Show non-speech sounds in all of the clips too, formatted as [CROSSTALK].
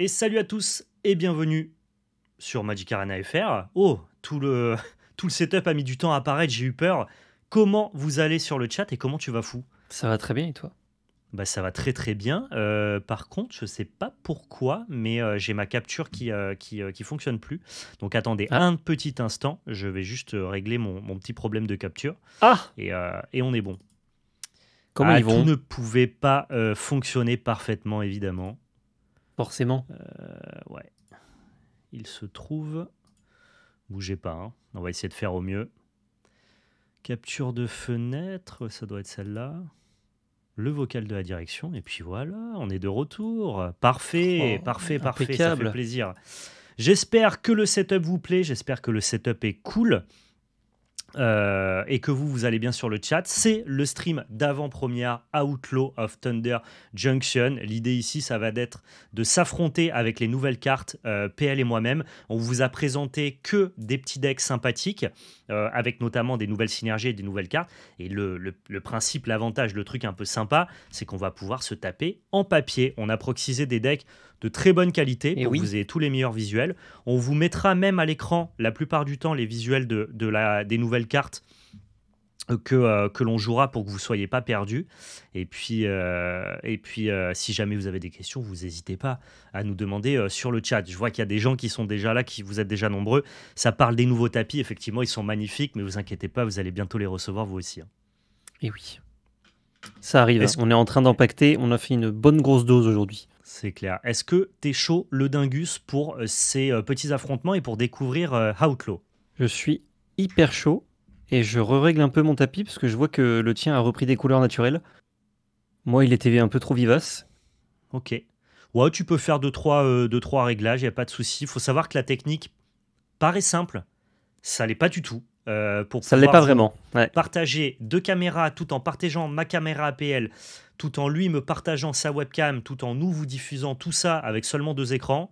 Et salut à tous et bienvenue sur Magic Arena FR. Oh, tout le, [LAUGHS] tout le setup a mis du temps à apparaître, j'ai eu peur. Comment vous allez sur le chat et comment tu vas fou Ça va très bien et toi bah, ça va très très bien. Euh, par contre, je sais pas pourquoi, mais euh, j'ai ma capture qui, euh, qui, fonctionne plus. Donc attendez ah. un petit instant, je vais juste régler mon, petit problème de capture. Ah et, on est bon. Comment ah, ils vont Tout ne pouvait pas fonctionner parfaitement, évidemment. Forcément. Euh, ouais. Il se trouve. Bougez pas. Hein. On va essayer de faire au mieux. Capture de fenêtre, ça doit être celle-là. Le vocal de la direction, et puis voilà, on est de retour. Parfait, oh, parfait, parfait, ça fait plaisir. J'espère que le setup vous plaît, j'espère que le setup est cool. Euh, et que vous, vous allez bien sur le chat. C'est le stream d'avant-première Outlaw of Thunder Junction. L'idée ici, ça va d'être de s'affronter avec les nouvelles cartes euh, PL et moi-même. On vous a présenté que des petits decks sympathiques, euh, avec notamment des nouvelles synergies et des nouvelles cartes. Et le, le principe, l'avantage, le truc un peu sympa, c'est qu'on va pouvoir se taper en papier. On a proxysé des decks de très bonne qualité eh pour que vous ayez tous les meilleurs visuels. On vous mettra même à l'écran la plupart du temps les visuels de, des nouvelles cartes euh, que, euh, que l'on jouera pour que vous ne soyez pas perdus. Et puis, euh, et puis si jamais vous avez des questions, vous n'hésitez pas à nous demander sur le chat. Je vois qu'il y a des gens qui sont déjà là, qui vous êtes déjà nombreux. Ça parle des nouveaux tapis, effectivement, ils sont magnifiques, mais vous inquiétez pas, vous allez bientôt les recevoir vous aussi. Et hein. eh oui, ça arrive. Hein. on est en train d'empacter, on a fait une bonne grosse dose aujourd'hui. C'est clair. Est-ce que t'es chaud, le Dingus, pour euh, ces euh, petits affrontements et pour découvrir euh, Outlaw Je suis hyper chaud et je règle un peu mon tapis parce que je vois que le tien a repris des couleurs naturelles. Moi, il était un peu trop vivace. Ok. Ouais, tu peux faire 2-3 deux, trois, trois réglages, il n'y a pas de souci. Il faut savoir que la technique paraît simple, ça l'est pas du tout. Euh, pour ça l'est pas vraiment. Partager deux caméras tout en partageant ma caméra APL tout en lui me partageant sa webcam, tout en nous vous diffusant tout ça avec seulement deux écrans,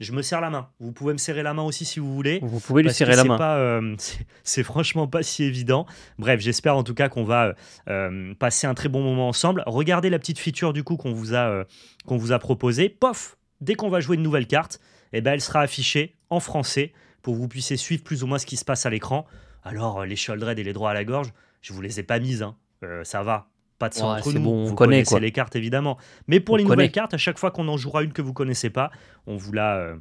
je me serre la main. Vous pouvez me serrer la main aussi si vous voulez. Vous pouvez lui serrer la main. Euh, [LAUGHS] c'est franchement pas si évident. Bref, j'espère en tout cas qu'on va euh, euh, passer un très bon moment ensemble. Regardez la petite feature du coup qu'on vous a qu'on vous a proposée. Pof, dès qu'on va jouer une nouvelle carte, eh ben elle sera affichée en français pour que vous puissiez suivre plus ou moins ce qui se passe à l'écran. Alors les sholdred et les droits à la gorge, je vous les ai pas mises. Hein. ça va, de ça ouais, Bon, on vous connaît, connaissez les cartes évidemment. Mais pour les nouvelles cartes, à chaque fois qu'on en jouera une que vous connaissez pas, on vous la euh,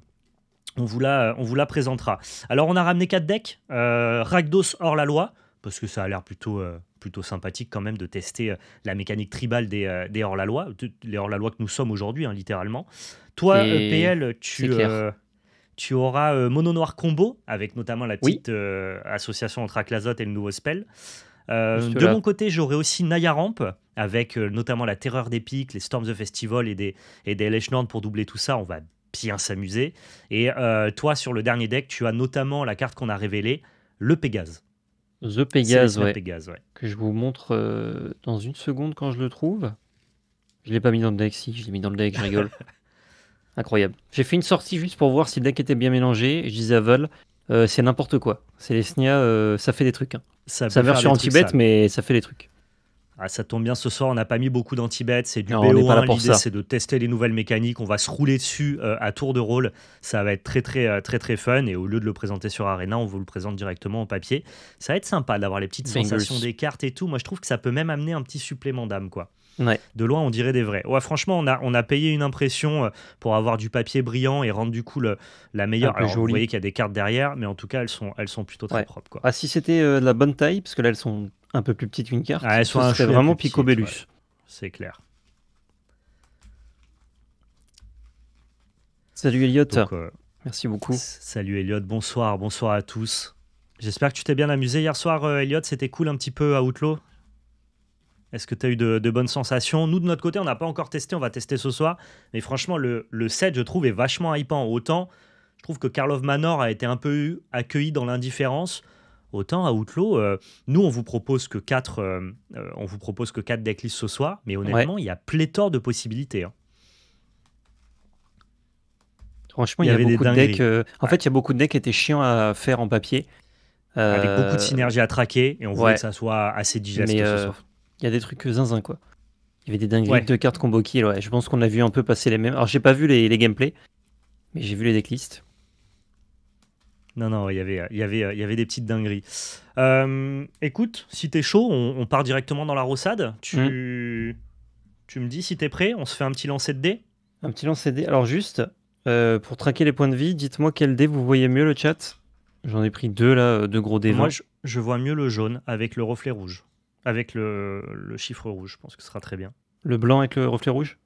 on vous la, euh, on vous la présentera. Alors on a ramené quatre decks, euh, Rakdos hors la loi parce que ça a l'air plutôt euh, plutôt sympathique quand même de tester la mécanique tribale des, des hors la loi, les hors la loi que nous sommes aujourd'hui hein, littéralement. Toi PL, tu tu auras Mono Noir Combo, avec notamment la petite association entre Aklazot et le nouveau spell. Euh, de mon côté, j'aurai aussi Naya Ramp, avec euh, notamment la Terreur des Pics, les Storms of Festival et des, et des pour doubler tout ça. On va bien s'amuser. Et euh, toi, sur le dernier deck, tu as notamment la carte qu'on a révélée, le Pégase. The Pégase, ouais. Que je vous montre dans une seconde quand je le trouve. Je l'ai pas mis dans le deck, si, je l'ai mis dans le deck, je rigole. [LAUGHS] Incroyable. J'ai fait une sortie juste pour voir si le deck était bien mélangé. Je disais à euh, c'est n'importe quoi. C'est les SNIA, euh, ça fait des trucs. Hein. Ça, ça meurt sur Antibet, mais ça fait des trucs. Ah, ça tombe bien ce soir, on n'a pas mis beaucoup d'antibet, c'est du BO1. L'idée, c'est de tester les nouvelles mécaniques. On va se rouler dessus euh, à tour de rôle. Ça va être très, très, très, très fun. Et au lieu de le présenter sur Arena, on vous le présente directement au papier. Ça va être sympa d'avoir les petites sensations des cartes et tout. Moi, je trouve que ça peut même amener un petit supplément d'âme, quoi. De loin, on dirait des vrais. Ouais, franchement, on a, on a payé une impression euh, pour avoir du papier brillant et rendre du coup la meilleure. vous voyez qu'il y a des cartes derrière, mais en tout cas, elles sont, elles sont plutôt très propres. Quoi. Ah, si c'était euh, de la bonne taille, parce que là, elles sont un peu plus petites qu'une carte, ah, vraiment picobellus. C'est clair. Salut Elliot. Euh, Merci beaucoup. Salut Elliot, bonsoir, bonsoir à tous. J'espère que tu t'es bien amusé hier soir, Eliot. C'était cool un petit peu à Outlaw. Est-ce que tu as eu de, bonnes sensations Nous, de notre côté, on n'a pas encore testé, on va tester ce soir. Mais franchement, le, set, je trouve, est vachement hypant. Autant, je trouve que Karlov Manor a été un peu accueilli dans l'indifférence. Autant à Outlaw, euh, nous on vous propose que 4 euh, euh, on decklists ce soir, mais honnêtement il y a pléthore de possibilités. Hein. Franchement, il y, avait des de decks. en fait, il y a beaucoup de decks qui étaient chiants à faire en papier. Avec beaucoup de synergies à traquer et on voit voulait que ça soit assez digeste. ce soir il y a des trucs zinzin, quoi. Il y avait des dingueries de cartes combo kill, ouais. Je pense qu'on a vu un peu passer les mêmes. Alors, j'ai pas vu les, les gameplays, mais j'ai vu les decklists. Non, non, il y avait, il y avait, il y avait des petites dingueries. Euh, écoute, si t'es chaud, on, part directement dans la rossade. Tu, hmm. tu me dis si t'es prêt, on se fait un petit lancer de dés Un petit lancer de dés. Alors, juste, euh, pour traquer les points de vie, dites-moi quel dé vous voyez mieux le chat. J'en ai pris deux là, euh, deux gros dés. Moi, je, vois mieux le jaune avec le reflet rouge avec le, chiffre rouge. Je pense que ce sera très bien. Le blanc avec le reflet rouge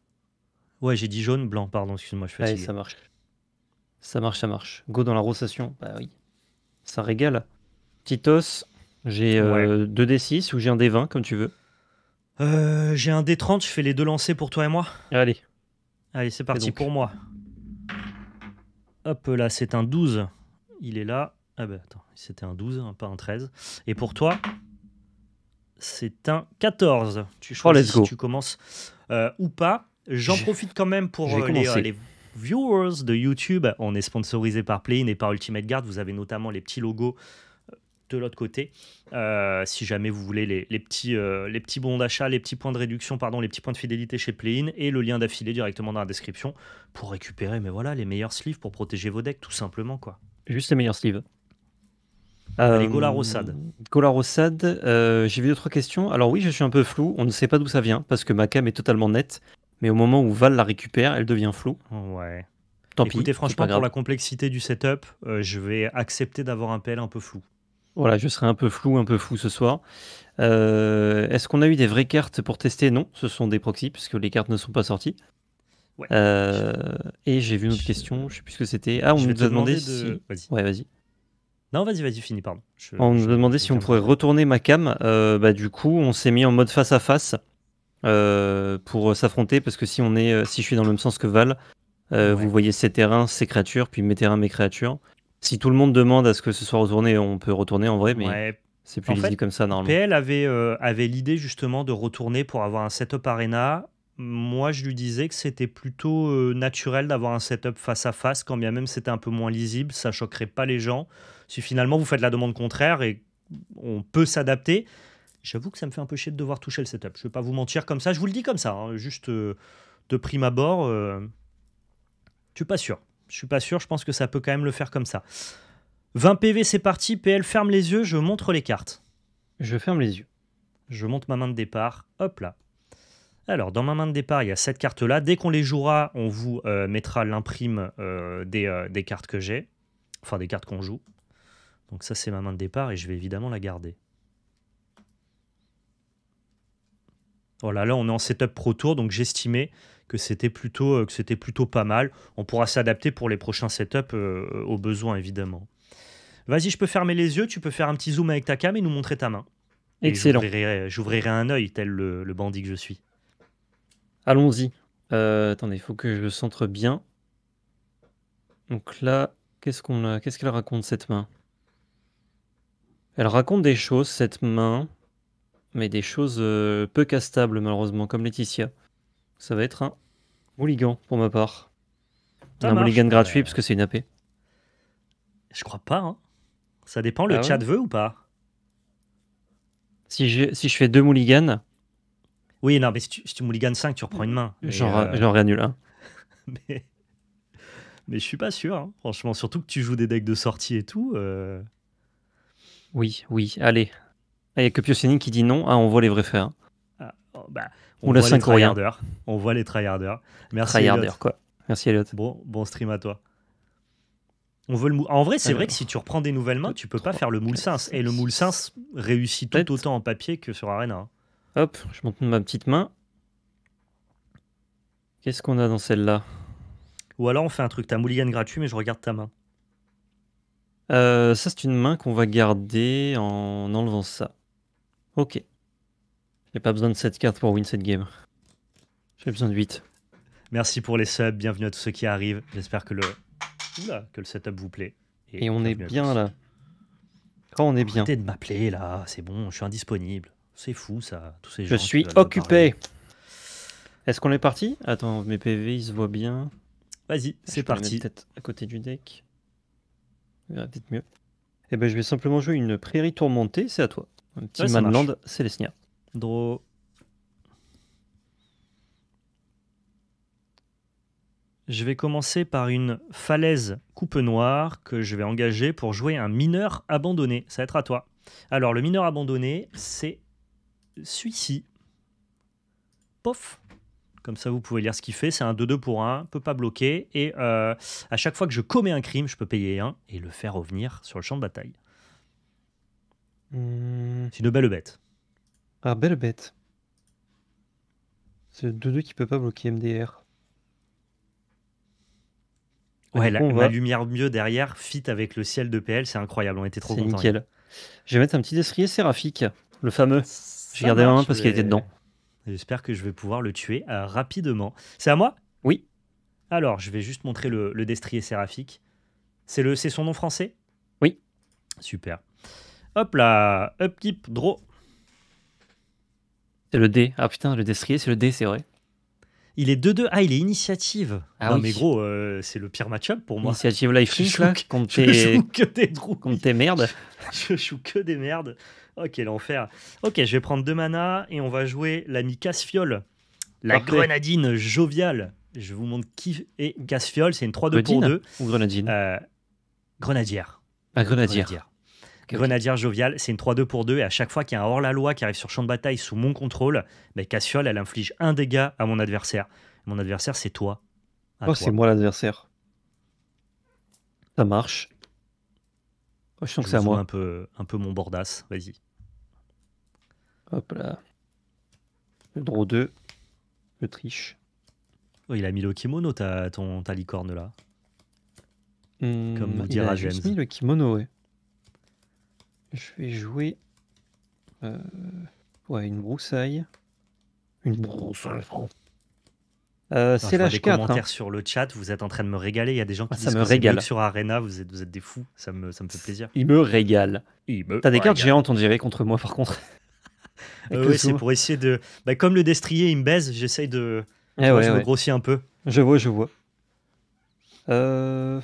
Ouais, j'ai dit jaune, blanc, pardon, excuse-moi, je fais Allez, ça marche. Ça marche, ça marche. Go dans la rossation. bah oui. Ça régale. Titos, j'ai euh, deux d 6 ou j'ai un d20 comme tu veux euh, J'ai un d30, je fais les deux lancers pour toi et moi. Allez. Allez, c'est parti pour moi. Hop là, c'est un 12. Il est là. Ah bah attends, c'était un 12, hein, pas un 13. Et pour toi c'est un 14. Tu choisis si tu commences euh, ou pas. J'en profite quand même pour euh, euh, les, viewers de YouTube. On est sponsorisé par Playin et par Ultimate Guard. Vous avez notamment les petits logos de l'autre côté. si jamais vous voulez les, petits, les petits bons d'achat, les petits points de réduction, pardon, les petits points de fidélité chez Playin et le lien d'affilée directement dans la description pour récupérer mais voilà, les meilleurs sleeves pour protéger vos decks tout simplement. quoi. Juste les meilleurs sleeves. Euh, Allez, euh, j'ai vu deux, trois questions. Alors oui, je suis un peu flou, on ne sait pas d'où ça vient, parce que ma cam est totalement nette, mais au moment où Val la récupère, elle devient floue. Ouais. Tant Écoutez, franchement, pour la complexité du setup, euh, je vais accepter d'avoir un PL un peu flou. Voilà, je serai un peu flou, un peu fou ce soir. Euh, est-ce qu'on a eu des vraies cartes pour tester Non, ce sont des proxys, puisque les cartes ne sont pas sorties. et j'ai vu une autre question, je sais plus ce que c'était. Ah, on nous a demandé Ouais, vas-y. Non, vas-y, vas-y, finis, pardon. on nous me demandait si on pourrait retourner ma cam. Euh, bah, du coup, on s'est mis en mode face à face euh, pour s'affronter parce que si on est, euh, si je suis dans le même sens que Val, vous voyez ses terrains, ses créatures, puis mes terrains, mes créatures. Si tout le monde demande à ce que ce soit retourné, on peut retourner en vrai, mais c'est plus lisible comme ça normalement. PL avait, avait l'idée justement de retourner pour avoir un setup arena. Moi, je lui disais que c'était plutôt naturel d'avoir un setup face à face, quand bien même c'était un peu moins lisible, ça choquerait pas les gens. Si finalement vous faites la demande contraire et on peut s'adapter, j'avoue que ça me fait un peu chier de devoir toucher le setup. Je ne vais pas vous mentir comme ça, je vous le dis comme ça, hein, juste euh, de prime abord. Euh, je ne suis pas sûr. Je suis pas sûr, je pense que ça peut quand même le faire comme ça. 20 PV, c'est parti. PL ferme les yeux, je montre les cartes. Je ferme les yeux. Je monte ma main de départ. Hop là. Alors, dans ma main de départ, il y a cette carte-là. Dès qu'on les jouera, on vous euh, mettra l'imprime des, des, cartes que j'ai. Enfin, des cartes qu'on joue. Donc ça, c'est ma main de départ et je vais évidemment la garder. Voilà, oh là, on est en setup Pro Tour, donc j'estimais que c'était plutôt, euh, que c'était plutôt pas mal. On pourra s'adapter pour les prochains setups euh, aux besoins, évidemment. Vas-y, je peux fermer les yeux, tu peux faire un petit zoom avec ta cam et nous montrer ta main. Excellent. Euh, j'ouvrirai un œil, tel le, bandit que je suis. Allons-y. attendez, il faut que je centre bien. Donc là, qu'est-ce qu'on, qu'est-ce qu'elle raconte cette main elle raconte des choses, cette main, mais des choses euh, peu castables malheureusement, comme Laetitia. Ça va être un mulligan pour ma part. un ah gratuit parce que c'est une AP. Je crois pas. Hein. Ça dépend, le ah chat veut ou pas si, je, si je fais deux mulligans. Oui, non, mais si tu, si 5, tu reprends une main. J'en euh... réannule un. [LAUGHS] mais... je suis pas sûr, hein. franchement. Surtout que tu joues des decks de sortie et tout. Euh, oui, oui, allez. Ah, il n'y a que Piocini qui dit non. Ah, on voit les vrais frères. Hein. Ah, oh, bah, on, voit les tryharders. On voit les tryharders. Merci. Merci, Elliot. Bon, bon stream à toi. On veut le En vrai, c'est euh, vrai que si tu reprends des nouvelles mains, tu peux pas faire le moule sens. Et le moule sens réussit tout autant en papier que sur Arena. Hein. Hop, je monte ma petite main. Qu'est-ce qu'on a dans celle-là Ou alors on fait un truc, t'as mulligan gratuit, mais je regarde ta main. Euh, ça, c'est une main qu'on va garder en enlevant ça. Ok. J'ai pas besoin de cette carte pour win cette game. J'ai besoin de 8. Merci pour les subs, bienvenue à tous ceux qui arrivent. J'espère que le... que le setup vous plaît. Et, on est bien là. Quand on est bien. de m'appeler là, c'est bon, je suis indisponible. C'est fou ça, Je suis occupé. Est-ce qu'on est parti Attends, mes PV, ils se voient bien. Vas-y, ah, c'est parti. peut à côté du deck mieux. Eh ben, je vais simplement jouer une prairie tourmentée, c'est à toi. Un petit Manland, c'est les Je vais commencer par une falaise coupe noire que je vais engager pour jouer un mineur abandonné. Ça va être à toi. Alors, le mineur abandonné, c'est celui-ci. Pof comme ça, vous pouvez lire ce qu'il fait. C'est un 2-2 pour 1, peut pas bloquer. Et euh, à chaque fois que je commets un crime, je peux payer 1 et le faire revenir sur le champ de bataille. Hmm. C'est une belle bête. Ah, belle bête. C'est le 2-2 qui peut pas bloquer MDR. Ouais, la, la, lumière mieux derrière fit avec le ciel de PL, c'est incroyable, on était trop contents. Nickel. Je vais mettre un petit destrier séraphique, le fameux. J'ai gardé un parce qu'il était dedans. J'espère que je vais pouvoir le tuer euh, rapidement. C'est à moi Oui. Alors, je vais juste montrer le, destrier séraphique. C'est son nom français Oui. Super. Hop là, upkeep, draw. C'est le D. Ah putain, le destrier, c'est le D, c'est vrai. Il est 2-2. Ah, il est initiative. Ah oui. mais gros, euh, c'est le pire match-up pour moi. Initiative life là, contre tes... que des Contre tes merdes. [LAUGHS] je joue que des merdes. Ok, l'enfer. Ok, je vais prendre deux manas et on va jouer l'ami casse la grenadine joviale. Je vous montre qui est casse C'est une 3-2 pour 2. Ou grenadine euh, ah, Grenadière. grenadière. grenadière. joviale, c'est une 3-2 pour 2 et à chaque fois qu'il y a un hors-la-loi qui arrive sur champ de bataille sous mon contrôle, bah, elle inflige un dégât à mon adversaire. Mon adversaire, c'est toi. oh, c'est moi l'adversaire. Ça marche. Oh, je sens que c'est à moi. un peu, un peu mon bordas, vas-y. Hop là. Le draw 2. Le triche. il a mis le kimono, ta, ton, ta licorne là. Hmm, Comme dira James. Il a mis le kimono, ouais. Je vais jouer. Euh, ouais, une broussaille. Une broussaille, euh, c'est l'H4. Hein. commentaires sur le chat, vous êtes en train de me régaler. Il y a des gens ah, qui ça me régale. sur Arena, vous êtes, vous êtes des fous. Ça me, ça me fait plaisir. Il me régale. T'as des cartes géantes, on dirait, contre moi, par contre. [LAUGHS] Ah c'est pour essayer de. Bah, comme le destrier, il me baise, j'essaye de. Eh me grossis un peu. Je vois, je vois. Euh,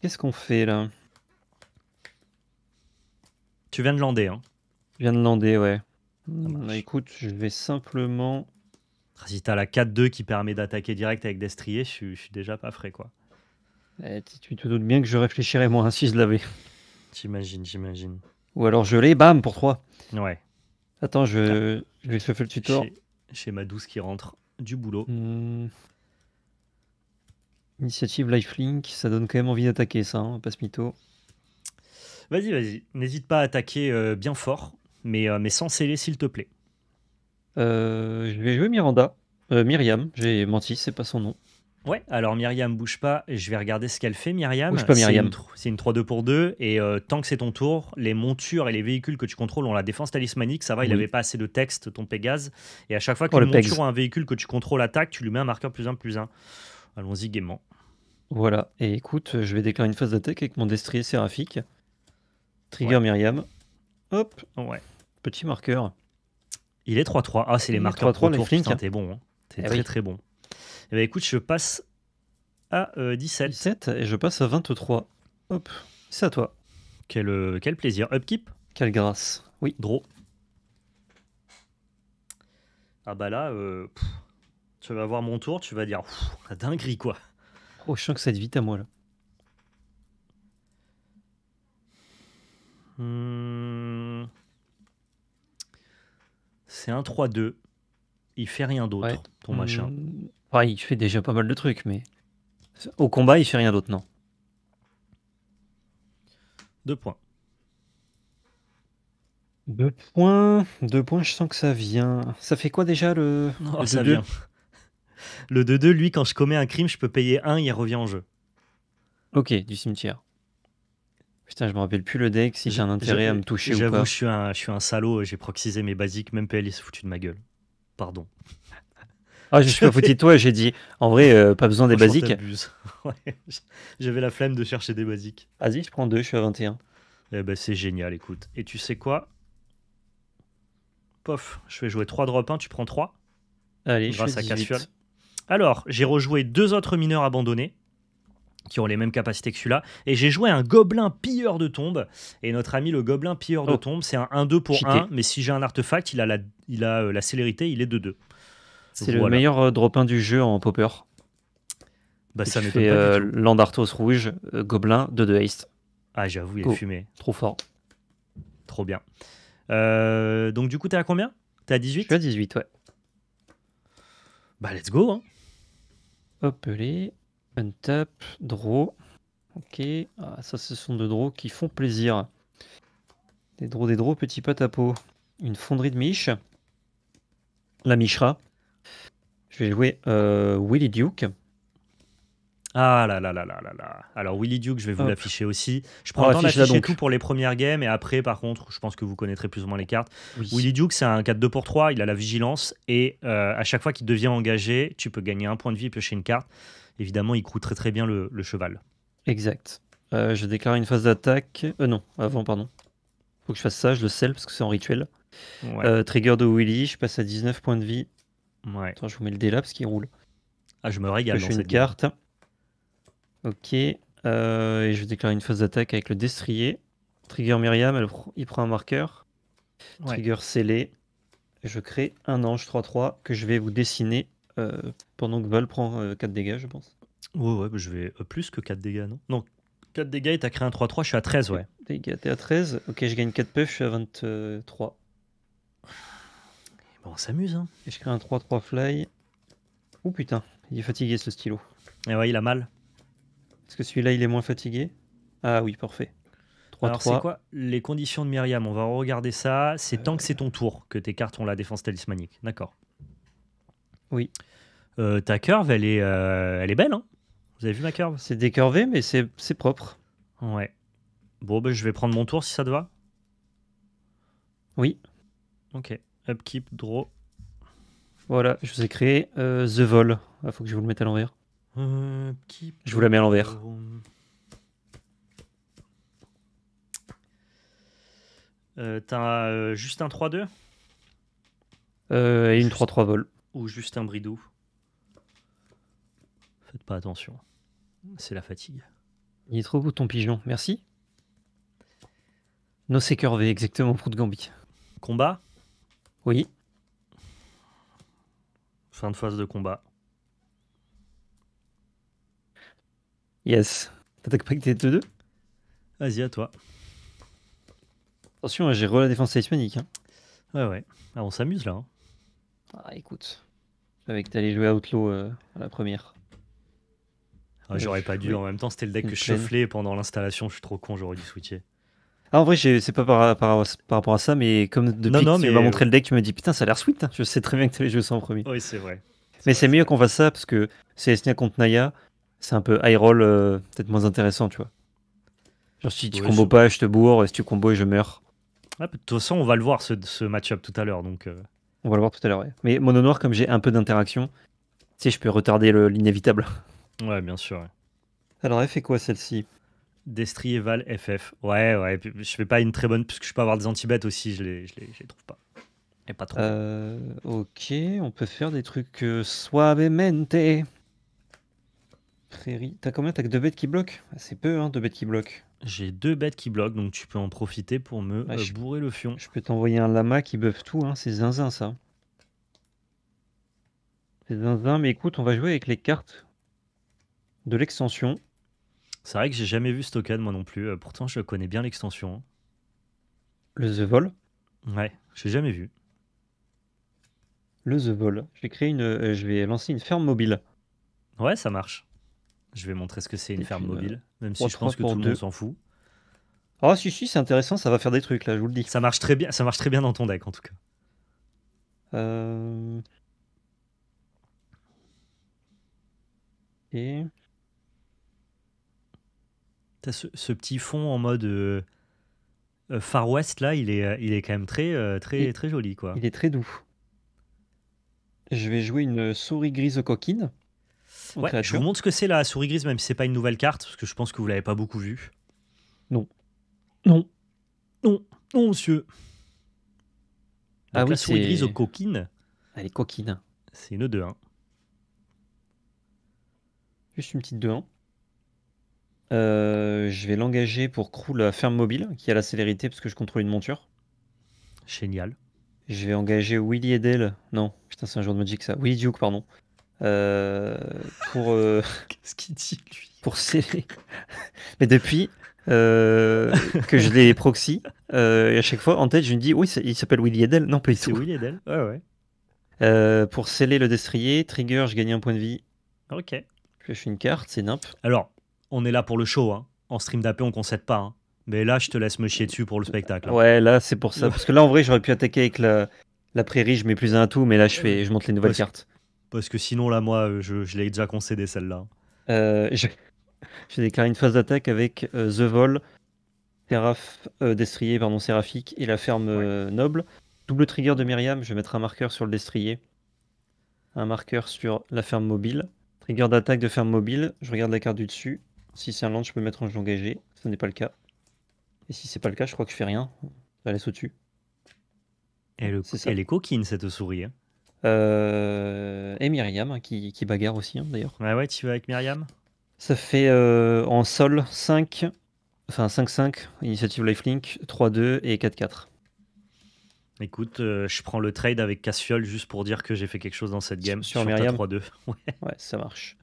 qu'est-ce qu'on fait là Tu viens de lander, hein Je viens de lander, ouais. Bah, écoute, je vais simplement. Ah, si t'as la 4-2 qui permet d'attaquer direct avec destrier, je suis, suis déjà pas frais, quoi. Eh, tu te doutes bien que je réfléchirais moins ainsi, hein, je l'avais. J'imagine, j'imagine. Ou alors je l'ai, bam, pour 3. Ouais. Attends, je, ah. vais se faire le tutoriel. Chez, ma douce qui rentre du boulot. Hmm. Initiative Lifelink, ça donne quand même envie d'attaquer ça, Pas hein, passe mytho. Vas-y, vas-y. N'hésite pas à attaquer euh, bien fort, mais, euh, mais sans sceller, s'il te plaît. Euh, je vais jouer Miranda. Myriam, j'ai menti, c'est pas son nom. Ouais, alors Myriam, bouge pas, je vais regarder ce qu'elle fait, Myriam. C'est une, 3-2 pour 2, et euh, tant que c'est ton tour, les montures et les véhicules que tu contrôles ont la défense talismanique, ça va, il avait pas assez de texte, ton Pégase, et à chaque fois oh, que le monture un véhicule que tu contrôles attaque, tu lui mets un marqueur plus 1 plus 1. Allons-y gaiement. Voilà, et écoute, je vais déclarer une phase d'attaque avec mon destrier séraphique. Trigger Myriam. Hop. Ouais. Petit marqueur. Il est 3-3. Ah, c'est les marqueurs 3-3, les T'es bon. Hein. T'es eh très très bon. Eh bien, écoute, je passe à 17. Euh, 17 et je passe à 23. Hop, c'est à toi. Quel, euh, quel plaisir. Upkeep Quelle grâce. Oui. Draw. Ah bah là, euh, tu vas voir mon tour, tu vas dire la dinguerie quoi. Oh, je sens que ça va vite à moi là. Hmm. C'est un 3-2. Il fait rien d'autre, ton machin. Hmm. Ah, il fait déjà pas mal de trucs, mais au combat, il fait rien d'autre, non. Deux points. Deux points, deux points, je sens que ça vient. Ça fait quoi déjà le, le 2 -2 Le lui, quand je commets un crime, je peux payer un il revient en jeu. Ok, du cimetière. Putain, je me rappelle plus le deck, si j'ai un intérêt à me toucher J'avoue, je, suis un, je suis un salaud, j'ai proxisé mes basiques, même PL, il s'est foutu de ma gueule. Pardon. Ah, je suis pas foutu de toi, j'ai dit, en vrai, euh, pas besoin des basiques. [LAUGHS] J'avais la flemme de chercher des basiques. Vas-y, je prends deux, je suis à 21. Eh ben, c'est génial, écoute. Et tu sais quoi Pof, je vais jouer 3 drop 1, tu prends 3. Allez, je à Alors, j'ai rejoué deux autres mineurs abandonnés qui ont les mêmes capacités que celui-là. Et j'ai joué un gobelin pilleur de tombe. Et notre ami, le gobelin pilleur de oh. tombe, c'est un 1-2 pour 1. Mais si j'ai un artefact, il a la, il a, euh, la célérité, il est de 2 c'est le meilleur euh, drop du jeu en popper. Bah, ça fais, euh, Landartos rouge, euh, gobelin, 2 de haste. Ah, j'avoue, il a fumé. Trop fort. Trop bien. donc, du coup, t'es à combien T'es à 18 Je suis à 18, ouais. Bah, let's go. Hein. Hop, allez. Untap, draw. Ok. Ah, ça, ce sont deux draws qui font plaisir. Des draws, des draws, petit pote à peau. Une fonderie de miche. La michra. Je vais jouer euh, Willy Duke. Ah là là là là là Alors Willy Duke, je vais vous l'afficher aussi. Je prends le temps tout pour les premières games et après par contre, je pense que vous connaîtrez plus ou moins les cartes. Willy Duke, c'est un 4-2 pour 3, il a la vigilance et euh, à chaque fois qu'il devient engagé, tu peux gagner un point de vie et piocher une carte. Évidemment, il croûte très très bien le, cheval. Exact. Euh, je déclare une phase d'attaque. non, avant, pardon. Faut que je fasse ça, je le sel parce que c'est en rituel. trigger de Willy, je passe à 19 points de vie Attends, je vous mets le là, parce qu'il roule. Ah, je me régale. Je cette une carte. Ok. Euh, et je déclarer une phase d'attaque avec le destrier. Trigger Myriam, il prend un marqueur. Trigger scellé. Je crée un ange 3-3 que je vais vous dessiner euh, pendant que Val prend 4 euh, dégâts, je pense. Ouais, ouais, je vais plus que 4 dégâts, non Non, 4 dégâts et t'as créé un 3-3, je suis à 13, ouais. Dégâts, t'es à 13. Ok, je gagne 4 puffs, je suis à 23. On s'amuse. Hein. Et je crée un 3-3 fly. Oh putain, il est fatigué ce stylo. Et eh ouais, il a mal. Est-ce que celui-là, il est moins fatigué Ah oui, parfait. 3, Alors, c'est quoi les conditions de Myriam On va regarder ça. C'est tant que c'est ton tour que tes cartes ont la défense talismanique. D'accord. Oui. Euh, ta curve, elle est, euh, elle est belle. Hein. Vous avez vu ma curve C'est décurvé, mais c'est, propre. Ouais. Bon, ben je vais prendre mon tour si ça te va. Oui. Ok upkeep, draw. Voilà, je vous ai créé euh, The Vol. Il ah, faut que je vous le mette à l'envers. Je vous la mets à l'envers. Euh, t'as euh, juste un 3-2 Et une 3-3 vol. Ou juste un bridou. Faites pas attention. C'est la fatigue. Il est trop beau ton pigeon, merci. No V, exactement pour de Gambit. Combat oui. Fin de phase de combat. Yes. T'attaques pas que t'es 2-2 Vas-y, à toi. Attention, hein, j'ai re la défense talismanique. Hein. Ouais, ouais. Ah, on s'amuse là. Hein. Ah, écoute. Avec t'allais jouer Outlaw euh, à la première. Ah, j'aurais pas dû. En même temps, c'était le deck que je pendant l'installation. Je suis trop con, j'aurais dû switcher. Ah, en vrai, c'est pas par, rapport à ça, mais comme depuis que tu m'as euh, montré le deck, tu me dis putain, ça a l'air sweet. Hein. Je sais très bien que tu les jeux ça en premier. Oui, c'est vrai. Mais c'est mieux qu'on fasse ça parce que Célestia contre Naya, c'est un peu high roll, euh, peut-être moins intéressant, tu vois. Genre, si tu combos pas, je te bourre, et si tu combos, je meurs. Ouais, de toute façon, on va le voir ce, match-up tout à l'heure. donc. Euh. On va le voir tout à l'heure, Mais mono noir, comme j'ai un peu d'interaction, tu sais, je peux retarder l'inévitable. Ouais, bien sûr. Alors, elle fait quoi celle-ci Destriéval FF. Ouais, ouais. Je fais pas une très bonne, puisque je peux avoir des anti-bêtes aussi, je les, les, trouve pas. Et pas trop. Euh, ok, on peut faire des trucs euh, Prairie. T'as combien T'as que deux bêtes qui bloquent ah, C'est peu, hein, deux bêtes qui bloquent. J'ai deux bêtes qui bloquent, donc tu peux en profiter pour me euh, bourrer le fion. Je peux t'envoyer un lama qui buff tout, hein, c'est zinzin ça. C'est zinzin, mais écoute, on va jouer avec les cartes de l'extension. C'est vrai que j'ai jamais vu token, moi non plus. Euh, pourtant, je connais bien l'extension. Le The Vol Ouais, j'ai jamais vu. Le The Vol. Je vais une, euh, je vais lancer une ferme mobile. Ouais, ça marche. Je vais montrer ce que c'est une ferme euh, mobile, même si je pense que tout le monde s'en fout. oh, si si, c'est intéressant, ça va faire des trucs là, je vous le dis. Ça marche très bien, ça marche très bien dans ton deck en tout cas. Et ce, petit fond en mode euh, euh, Far West là, il est, euh, il est quand même très, très, très joli quoi. Il est très doux. Je vais jouer une souris grise coquine. Ouais, je vous montre ce que c'est la souris grise, même si c'est pas une nouvelle carte, parce que je pense que vous l'avez pas beaucoup vue. Non. Non. Non. monsieur. ah oui, la souris grise aux coquines. Elle est coquine. C'est une 2-1. Juste une petite 2-1 je vais l'engager pour crew la ferme mobile, qui a la célérité parce que je contrôle une monture. Génial. Je vais engager Willy Edel. Non, putain, c'est un jour de Magic ça. Willy Duke, pardon. Euh, pour. Euh, [LAUGHS] Qu'est-ce qu'il dit, lui Pour sceller. Mais depuis euh, que je l'ai proxy, et à chaque fois, en tête, je me dis oui, il s'appelle Willy Edel. Non, pas C'est Willy Edel, ouais, ouais. pour sceller le destrier, trigger, je gagne un point de vie. Ok. Je fais une carte, c'est nimp. Alors, on est là pour le show, hein en stream d'AP, on concède pas. Hein. Mais là, je te laisse me chier dessus pour le spectacle. Hein. Ouais, là, c'est pour ça. Parce que là, en vrai, j'aurais pu attaquer avec la, prairie, je mets plus un tout, mais là, je, je monte les nouvelles cartes. Parce que sinon, là, moi, je, l'ai déjà concédé celle-là. Euh, je... J'ai déclaré une phase d'attaque avec euh, The Vol, Seraph, euh, Destrier, pardon, Séraphique et la ferme noble. Double trigger de Myriam, je vais mettre un marqueur sur le Destrier, un marqueur sur la ferme mobile. Trigger d'attaque de ferme mobile, je regarde la carte du dessus, si c'est un land, je peux mettre un jeu engagé. Ce n'est pas le cas. Et si c'est pas le cas, je crois que je fais rien. Je la laisse au-dessus. Elle, est, coquine cette souris. Hein. Euh, et Myriam hein, qui, bagarre aussi hein, d'ailleurs. Ouais, tu vas avec Myriam Ça fait euh, en sol 5, enfin 5-5, initiative lifelink, 3-2 et 4-4. Écoute, euh, je prends le trade avec Cassiol juste pour dire que j'ai fait quelque chose dans cette game. Sur, Myriam 3-2. [LAUGHS] ouais, ça marche.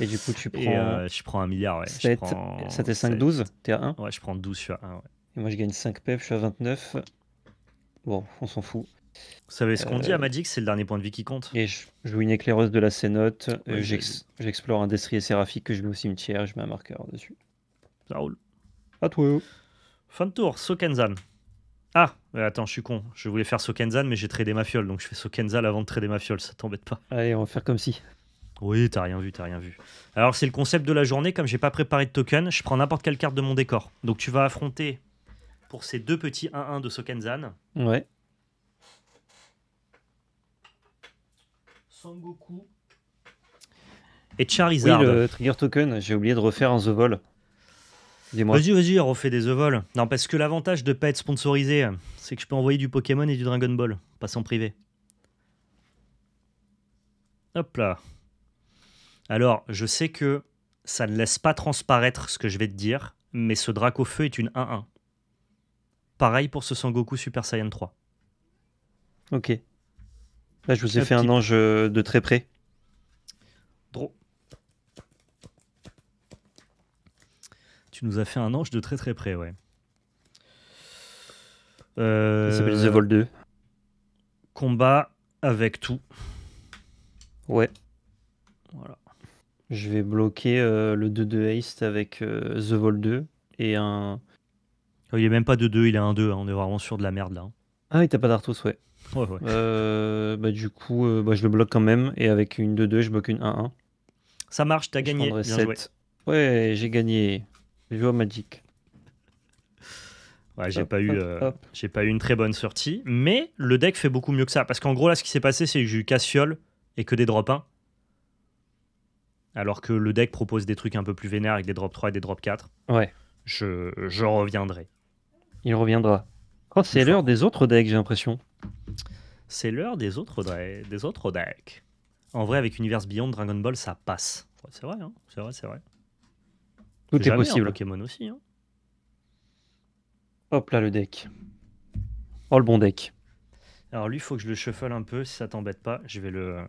Et du coup, tu prends. Euh, je prends un milliard, ouais. 7, prends... Ça t'est 5-12 T'es à 1 Ouais, je prends 12, sur 1. Ouais. Et moi, je gagne 5 peps, je suis à 29. Bon, on s'en fout. Vous savez ce qu'on dit à euh, Magic, c'est le dernier point de vie qui compte. Et je, joue une éclaireuse de la cénote, euh, j'explore un destrier séraphique que je mets au cimetière, je mets un marqueur dessus. Ça roule. toi. Fin de tour, Sokenzan Ah, attends, je suis con. Je voulais faire Sokenzan mais j'ai tradé ma fiole, donc je fais Sokenzan avant de trader ma fiole, ça t'embête pas. Allez, on va faire comme si. Oui, t'as rien vu, t'as rien vu. Alors c'est le concept de la journée, comme j'ai pas préparé de token, je prends n'importe quelle carte de mon décor. Donc tu vas affronter pour ces deux petits 1-1 de Sokenzan. Ouais. Sangoku. Et Charizard. Oui, le trigger token, j'ai oublié de refaire un The Vol. Vas-y, vas-y, refais des The Vol. Non, parce que l'avantage de pas être sponsorisé, c'est que je peux envoyer du Pokémon et du Dragon Ball, pas sans privé. Hop là. Alors, je sais que ça ne laisse pas transparaître ce que je vais te dire, mais ce Draco Feu est une 1-1. Pareil pour ce Sangoku Super Saiyan 3. Ok. Là, je vous ai fait un ange euh, de très près. Dro. Tu nous as fait un ange de très très près, ouais. Euh... Ça s'appelle The Vol 2. Combat avec tout. Ouais. Je vais bloquer euh, le 2 2 haste avec euh, The Vol 2 et un. Oh, il n'est même pas 2-2, il est 1-2, hein, on est vraiment sûr de la merde là. Hein. Ah, oui, t'as pas d'Arthos, ouais. [LAUGHS] Ouais, euh, bah, du coup, bah, je le bloque quand même et avec une 2-2, je bloque une 1-1. Ça marche, t'as gagné. Ouais, j'ai gagné. J'ai Magic. Ouais, j'ai pas eu, j'ai pas eu une très bonne sortie, mais le deck fait beaucoup mieux que ça. Parce qu'en gros là, ce qui s'est passé, c'est que j'ai eu Cassiole et que des drop 1 alors que le deck propose des trucs un peu plus vénères avec des drop 3 et des drop 4. Ouais. Je, je reviendrai. Il reviendra. Oh, c'est l'heure des autres decks, j'ai l'impression. C'est l'heure des autres Des autres decks. En vrai, avec Univers Beyond, Dragon Ball, ça passe. C'est vrai, hein c'est vrai, c'est vrai. Tout est, possible. possible. Pokémon aussi. Hein. Hop là, le deck. Oh, le bon deck. Alors lui, il faut que je le shuffle un peu, si ça t'embête pas. Je vais le...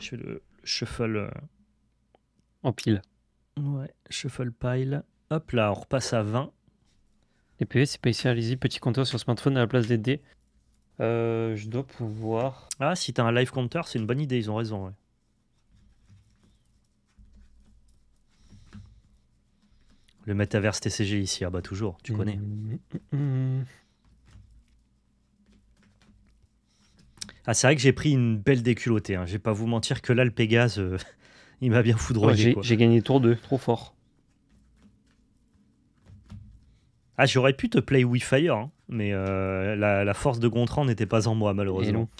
Je vais le shuffle euh, en pile. Ouais, shuffle pile. Hop là, on repasse à 20. Et puis c'est pas ici, allez-y, petit compteur sur smartphone à la place des dés. Euh, je dois pouvoir. Ah, si t'as un live compteur, c'est une bonne idée, ils ont raison. Le metaverse TCG ici, ah bah toujours, tu connais. Mmh, mmh, mmh, Ah, c'est vrai que j'ai pris une belle déculottée. Hein. Je vais pas vous mentir que là, le euh, [LAUGHS] il m'a bien foudroyé. j'ai gagné tour 2, trop fort. Ah, j'aurais pu te play with fire, hein, mais euh, la, force de Gontran n'était pas en moi, malheureusement.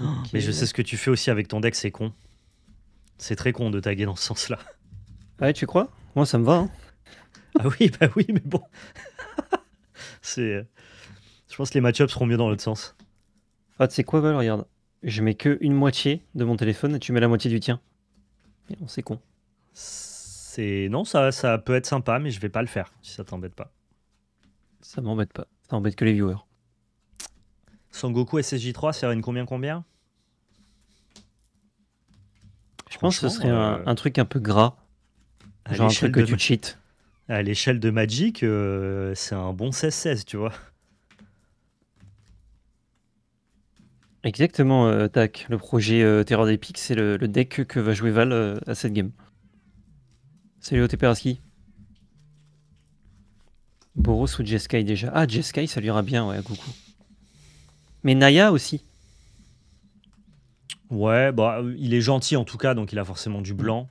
Eh [GASPS] mais je sais ce que tu fais aussi avec ton deck, c'est con. C'est très con de taguer dans ce sens-là. Ouais, tu crois Moi, ça me va. Hein. Ah oui, bah oui, mais bon. [LAUGHS] c'est. Euh, je pense que les match-ups seront mieux dans l'autre sens. Ah, tu sais quoi, Val Regarde. Je mets que une moitié de mon téléphone et tu mets la moitié du tien. Et on c'est con. C'est. Non, ça, ça peut être sympa, mais je vais pas le faire si ça t'embête pas. Ça m'embête pas. Ça embête que les viewers. Sangoku SSJ3, ça une combien combien Je pense que ce serait euh, un, truc un peu gras. Genre un truc que tu cheats à l'échelle de Magic, euh, c'est un bon 16-16, tu vois. Exactement, euh, Tac. Le projet euh, Terreur des c'est le, deck que va jouer Val à cette game. Salut OTP Boros ou Jeskai déjà Ah, Jeskai, ça lui ira bien, ouais, coucou. Mais Naya aussi. Ouais, bah, il est gentil en tout cas, donc il a forcément du blanc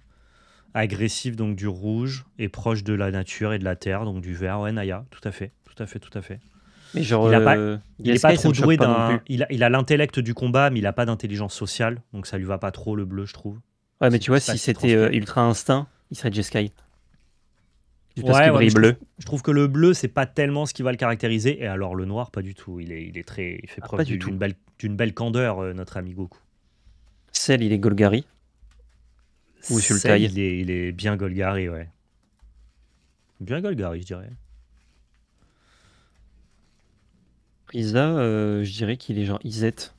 agressif, donc du rouge, et proche de la nature et de la terre, donc du vert. Ouais, Naya, tout à fait, tout à fait, tout à fait. Mais genre, il pas, euh, il est pas trop doué d'un. Il a l'intellect du combat, mais il a pas d'intelligence sociale, donc ça lui va pas trop le bleu, je trouve. Ouais, mais tu vois, si c'était euh, ultra instinct, il serait Jeskai. Ouais, je bleu. je trouve que le bleu, c'est pas tellement ce qui va le caractériser. Et alors le noir, pas du tout. Il est, il est très, il fait ah, preuve d'une belle, candeur, euh, notre ami Goku. Celle, il est Golgari. Ou Il est, il bien Golgari, ouais. Bien Golgari, je dirais. Frieza, euh, je dirais qu'il est genre Isette.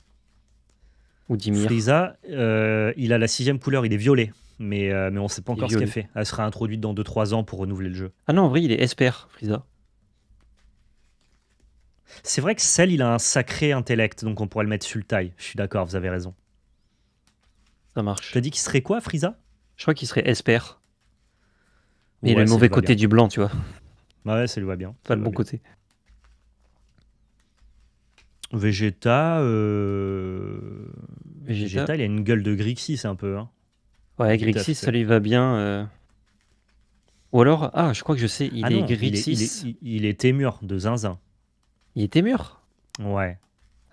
ou Dimir. Frieza, euh, il a la sixième couleur, il est violet, mais, euh, mais on ne sait pas encore ce qu'elle fait. Elle sera introduite dans 2-3 ans pour renouveler le jeu. Ah non, en vrai, il est Esper, Frieza. C'est vrai que celle, il a un sacré intellect, donc on pourrait le mettre sur le Je suis d'accord, vous avez raison. Ça marche. Tu as dit qu'il serait quoi, Frieza je crois qu'il serait Esper. Mais il a le mauvais côté du blanc, tu vois. Bah ouais, ça lui va bien. Pas le bon côté. Euh, Vegeta, Vegeta. il a une gueule de Grixis un peu. Hein. Ouais, Grixis, ça lui va bien. Euh. Ou alors, ah, je crois que je sais, il ah est Grixis. Il est, Témur de Zinzin. Il est Témur Ouais.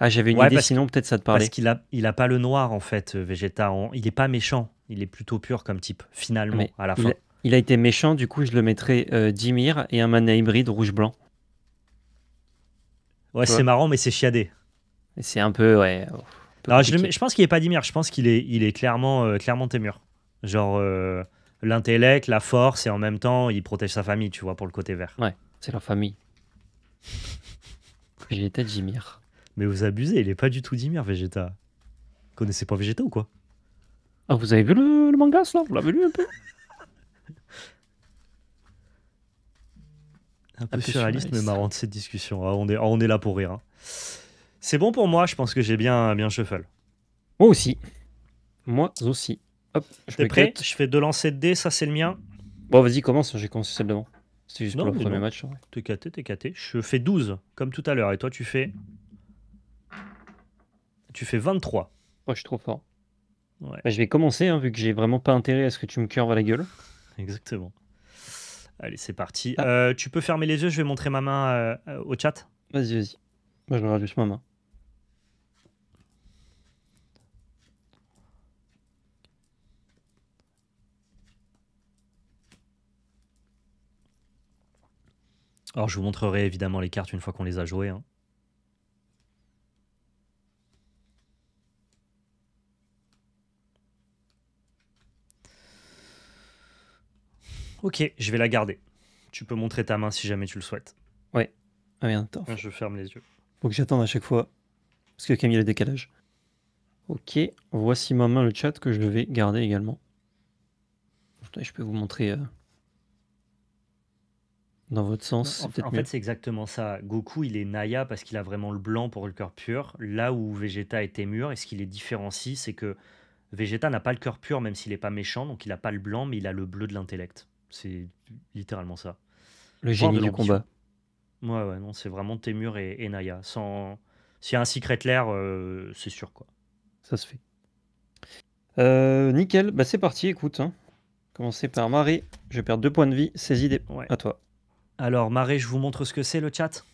Ah, j'avais une idée, sinon peut-être ça te paraît. Parce qu'il a, il a pas le noir en fait, Vegeta. il est pas méchant il est plutôt pur comme type, finalement, à la fin. Il, a été méchant, du coup, je le mettrais euh, Dimir et un mana hybride rouge-blanc. Ouais, c'est marrant, mais c'est chiadé. C'est un peu, ouais. Oh, je, pense qu'il n'est pas Dimir, je pense qu'il est, il est clairement, euh, clairement Témur. Genre, euh, l'intellect, la force, et en même temps, il protège sa famille, tu vois, pour le côté vert. Ouais, c'est leur famille. Vegeta Dimir. Mais vous abusez, il est pas du tout Dimir, Vegeta. Vous connaissez pas Vegeta ou quoi ah, vous avez vu le, manga, là Vous l'avez lu un peu Un peu, surréaliste, mais marrant de cette discussion. Ah, on, est, ah, on est là pour rire. Hein. C'est bon pour moi, je pense que j'ai bien, bien shuffle. Moi aussi. Moi aussi. Hop, je T'es prêt Je fais deux lancers de dés, ça c'est le mien. Bon, vas-y, commence, j'ai commencé celle devant. C'est juste pour le premier match. Hein. T'es caté, t'es caté. Je fais 12, comme tout à l'heure, et toi tu fais. Tu fais 23. Oh, je suis trop fort. Bah, je vais commencer, hein, vu que j'ai vraiment pas intérêt à ce que tu me curves à la gueule. Exactement. Allez, c'est parti. Ah. Euh, tu peux fermer les yeux, je vais montrer ma main euh, euh, au chat. Vas-y, vas-y. Moi, je me juste ma main. Alors, je vous montrerai évidemment les cartes une fois qu'on les a jouées. Hein. Ok, je vais la garder. Tu peux montrer ta main si jamais tu le souhaites. Ouais. Ah attends. Ah, je ferme les yeux. Faut que j'attende à chaque fois. Parce que Camille a le décalage. Ok, voici ma main, le chat, que je vais garder également. Je peux vous montrer euh, dans votre sens. En, fait, c'est exactement ça. Goku, il est Naya parce qu'il a vraiment le blanc pour le cœur pur. Là où Vegeta était mûr et ce qui les différencie, c'est que Vegeta n'a pas le cœur pur, même s'il n'est pas méchant, donc il n'a pas le blanc, mais il a le bleu de l'intellect. C'est littéralement ça. Le génie du combat. Ouais, ouais, non, c'est vraiment Temur et, et, Naya. Sans... S'il y a un secret l'air, euh, c'est sûr, quoi. Ça se fait. Euh, nickel, bah, c'est parti, écoute. Hein. Commencer par Marie. Je perds deux points de vie, ces idées. Ouais. À toi. Alors, Marie, je vous montre ce que c'est le chat.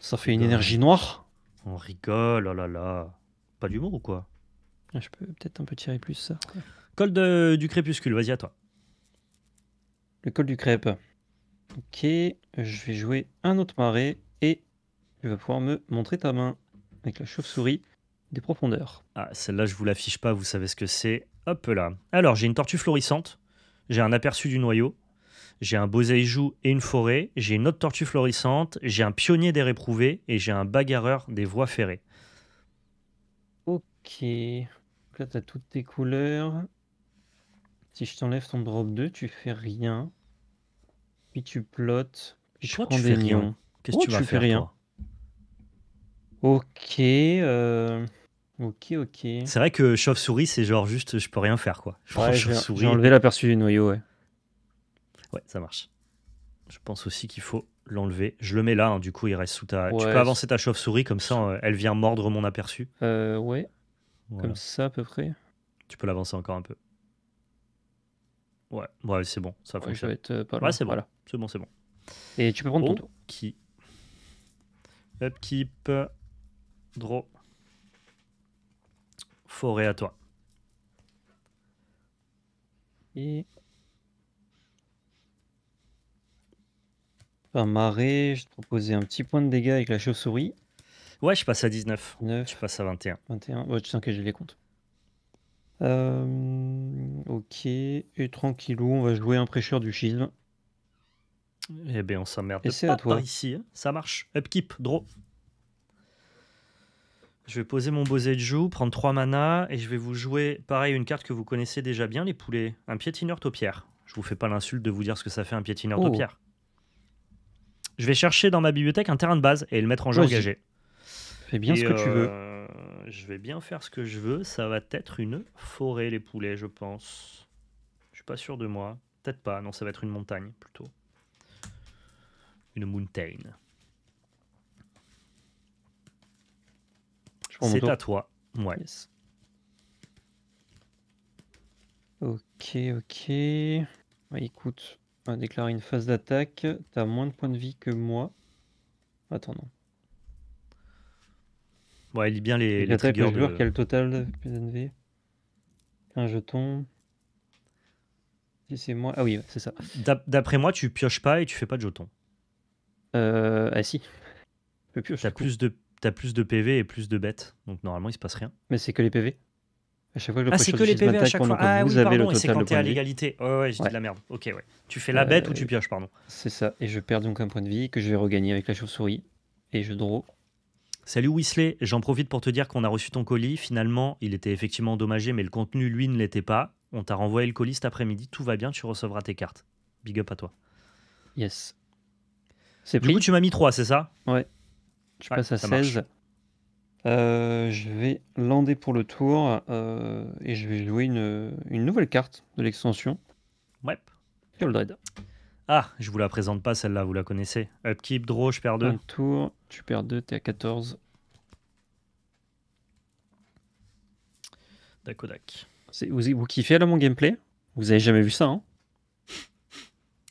Ça fait une énergie noire. On rigole, oh là là. Pas d'humour ou quoi ah, Je peux peut-être un peu tirer plus ça. Col euh, du crépuscule, vas-y à toi. Le col du crêpe. Ok, je vais jouer un autre marais et tu vas pouvoir me montrer ta main avec la chauve-souris des profondeurs. Ah, celle-là, je vous l'affiche pas, vous savez ce que c'est. Hop là. Alors, j'ai une tortue florissante, j'ai un aperçu du noyau, j'ai un joue et une forêt, j'ai une autre tortue florissante, j'ai un pionnier des réprouvés et j'ai un bagarreur des voies ferrées. Ok. là, tu as toutes tes couleurs. Si je t'enlève ton drop 2, tu fais rien. Puis tu plottes. Puis je prends tu fais rien. Qu'est-ce que tu vas faire fais rien. ok. Euh, ok, ok. C'est vrai que chauve-souris, c'est genre juste je peux rien faire quoi. Je prends chauve-souris. J'ai enlevé l'aperçu du noyau, ouais. Ouais, ça marche. Je pense aussi qu'il faut l'enlever. Je le mets là, hein, du coup, il reste sous ta. tu peux avancer ta chauve-souris, comme ça, euh, elle vient mordre mon aperçu. Euh, ouais. Comme ça, à peu près. Tu peux l'avancer encore un peu. Ouais, ouais c'est bon, ça fonctionne. Euh, ouais, c'est bon, voilà. c'est bon, c'est bon. Et tu peux prendre ton tour. Qui Upkeep, draw. Forêt à toi. Et. un marée, je te proposais un petit point de dégâts avec la chauve-souris. Ouais, je passe à 19. Je passe à 21. 21. Ouais, tu sens que j'ai les comptes. Euh... Ok, et tranquillou, on va jouer un prêcheur du schisme. Eh bien, on s'emmerde pas à toi. ici. Hein. Ça marche. Upkeep, draw. Je vais poser mon joue prendre 3 mana, et je vais vous jouer, pareil, une carte que vous connaissez déjà bien, les poulets. Un piétineur taupière. Je vous fais pas l'insulte de vous dire ce que ça fait un piétineur de oh. pierre Je vais chercher dans ma bibliothèque un terrain de base et le mettre en jeu engagé. Fais bien ce que tu veux. Euh, je vais bien faire ce que je veux. Ça va être une forêt, les poulets, je pense. Je suis pas sûr de moi. Peut-être pas. Non, ça va être une montagne, plutôt. Une mountain. C'est à toi. Moïse. Ok, ok. Bah, écoute, on va déclarer une phase d'attaque. T'as moins de points de vie que moi. Attends, non. Ouais, il lit bien les. les total de Un jeton. c'est moi. Ah oui, c'est ça. D'après moi, tu pioches pas et tu fais pas de jeton. Euh, ah si. Tu plus, de... As plus de PV et plus de bêtes. Donc normalement, il se passe rien. Mais c'est que les PV ah, c'est que les PV à chaque fois. Ah, ah oui, avez c'est quand t'es à l'égalité. Oh, ouais, j'ai dit de la merde. Ok, Tu fais la bête ou tu euh, pioches, pardon. C'est ça. Et je perds donc un point de vie que je vais regagner avec la chauve-souris. Et je draw Salut Whistler, j'en profite pour te dire qu'on a reçu ton colis. Finalement, il était effectivement endommagé, mais le contenu, lui, ne l'était pas. On t'a renvoyé le colis cet après-midi. Tout va bien, tu recevras tes cartes. Big up à toi. Yes. C'est Du coup, tu m'as mis 3, c'est ça Ouais. Je passe à 16. Euh, je vais lander pour le tour euh, et je vais jouer une, nouvelle carte de l'extension. Ouais. Dread. Ah, je vous la présente pas celle-là, vous la connaissez. Upkeep, draw, je perds 2. Un tour, super 2, t'es à 14. Dakodak. Vous, vous kiffez là mon gameplay Vous avez jamais vu ça, hein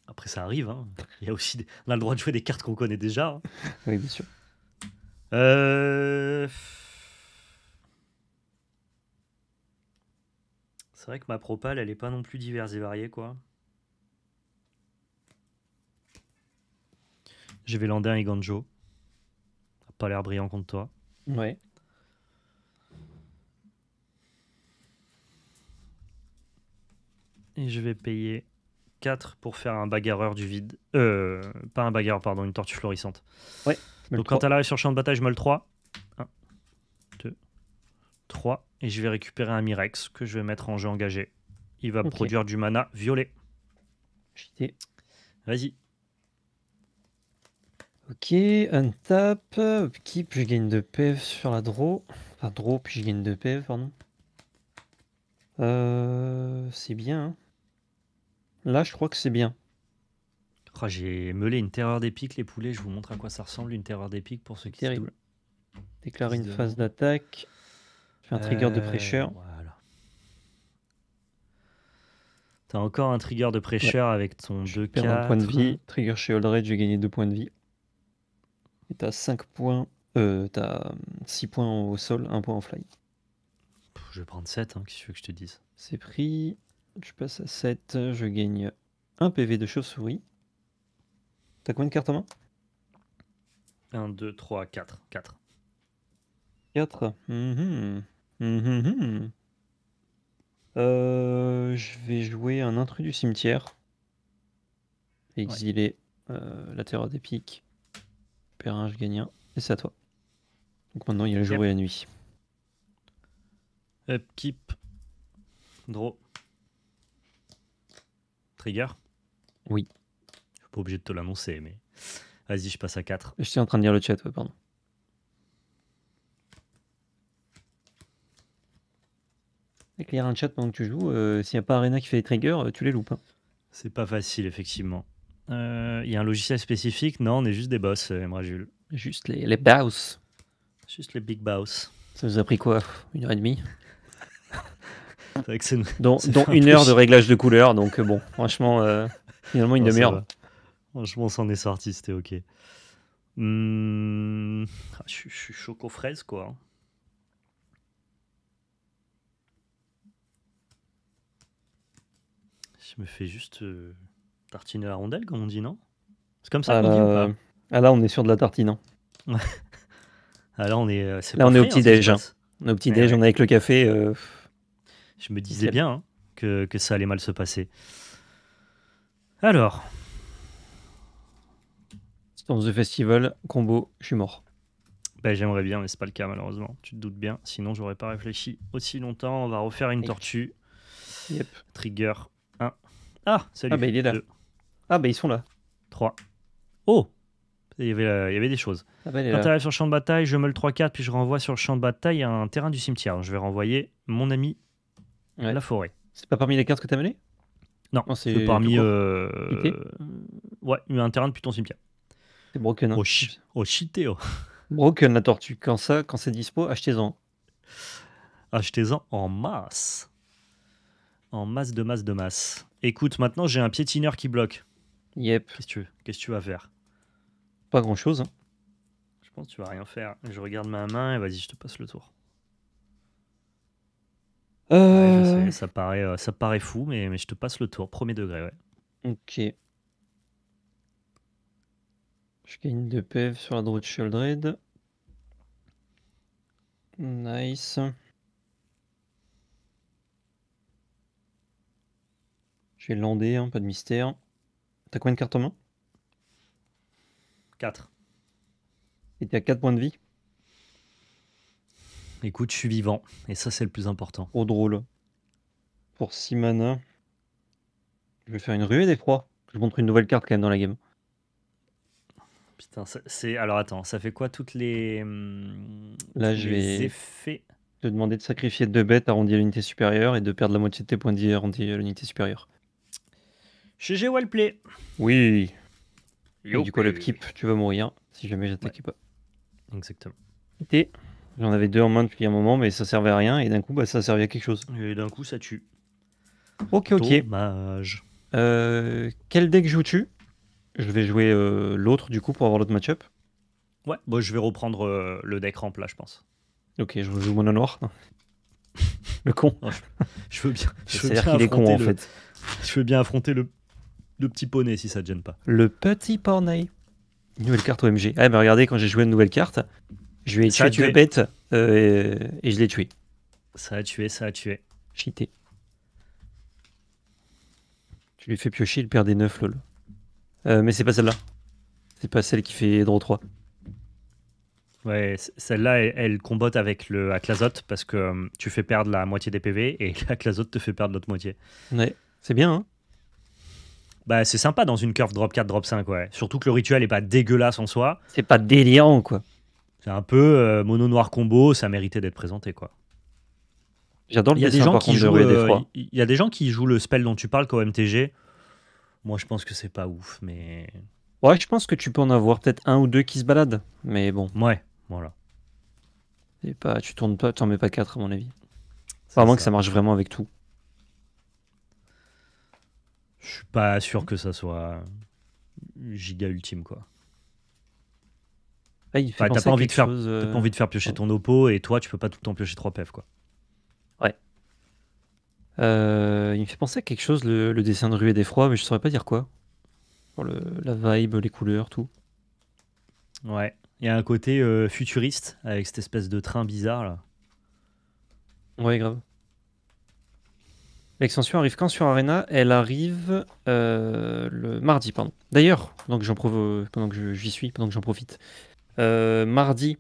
Après, ça arrive. Hein. Il y aussi On a le droit de jouer des cartes qu'on connaît déjà. Hein. [LAUGHS] oui, bien sûr. Euh, c'est vrai que ma propale, elle est pas non plus diverse et variée, quoi. Je vais lander un Iganjo l'air brillant contre toi. Ouais. Et je vais payer 4 pour faire un bagarreur du vide. Euh, pas un bagarreur, pardon, une tortue florissante. Ouais. Donc quand elle arrive sur champ de bataille, je me le 3. 1, 2, 3. Et je vais récupérer un Mirex que je vais mettre en jeu engagé. Il va produire du mana violet. Vas-y. Ok, un tap, qui je gagne 2 PV e sur la draw. Enfin, draw, puis je gagne 2 PV, e pardon. Euh, c'est bien. Hein. Là, je crois que c'est bien. Oh, j'ai meulé une terreur d'épique, les poulets. Je vous montre à quoi ça ressemble une terreur d'épique pour ceux qui Terrible. Se Déclarer une phase d'attaque. Je fais un trigger de prêcheur. Euh, voilà. T'as encore un trigger de prêcheur avec ton jeu 2K. un point de vie. Trigger chez Old Rage, j'ai gagné 2 points de vie t'as 5 points. Euh, t'as 6 points au sol, 1 point en fly. Je vais prendre 7, hein, qu'est-ce que veux que je te dise C'est pris. Je passe à 7. Je gagne 1 PV de chauve-souris. T'as combien de cartes en main 1, 2, 3, 4. 4. 4. je vais jouer un intrus du cimetière. Exiler euh, la terreur des pics. Hein, je gagne un. Et c'est à toi. Donc maintenant, il y a le jour et la nuit. Upkeep. Draw. Trigger. Oui. Je suis pas obligé de te l'annoncer, mais. Vas-y, je passe à 4. Je suis en train de lire le chat, ouais, pardon. Éclairer un chat pendant que tu joues, euh, s'il n'y a pas Arena qui fait les triggers, euh, tu les loupes. Hein. C'est pas facile, effectivement. Il euh, y a un logiciel spécifique Non, on est juste des boss, euh, moi Jules. Juste les, les Juste les big boss. Ça vous a pris quoi Une heure et demie [LAUGHS] vrai que une heure de réglage de couleur. donc euh, bon, franchement, finalement une demi-heure. Franchement, on s'en est sorti, c'était ok. Hmm. Ah, je, suis choco fraise, quoi. Je me fais juste. Tartine à la rondelle, comme on dit, non C'est comme ça ah qu'on dit ou pas Ah là, on est sur de la tartine. non hein. [LAUGHS] ah là, on est. on est au petit-déj. Eh on est au petit-déj, on est avec le café. Euh, je me disais bien hein, que, que ça allait mal se passer. Alors. Dans The Festival, combo, je suis mort. Ben, J'aimerais bien, mais c'est pas le cas malheureusement. Tu te doutes bien. Sinon, j'aurais pas réfléchi aussi longtemps. On va refaire une tortue. Yep. Trigger 1. Ah, salut. Ah, ben, il est là. Ah, bah ils sont là. 3. Oh il y, avait, euh, il y avait des choses. Ah, bah, quand tu sur le champ de bataille, je meule 3-4, puis je renvoie sur le champ de bataille un terrain du cimetière. je vais renvoyer mon ami à la forêt. C'est pas parmi les cartes que tu as menées Non, c'est parmi. Euh, ouais, un terrain depuis ton cimetière. C'est broken. Hein. Au, shit [LAUGHS] Broken la tortue. Quand ça, quand c'est dispo, achetez-en. Achetez-en en masse. En masse de masse de masse. Écoute, maintenant j'ai un piétineur qui bloque. Yep. Qu'est-ce que tu, vas faire Pas grand-chose. Hein. Je pense que tu vas rien faire. Je regarde ma main et vas-y, je te passe le tour. Euh. Euh, ça paraît, fou, mais, je te passe le tour. Premier degré, ouais. ok. Je gagne 2 PV e sur la droite Sheldred. Nice. Je vais lander, hein, pas de mystère. T'as combien de cartes en main 4. Et t'as 4 points de vie Écoute, je suis vivant. Et ça, c'est le plus important. au oh, drôle. Pour 6 je vais faire une ruée des proies. Je montre une nouvelle carte quand même dans la game. Putain, c'est. Alors attends, ça fait quoi toutes les. Hmm, Là, je vais. Effets... Te demander de sacrifier deux bêtes arrondies à l'unité supérieure et de perdre la moitié de tes points de vie l'unité supérieure. GG Play. Oui. du coup, le tu vas mourir si jamais j'attaque pas. Exactement. J'en avais deux en main depuis un moment, mais ça servait à rien. Et d'un coup, bah, ça servait à quelque chose. Et d'un coup, ça tue. Ok, ok. Dommage. Euh, quel deck joues-tu Je vais jouer euh, l'autre, du coup, pour avoir l'autre match-up. Ouais, bon, bah, je vais reprendre euh, le deck ramp, là, je pense. Ok, je joue mon noir. [LAUGHS] le con. je, veux bien. con, en fait. Je veux bien affronter le de petit poney si ça te gêne pas. Le petit poney. nouvelle carte OMG. Ah, mais bah, regardez, quand j'ai joué une nouvelle carte, je lui ai tué, bête euh, et je l'ai tué. Ça a tué, ça a tué. Cheaté. Tu lui fais piocher, il perd des 9 lol. Euh, mais c'est pas celle-là. C'est pas celle qui fait draw 3. Ouais, celle-là, elle, combat avec le Aclazote parce que euh, tu fais perdre la moitié des PV et l'Aclazote [LAUGHS] te fait perdre l'autre moitié. Ouais, c'est bien, hein bah, c'est sympa dans une curve drop 4, drop 5, ouais. Surtout que le rituel est pas dégueulasse en soi. C'est pas délirant, quoi. C'est un peu euh, mono noir combo, ça méritait d'être présenté, quoi. J'adore le il y a des gens qui jouent, euh, Il y a des gens qui jouent le spell dont tu parles qu'au MTG. Moi, je pense que c'est pas ouf, mais. Ouais, je pense que tu peux en avoir peut-être un ou deux qui se baladent, mais bon. Ouais, voilà. Et pas, tu tournes pas, t'en mets pas quatre à mon avis. Pas moins que ça marche vraiment avec tout. Je suis pas sûr que ça soit giga ultime, quoi. Ah, t'as pas, envie de faire, envie de faire piocher ton oppo et toi, tu peux pas tout le temps piocher 3 PF, quoi. Ouais. Euh, il me fait penser à quelque chose, le, dessin de Ruée d'Effroi, mais je saurais pas dire quoi. la vibe, les couleurs, tout. Ouais. Il y a un côté euh, futuriste avec cette espèce de train bizarre, là. Ouais, grave. L'extension arrive quand sur Arena Elle arrive euh, le mardi, pardon. D'ailleurs, pendant que j'en j'y suis, pendant que j'en profite, euh, mardi,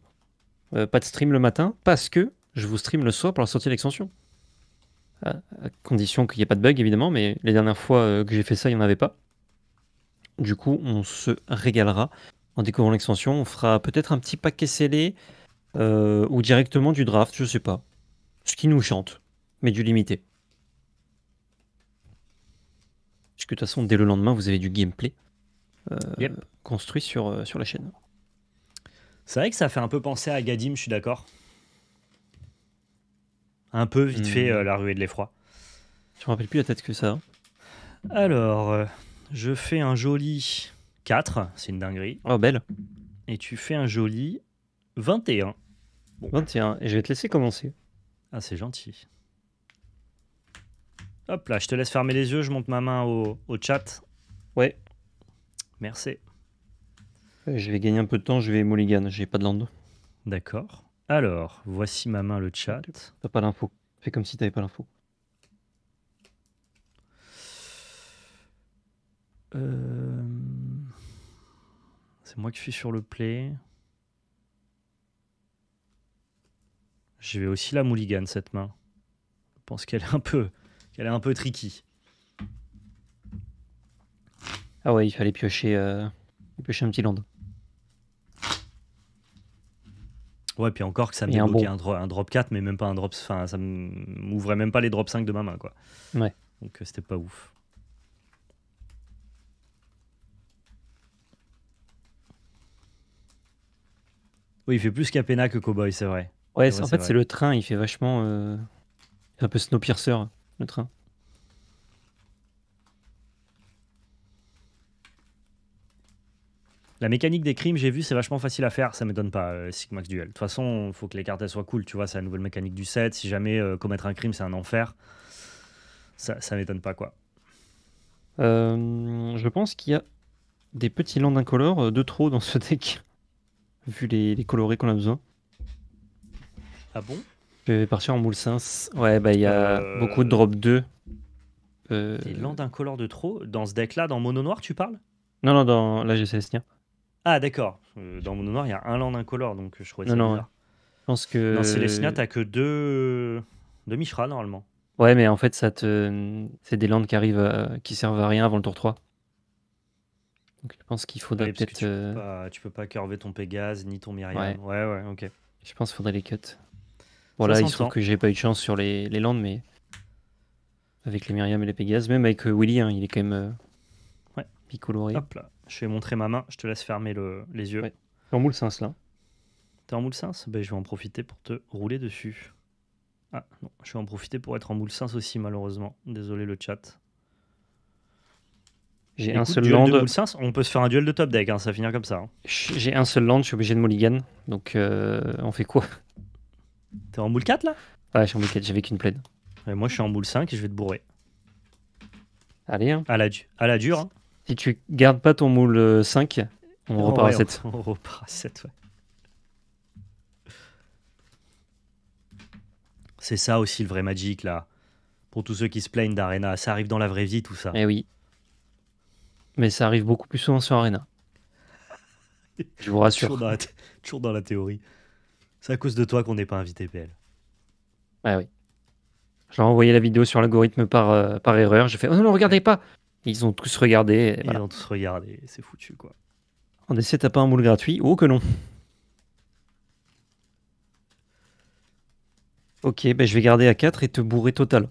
euh, pas de stream le matin parce que je vous stream le soir pour la sortie de l'extension. À, condition qu'il n'y ait pas de bug évidemment, mais les dernières fois que j'ai fait ça, il n'y en avait pas. Du coup, on se régalera en découvrant l'extension. On fera peut-être un petit paquet scellé ou directement du draft, je sais pas. Ce qui nous chante, mais du limité. Puisque de toute façon, dès le lendemain, vous avez du gameplay euh, construit sur, euh, sur la chaîne. C'est vrai que ça fait un peu penser à Gadim, je suis d'accord. Un peu vite fait hmm. euh, la ruée de l'effroi. Je me rappelles plus la tête que ça. Hein. Alors, je fais un joli 4, c'est une dinguerie. Oh, belle. Et tu fais un joli 21. 21, et je vais te laisser commencer. Ah, c'est gentil. Hop là, je te laisse fermer les yeux, je monte ma main au, chat. Ouais. Merci. Je vais gagner un peu de temps, je vais mulligan, j'ai pas de land. D'accord. Alors, voici ma main, le chat. T'as pas l'info. Fais comme si t'avais pas l'info. Euh, c'est moi qui suis sur le play. Je vais aussi la mulligan cette main. Je pense qu'elle est un peu elle est un peu tricky. Ah ouais, il fallait piocher, euh, piocher un petit land. Ouais, puis encore que ça me un, drop 4, mais même pas un drop. Enfin, ça m'ouvrait même pas les drop 5 de ma main, quoi. Donc euh, c'était pas ouf. Oui, il fait plus pena que Cowboy, c'est vrai. Ouais, en fait, c'est le train, il fait vachement. Euh, un peu Snowpiercer le train. La mécanique des crimes, j'ai vu, c'est vachement facile à faire, ça m'étonne pas euh, six Sigmax Duel. De toute façon, il faut que les cartes soient cool, tu vois, c'est la nouvelle mécanique du set. Si jamais euh, commettre un crime, c'est un enfer, ça, m'étonne pas quoi. Euh, je pense qu'il y a des petits lands incolores de trop dans ce [LAUGHS] deck, vu les colorés qu'on a besoin. Ah bon je vais partir en moule 5. Ouais, bah il y a euh, beaucoup de drop 2. Euh... landes land de trop. Dans ce deck-là, dans mono noir, tu parles Non, non, dans j'ai Célestia. Ah, d'accord. Euh, dans mono noir, il y a un land incolore, donc euh, je crois que non, non. Je pense que. Dans Célestia, t'as que deux. Deux Mishra, normalement. Ouais, mais en fait, ça te. C'est des landes qui arrivent qui servent à rien avant le tour 3. Donc je pense qu'il faudrait peut-être. Tu, peux pas, tu curver ton Pégase ni ton Myriam. Ouais, ouais, ok. Je pense qu'il faudrait les cuts. Voilà, il se trouve que j'ai pas eu de chance sur les, les Landes, mais avec les Myriam et les Pégases, même avec euh, Willy, hein, il est quand même euh, ouais. bicoloré. Hop là, je vais montrer ma main, je te laisse fermer les yeux. T'es en moule sens là. T'es en moule sens ben, Je vais en profiter pour te rouler dessus. Ah non, je vais en profiter pour être en moule sens aussi, malheureusement. Désolé le chat. J'ai un seul land. on peut se faire un duel de top deck, hein, ça va finir comme ça. Hein. J'ai un seul land, je suis obligé de mulligan. Donc euh, on fait quoi T'es en boule 4 là Ouais, je suis en boule 4, j'avais qu'une plaine. moi, je suis en moule 5 et je vais te bourrer. Allez, hein. à, la à la dure. Hein. Si tu gardes pas ton moule 5, euh, [LAUGHS] on repart à 7. On, à 7, ouais. C'est ça aussi le vrai Magic, là. Pour tous ceux qui se plaignent d'Arena, ça arrive dans la vraie vie, tout ça. Eh oui. Mais ça arrive beaucoup plus souvent sur Arena. [LAUGHS] Je vous rassure. toujours dans la théorie. C'est à cause de toi qu'on n'est pas invité, PL. Ah oui. J'ai envoyé la vidéo sur l'algorithme par, euh, par erreur. J'ai fait Oh non, regardez pas Ils ont tous regardé. Ils ont tous regardé, c'est foutu quoi. On essaie de taper un moule gratuit. ou oh, que non Ok, bah, je vais garder à 4 et te bourrer total.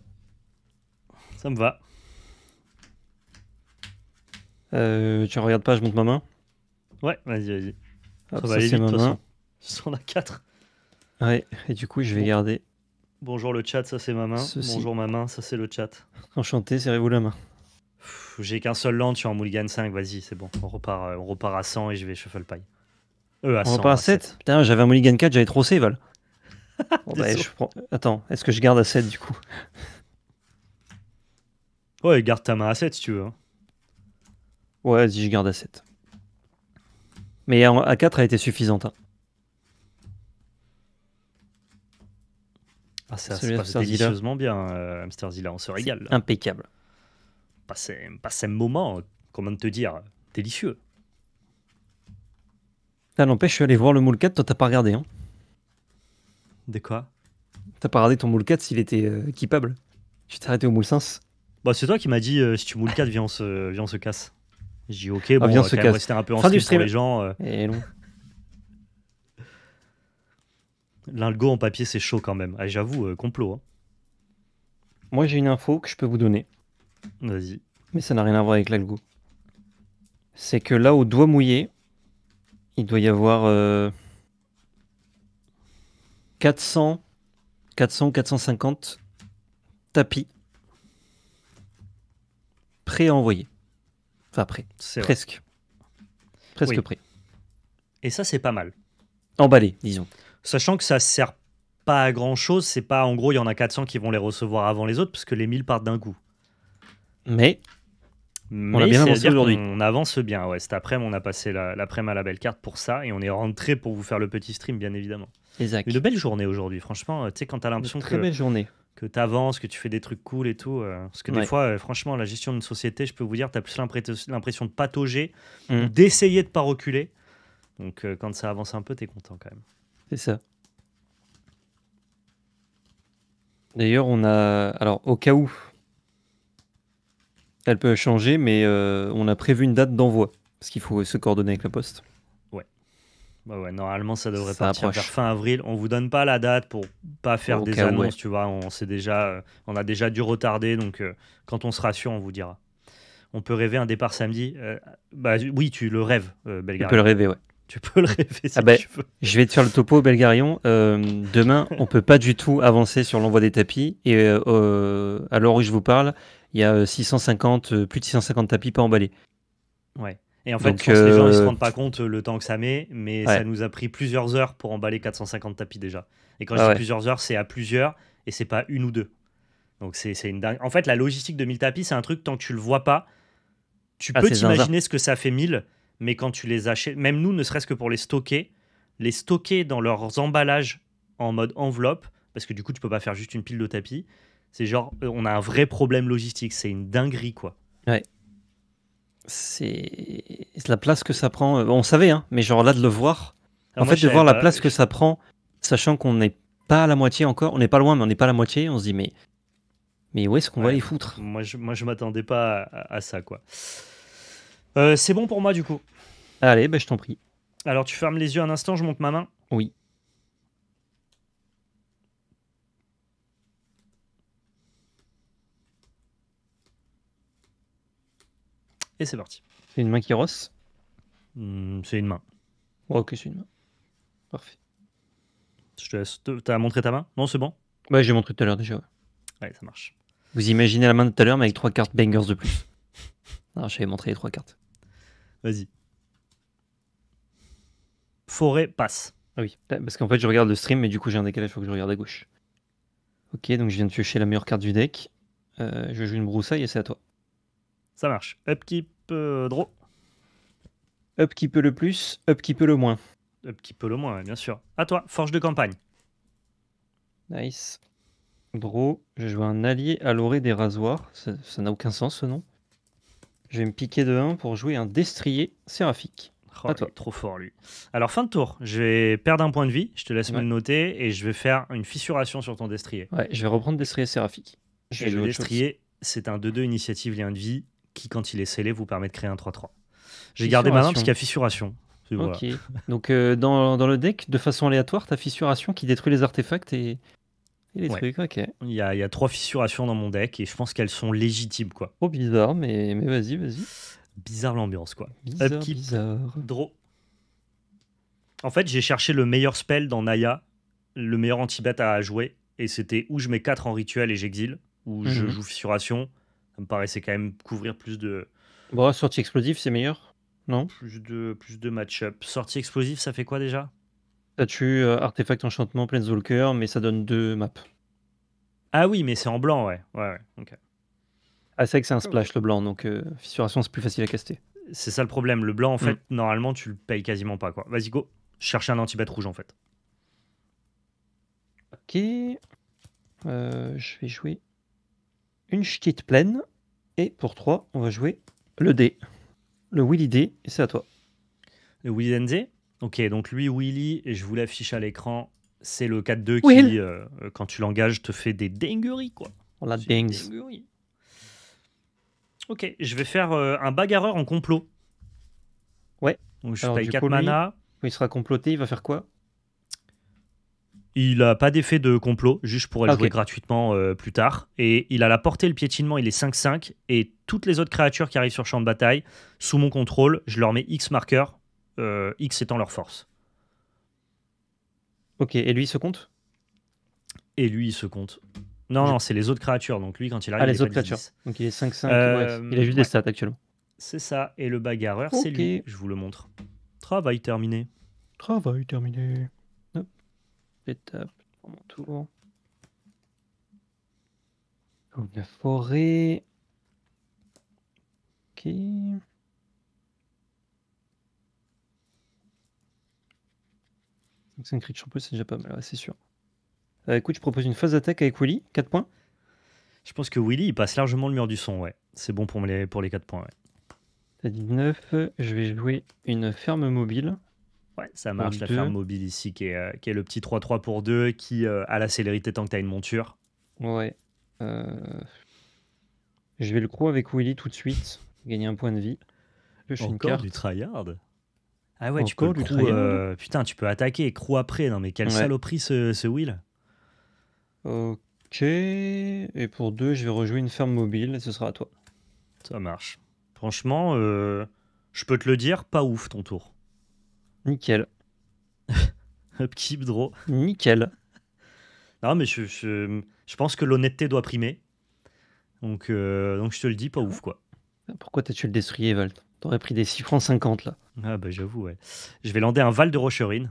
Ça me va. Euh, tu regardes pas, je monte ma main Ouais, vas-y, vas-y. ça, va aller de toute façon. 4. Ouais, et du coup, je vais garder. Bonjour le chat, ça c'est ma main. Bonjour ma main, ça c'est le chat. Enchanté, serrez-vous la main. J'ai qu'un seul land, je suis en mulligan 5, vas-y, c'est bon. On repart, euh, on repart à 100 et je vais shuffle pie. Euh, on repart à 7, Putain, j'avais un mulligan 4, j'avais trop save. [LAUGHS] Bah, Attends, est-ce que je garde à 7 du coup Ouais, garde ta main à 7 si tu veux. Hein. Ouais, vas-y, je garde à 7. Mais à 4 a été suffisante. Hein. Ah, ça se passe délicieusement bien, euh, Amsterdam, on se régale. Impeccable. Passer, un moment, comment te dire, délicieux. Là, ah, n'empêche, je suis allé voir le Moule 4, toi, t'as pas regardé. Hein de quoi T'as pas regardé ton Moule 4 s'il était euh, équipable Tu t'es arrêté au Moule 5 bah, C'est toi qui m'as dit euh, si tu moules 4, viens, on se, se casse. J'ai dit ok, ah, bon, on va rester un peu en stream pour les gens. Et non eh, L'algo en papier, c'est chaud quand même. Ah, j'avoue, euh, complot. Hein. Moi, j'ai une info que je peux vous donner. Vas-y. Mais ça n'a rien à voir avec l'algo. C'est que là, au doigt mouillé, il doit y avoir 400, 400 450 tapis prêts à envoyer. Enfin, prêts. Presque. Presque prêt. Et ça, c'est pas mal. Emballé, disons. Sachant que ça ne sert pas à grand chose, c'est pas en gros il y en a 400 qui vont les recevoir avant les autres parce que les 1000 partent d'un coup. Mais, on aujourd'hui. On avance bien, ouais. Cet après-midi, on a passé l'après-midi à la belle carte pour ça et on est rentré pour vous faire le petit stream, bien évidemment. Exact. Une belle journée aujourd'hui, franchement. Tu sais, quand t'as l'impression que. Très que tu avances, que tu fais des trucs cool et tout. Euh, parce que des fois, euh, franchement, la gestion d'une société, je peux vous dire, tu as plus l'impression de patauger, mm. d'essayer de pas reculer. Donc euh, quand ça avance un peu, t'es content quand même. C'est ça. D'ailleurs, on a. Alors, au cas où, elle peut changer, mais euh, on a prévu une date d'envoi. Parce qu'il faut se coordonner avec la poste. Ouais. Bah ouais, normalement, ça devrait partir vers fin avril. On vous donne pas la date pour pas faire des annonces, tu vois. On, sait déjà, euh, on a déjà dû retarder, donc euh, quand on sera sûr, on vous dira. On peut rêver un départ samedi. bah oui, tu le rêves, belga. On peut le rêver, ouais. Tu peux le rêver si ah bah, tu veux. Je vais te faire le topo, Belgarion. Euh, demain, on peut pas du tout avancer sur l'envoi des tapis. Et euh, à l'heure où je vous parle, il y a 650, euh, plus de 650 tapis pas emballés. Ouais. Et en fait, je pense que les gens ne se rendent pas compte le temps que ça met, mais ça nous a pris plusieurs heures pour emballer 450 tapis déjà. Et quand je ah dis plusieurs heures, c'est à plusieurs et c'est pas une ou deux. Donc c'est une dingue. En fait, la logistique de 1000 tapis, c'est un truc, tant que tu le vois pas, tu ah, peux t'imaginer ce que ça fait 1000 mais quand tu les achètes, même nous, ne serait-ce que pour les stocker, les stocker dans leurs emballages en mode enveloppe, parce que du coup, tu peux pas faire juste une pile de tapis. C'est genre, euh, on a un vrai problème logistique. C'est une dinguerie, quoi. Ouais. C'est la place que ça prend. Euh, on savait, hein, mais genre là, de le voir. Ah, en fait, de voir la place que ça prend, sachant qu'on n'est pas à la moitié encore. On n'est pas loin, mais on n'est pas à la moitié. On se dit, mais, mais où est-ce qu'on va les foutre Moi, je, moi, je m'attendais pas à, ça, quoi. Euh, c'est bon pour moi, du coup. Allez, ben, je t'en prie. Alors, tu fermes les yeux un instant, je monte ma main. Oui. Et c'est parti. C'est une main qui rosse hmm, C'est une main. ok, c'est une main. Parfait. Je te T'as montré ta main Non, c'est bon Ouais, j'ai montré tout à l'heure déjà. Ouais. ça marche. Vous imaginez la main de tout à l'heure, mais avec trois cartes bangers de plus. [LAUGHS] Non, j'avais montré les trois cartes. Vas-y forêt, passe. Ah oui, parce qu'en fait, je regarde le stream, mais du coup, j'ai un décalage, il faut que je regarde à gauche. Ok, donc je viens de piocher la meilleure carte du deck. Euh, je joue une broussaille et c'est à toi. Ça marche. Upkeep, peut draw. Up qui peut le plus, up qui peut le moins. Up qui peut le moins, bien sûr. À toi, forge de campagne. Nice. Draw, je joue un allié à l'orée des rasoirs. Ça n'a aucun sens ce nom. Je vais me piquer de 1 pour jouer un destrier séraphique. Oh, trop fort, lui. Alors, fin de tour, je vais perdre un point de vie, je te laisse me le noter, et je vais faire une fissuration sur ton destrier. Ouais, je vais reprendre destrier séraphique. le destrier, c'est un 2-2 initiative lien de vie qui, quand il est scellé, vous permet de créer un 3-3. J'ai gardé ma main parce qu'il y a fissuration. Ok. Donc, euh, dans, dans, le deck, de façon aléatoire, ta fissuration qui détruit les artefacts et, les trucs. Ok. Il y, a, il y, a, trois fissurations dans mon deck et je pense qu'elles sont légitimes, quoi. Oh, bizarre, mais, mais vas-y, vas-y. Bizarre l'ambiance, quoi. Bizarre, Upkeep, En fait, j'ai cherché le meilleur spell dans Naya, le meilleur anti bête à jouer, et c'était où je mets 4 en rituel et j'exile, ou je mhm. joue fissuration. Ça me paraissait quand même couvrir plus de. Bon, sortie explosive, c'est meilleur Non Plus de, plus de match-up. Sortie explosive, ça fait quoi déjà Ça tue euh, artefact enchantement, planeswalker, mais ça donne deux maps. Ah oui, mais c'est en blanc, ouais. Ouais, ouais, ok. Ah, c'est que c'est un ah splash le blanc, donc euh, fissuration, c'est plus facile à caster. C'est ça le problème. Le blanc, en mm. fait, normalement, tu le payes quasiment pas. quoi. Vas-y, go. Cherche un anti-bête rouge, en fait. Ok. Euh, je vais jouer une ch'tite pleine. Et pour 3, on va jouer le dé Le Willy D, et c'est à toi. Le Willy dé. Ok, donc lui, Willy, et je vous l'affiche à l'écran, c'est le 4-2 qui, euh, quand tu l'engages, te fait des dingueries, quoi. On la Ok, je vais faire euh, un bagarreur en complot. Ouais. Donc je paye 4 mana. il sera comploté, il va faire quoi Il a pas d'effet de complot, juste pour le ah, jouer gratuitement euh, plus tard. Et il a la portée, le piétinement, il est 5-5. Et toutes les autres créatures qui arrivent sur champ de bataille, sous mon contrôle, je leur mets X marqueur, euh, X étant leur force. Ok, et lui, il se compte Et lui, il se compte. Non, non, c'est les autres créatures. Donc lui, quand il ah, arrive, ah, les autres créatures. Donc il est 5-5. Il a juste des euh, stats actuellement. C'est ça. Et le bagarreur, c'est lui. Je vous le montre. Travail terminé. Travail terminé. Hop. Étape. Euh, Mon tour. la forêt. Ok. Donc c'est un crit champion, c'est déjà pas mal, c'est sûr. Euh, écoute, je propose une phase d'attaque avec Willy, 4 points. Je pense que Willy, il passe largement le mur du son, ouais. C'est bon pour les, pour 4 points, ouais. T'as dit 9, je vais jouer une ferme mobile. Ouais, ça marche, la ferme mobile ici, qui est, euh, le petit 3-3 pour 2, qui euh, a la célérité tant que t'as une monture. Ouais. Je vais le croire avec Willy tout de suite, gagner un point de vie. Je suis Encore du tryhard ah ouais, tu peux le putain, tu peux attaquer et crew après. Non mais quelle saloperie ce, ce Will. Ok. Et pour deux, je vais rejouer une ferme mobile et ce sera à toi. Ça marche. Franchement, euh, je peux te le dire, pas ouf ton tour. Nickel. [LAUGHS] Upkeep, draw. Nickel. Non, mais je, pense que l'honnêteté doit primer. Donc, euh, donc je te le dis, pas ouf quoi. Pourquoi t'as tué le destrier, Valt T'aurais pris des 6 francs 50 là. Ah bah j'avoue, ouais. Je vais lander un Val de Rocherine.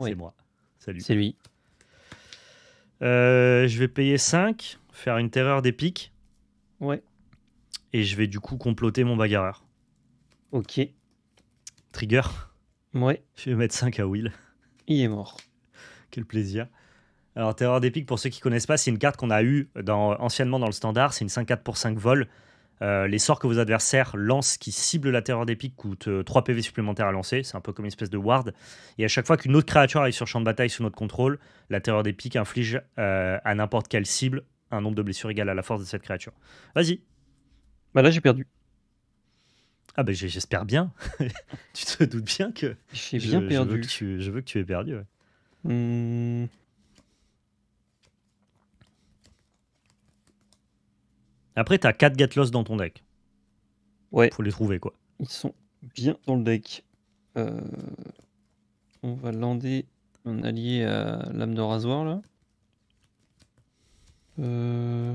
C'est moi. Salut. C'est lui. Euh, je vais payer 5, faire une terreur d'épique, Ouais. Et je vais du coup comploter mon bagarreur. Ok. Trigger. Ouais. Je vais mettre 5 à Will. Il est mort. Quel plaisir. Alors, Terreur d'épique, pour ceux qui connaissent pas, c'est une carte qu'on a eue anciennement dans le standard. C'est une 5-4 pour 5 vol. Euh, les sorts que vos adversaires lancent qui ciblent la terreur des pics coûtent 3 euh, PV supplémentaires à lancer. C'est un peu comme une espèce de ward. Et à chaque fois qu'une autre créature arrive sur champ de bataille sous notre contrôle, la terreur des pics inflige euh, à n'importe quelle cible un nombre de blessures égal à la force de cette créature. Vas-y. Bah là, j'ai perdu. Ah bah j'espère bien. [LAUGHS] tu te doutes bien que. J'ai bien perdu. Je veux que, tu, aies perdu. Hmm. Après, t'as 4 Gatlos dans ton deck. Ouais. Faut les trouver, quoi. Ils sont bien dans le deck. Euh, on va lander un allié à l'âme de rasoir, là. Euh.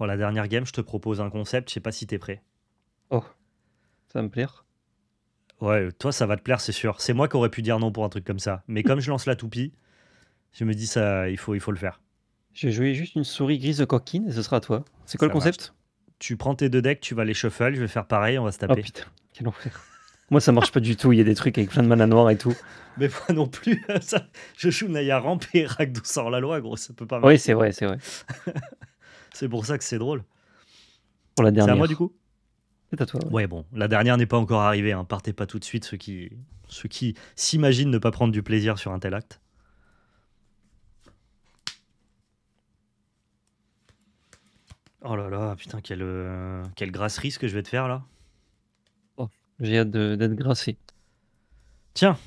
Oh, la dernière game, je te propose un concept, je sais pas si t'es prêt. Oh, ça va me plaire. Ouais, toi, ça va te plaire, c'est sûr. C'est moi qui aurais pu dire non pour un truc comme ça. Mais comme je lance la toupie, je me dis, ça, il faut, il faut le faire. Je jouer juste une souris grise de coquine et ce sera à toi. C'est quoi le concept Tu prends tes deux decks, tu vas les shuffle, je vais faire pareil, on va se taper. Oh putain, quel enfer. moi, ça marche pas du tout. Il y a des trucs avec plein de mana noir et tout. Mais moi non plus. [LAUGHS] je joue Naya Ramp et Ragdou sort la loi, gros. Ça peut pas marcher. Oui, c'est vrai, c'est vrai. [LAUGHS] c'est pour ça que c'est drôle. Pour la dernière. C'est à moi du coup C'est à toi. Ouais. bon. La dernière n'est pas encore arrivée. Hein. Partez pas tout de suite ceux qui, ceux qui s'imaginent ne pas prendre du plaisir sur un tel acte. Oh là là, putain, quelle, euh, quelle grasserie ce que je vais te faire là. Oh, j'ai hâte d'être grassé. Tiens,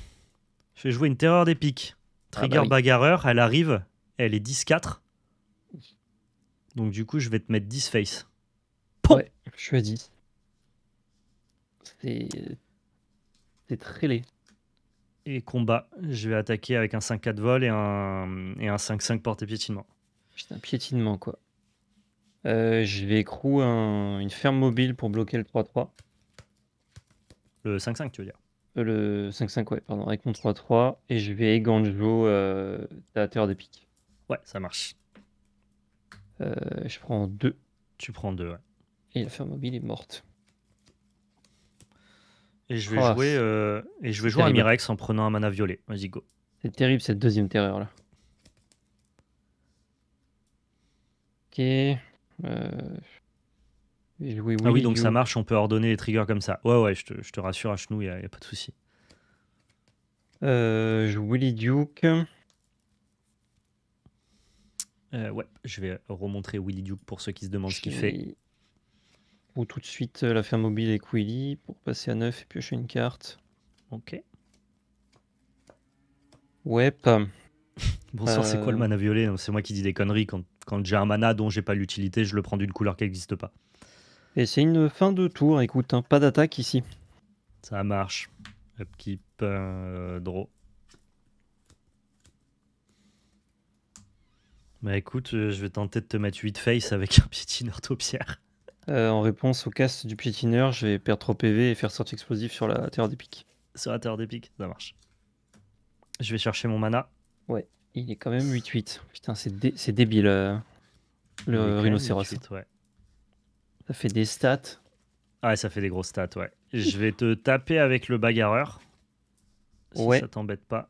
je vais jouer une terreur des ah Trigger bah bagarreur, elle arrive, elle est 10-4. Donc du coup, je vais te mettre 10 face. Ouais, je suis à 10. C'est. Euh, c'est très laid. Et combat, je vais attaquer avec un 5-4 vol et un, et un 5-5 porté piétinement Putain, piétinement quoi. Euh, je vais écrou une ferme mobile pour bloquer le 3-3. Le 5-5, tu veux dire euh, Le 5-5, ouais, pardon, avec mon 3-3. Et je vais Ganjo, euh, terreur des Ouais, ça marche. Euh, je prends 2. Tu prends 2, ouais. Et la ferme mobile est morte. Et je vais ah. jouer, et je vais jouer un Mirex en prenant un mana violet. Vas-y, go. C'est terrible cette deuxième terreur là. Ok. Euh, oui, ah oui, donc ça marche, on peut ordonner les triggers comme ça. Ouais, ouais, je te, je te rassure, il n'y a, pas de souci. Euh, Willy Duke. Euh, ouais, je vais remontrer Willy Duke pour ceux qui se demandent ce qu'il fait. Ou tout de suite euh, la ferme mobile avec Willy pour passer à neuf et piocher une carte. Ok. Ouais, [LAUGHS] bon Bonsoir, c'est quoi le mana violet C'est moi qui dis des conneries quand quand j'ai un mana dont j'ai pas l'utilité, je le prends d'une couleur qui n'existe pas. Et c'est une fin de tour, écoute, hein, pas d'attaque ici. Ça marche. Upkeep, euh, draw. Bah écoute, euh, je vais tenter de te mettre 8 face avec un piétineur taupière. Euh, en réponse au cast du piétineur, je vais perdre 3 PV et faire sortir explosif sur la terre des piques. Sur la terre des piques, ça marche. Je vais chercher mon mana. Ouais. Il est quand même 8-8. Putain, c'est débile euh, le rhinocéros. Ça fait des stats. Ouais, ça fait des grosses stats, ouais. Je vais te taper avec le bagarreur. Si ouais. ça t'embête pas.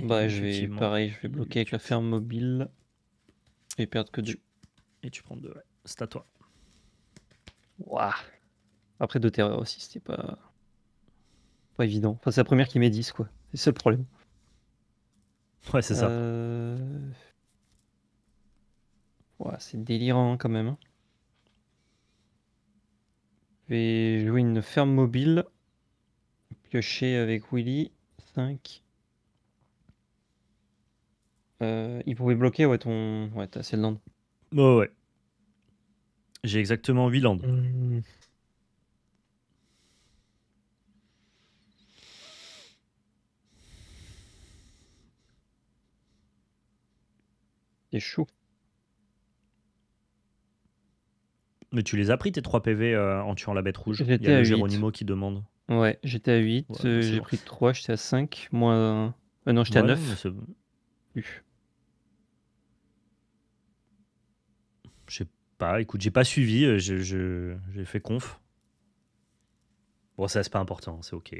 Bah, je vais, pareil, je vais bloquer avec la ferme mobile. Et perdre que du. Et tu prends 2, ouais. C'est à toi. Waouh. Après, deux terreurs aussi, c'était pas... pas évident. Enfin, c'est la première qui met 10, quoi. C'est le le problème. Ouais, c'est ça. Euh, ouais, c'est délirant quand même. Hein. Je vais jouer une ferme mobile. Piocher avec Willy. 5. Euh, il pouvait bloquer, ouais, ton. Ouais, t'as assez de land. ouais. J'ai exactement 8 landes. Mmh. C'est chaud. Mais tu les as pris tes 3 PV euh, en tuant la bête rouge. Il y a le Géronimo qui demande. Ouais, j'étais à 8, euh, j'ai pris 3, j'étais à 5, euh, non, j'étais à 9. Je sais pas, écoute, j'ai pas suivi, j'ai fait conf. Bon, ça, c'est pas important, c'est ok.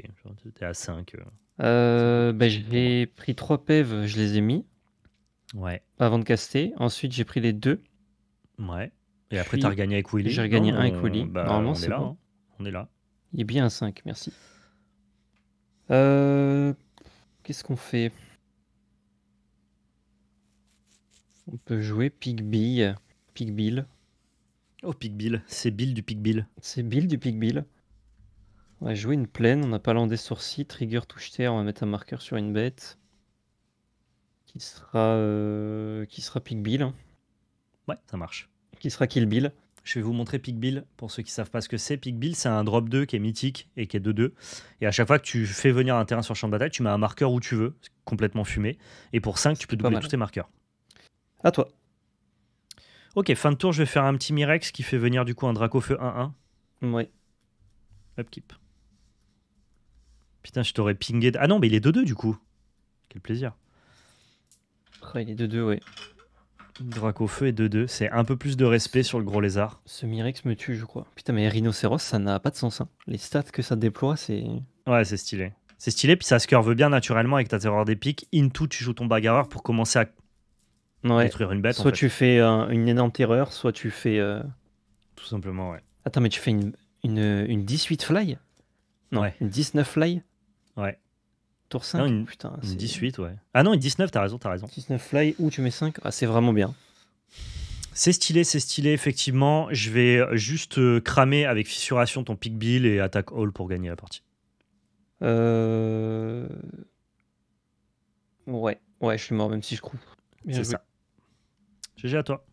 T'es à 5. Bah, j'ai pris 3 PV, je les ai mis. Ouais. Avant de caster. Ensuite, j'ai pris les deux. Ouais. Et après, t'as regagné avec Willy. J'ai regagné un avec Willy. Bah, Normalement, c'est bon. Hein. On est là. Il est bien à 5, merci. Euh, Qu'est-ce qu'on fait On peut jouer Pig Bill. Oh, Bill. C'est Bill du Bill. C'est Bill du Bill. On va jouer une plaine. On n'a pas des sourcils. Trigger touche terre. On va mettre un marqueur sur une bête qui sera, euh, qui sera pig Bill. Ouais, ça marche. Qui sera Kill Bill. Je vais vous montrer pig Bill pour ceux qui savent pas ce que c'est. pig Bill, c'est un drop 2 qui est mythique et qui est 2-2. Et à chaque fois que tu fais venir un terrain sur champ de bataille, tu mets un marqueur où tu veux, complètement fumé. Et pour 5, tu peux doubler tous tes marqueurs. À toi. Ok, fin de tour, je vais faire un petit Mirex qui fait venir du coup un Draco Feu 1-1. Ouais. Upkeep. Putain, je t'aurais pingé. Ah non, mais il est 2-2 du coup. Quel plaisir il est 2-2, ouais. Drac au feu est 2-2. C'est un peu plus de respect sur le gros lézard. Ce Mirex me tue, je crois. Putain, mais Rhinocéros, ça n'a pas de sens. Hein. Les stats que ça déploie, c'est. Ouais, c'est stylé. C'est stylé, puis ça se curve bien naturellement avec ta terreur des pics. Into, tu joues ton bagarreur pour commencer à détruire une bête. Soit tu fais euh, une énorme terreur, soit tu fais. Euh, tout simplement, ouais. Attends, mais tu fais une, une, 18 fly ouais. une 19 fly Ouais. Tour 5 putain, 18, ouais. Ah non, une 19, t'as raison, t'as raison. 19 fly ou tu mets 5, ah, c'est vraiment bien. C'est stylé, c'est stylé, effectivement. Je vais euh, juste euh, cramer avec fissuration ton pick bill et attaque all pour gagner la partie. Euh... Ouais, ouais, je suis mort, même si je crois. C'est ça. GG à toi.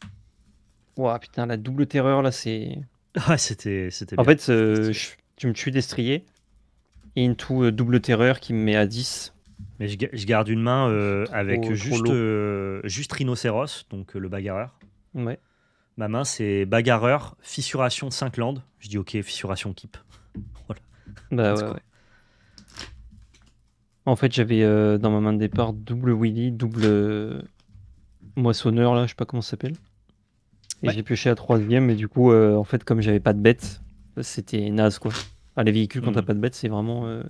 Ouah, putain, la double terreur, là, c'est... Ah, c'était... En fait, euh, tu me tues destrier Into euh, double terreur qui me met à 10. Mais je, garde une main euh, avec oh, juste, euh, juste Rhinocéros, donc le bagarreur. Ouais. Ma main, c'est bagarreur, fissuration 5 landes. Je dis ok, fissuration keep. [LAUGHS] voilà. Bah en fait, j'avais dans ma main de départ double Willy, double moissonneur, là, je sais pas comment ça s'appelle. Et j'ai pioché à troisième, et du coup, en fait, comme j'avais pas de bête, c'était naze quoi. Ah, les véhicules, quand t'as mm. pas de bête, c'est vraiment euh,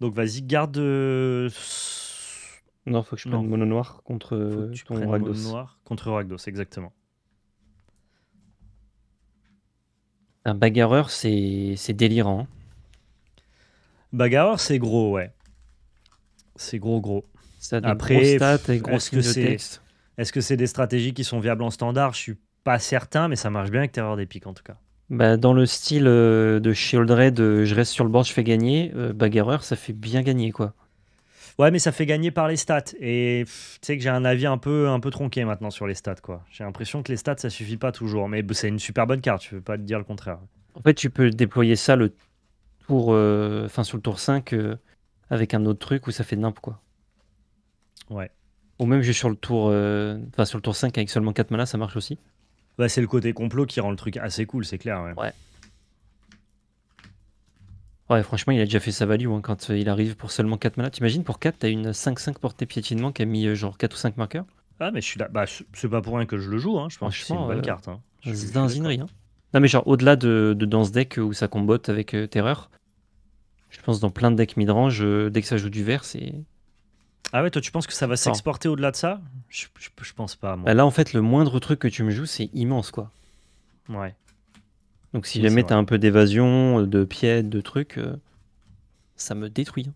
Donc vas-y, garde. Euh, non, faut que je prenne mono noir contre Ragdos. contre Ragdos, exactement. Un bagarreur, c'est délirant. Bagarreur, c'est gros, ouais. C'est gros, gros. Après, est-ce que c'est des stratégies qui sont viables en standard Je suis pas certain, mais ça marche bien avec Terreur des piques, en tout cas bah, dans le style euh, de Shield Red, euh, je reste sur le bord, je fais gagner, euh, bagarreur, ça fait bien gagner quoi. Ouais, mais ça fait gagner par les stats. Et tu sais que j'ai un avis un peu, un peu tronqué maintenant sur les stats quoi. J'ai l'impression que les stats ça suffit pas toujours. Mais c'est une super bonne carte, je veux pas te dire le contraire. En fait, tu peux déployer ça le tour, enfin sur le tour 5 avec un autre truc où ça fait n'importe quoi. Ouais. Ou même juste sur le tour, enfin sur le tour 5 avec seulement 4 manas, ça marche aussi. Bah, c'est le côté complot qui rend le truc assez cool, c'est clair. Ouais. ouais. franchement, il a déjà fait sa value hein, quand euh, il arrive pour seulement 4 manas. T'imagines, pour 4, t'as une 5-5 portée piétinement qui a mis euh, genre 4 ou 5 marqueurs Ah, mais je suis là. Bah, c'est pas pour rien que je le joue, hein. je pense que c'est une bonne euh, carte. Hein. C'est dinguerie. Hein. Non, mais genre, au-delà de, dans ce deck où ça combote avec Terreur, je pense dans plein de decks midrange, range dès que ça joue du vert, c'est ah ouais, toi tu penses que ça va s'exporter au-delà de ça je, pense pas. Moi. Bah, là en fait, le moindre truc que tu me joues, c'est immense quoi. Ouais. Donc si jamais t'as un peu d'évasion, de pièces de trucs, euh, ça me détruit.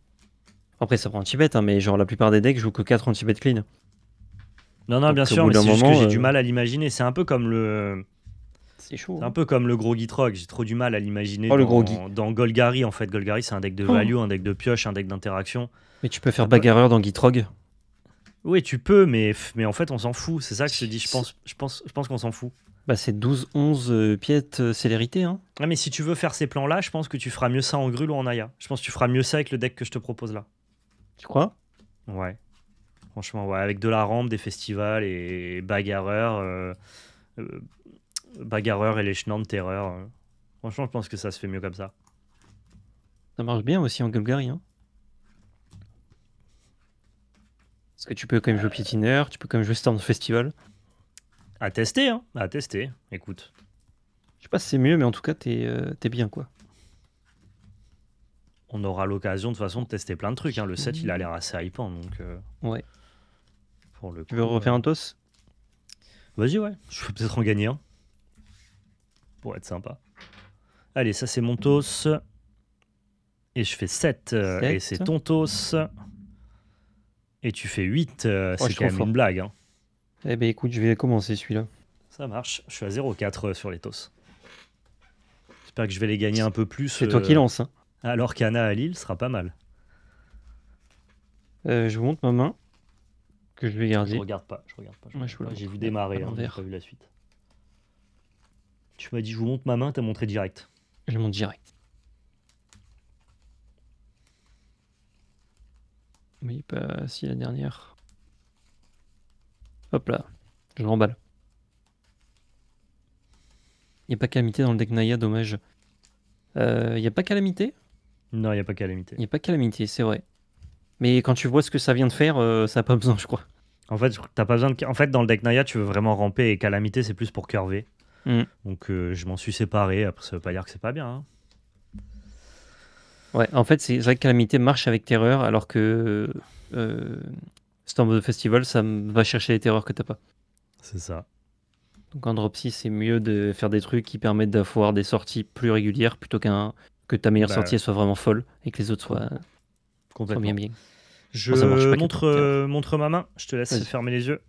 Après, ça prend un Tibet hein, mais genre la plupart des decks jouent que 4 en Tibet clean. Non, non, bien sûr, mais c'est juste que j'ai du euh, mal à l'imaginer. C'est un peu comme le. C'est chaud. C'est hein. un peu comme le gros Gitrog, j'ai trop du mal à l'imaginer oh, dans, Golgari en fait. Golgari, c'est un deck de oh. value, un deck de pioche, un deck d'interaction. Mais tu peux faire ah bah. bagarreur dans Gitrog Oui, tu peux, mais, mais en fait, on s'en fout. C'est ça que je te dis, je pense, je pense, je pense qu'on s'en fout. Bah, c'est 12-11 euh, piètes euh, célérité. Hein. Ah, mais si tu veux faire ces plans-là, je pense que tu feras mieux ça en Grul ou en Aya. Je pense que tu feras mieux ça avec le deck que je te propose là. Tu crois Ouais. Franchement, ouais. Avec de la rampe, des festivals et bagarreur. Euh, bagarreur et les de terreur. Franchement, je pense que ça se fait mieux comme ça. Ça marche bien aussi en Gulgari Hein. Parce que tu peux quand même jouer Piétineur, tu peux quand même jouer Storm Festival. À tester, hein À tester, écoute. Je sais pas si c'est mieux, mais en tout cas, t'es euh, es bien, quoi. On aura l'occasion, de toute façon, de tester plein de trucs. Hein. Le set, il a l'air assez hypant, donc... Euh, ouais. Pour le tu veux refaire euh, un toss Vas-y, ouais. Je peux peut-être en gagner un. Pour être sympa. Allez, ça, c'est mon toss. Et je fais 7. Et c'est ton toss. Et tu fais 8, euh, c'est quand même une blague. Hein. Eh ben écoute, je vais commencer celui-là. Ça marche, je suis à 0,4 euh, sur les tosses. J'espère que je vais les gagner un peu plus. C'est toi euh, qui lance. Hein. Alors qu'Anna à Lille sera pas mal. je vous montre ma main, que je vais garder. Je regarde pas, je regarde pas. J'ai vu démarrer, hein, vu la suite. Tu m'as dit je vous montre ma main, t'as montré direct. Je monte direct. Oui, pas si la dernière. Hop là, je remballe. Il n'y a pas calamité dans le deck Naya, dommage. Il euh, n'y a pas calamité Non, il n'y a pas calamité. Il n'y a pas calamité, c'est vrai. Mais quand tu vois ce que ça vient de faire, euh, ça n'a pas besoin, je crois. En fait, t'as pas besoin de... en fait, dans le deck Naya, tu veux vraiment ramper et calamité, c'est plus pour curver. Mm. Donc euh, je m'en suis séparé. Après, ça veut pas dire que c'est pas bien. Hein. Ouais, en fait, c'est vrai que Calamité marche avec terreur, alors que euh, Storm of Festival, ça va chercher les terreurs que t'as pas. C'est ça. Donc en drop c'est mieux de faire des trucs qui permettent d'avoir des sorties plus régulières plutôt qu'un que ta meilleure bah. sortie soit vraiment folle et que les autres soient, complètement. bien bien. Je montre, euh, montre ma main, je te laisse fermer les yeux.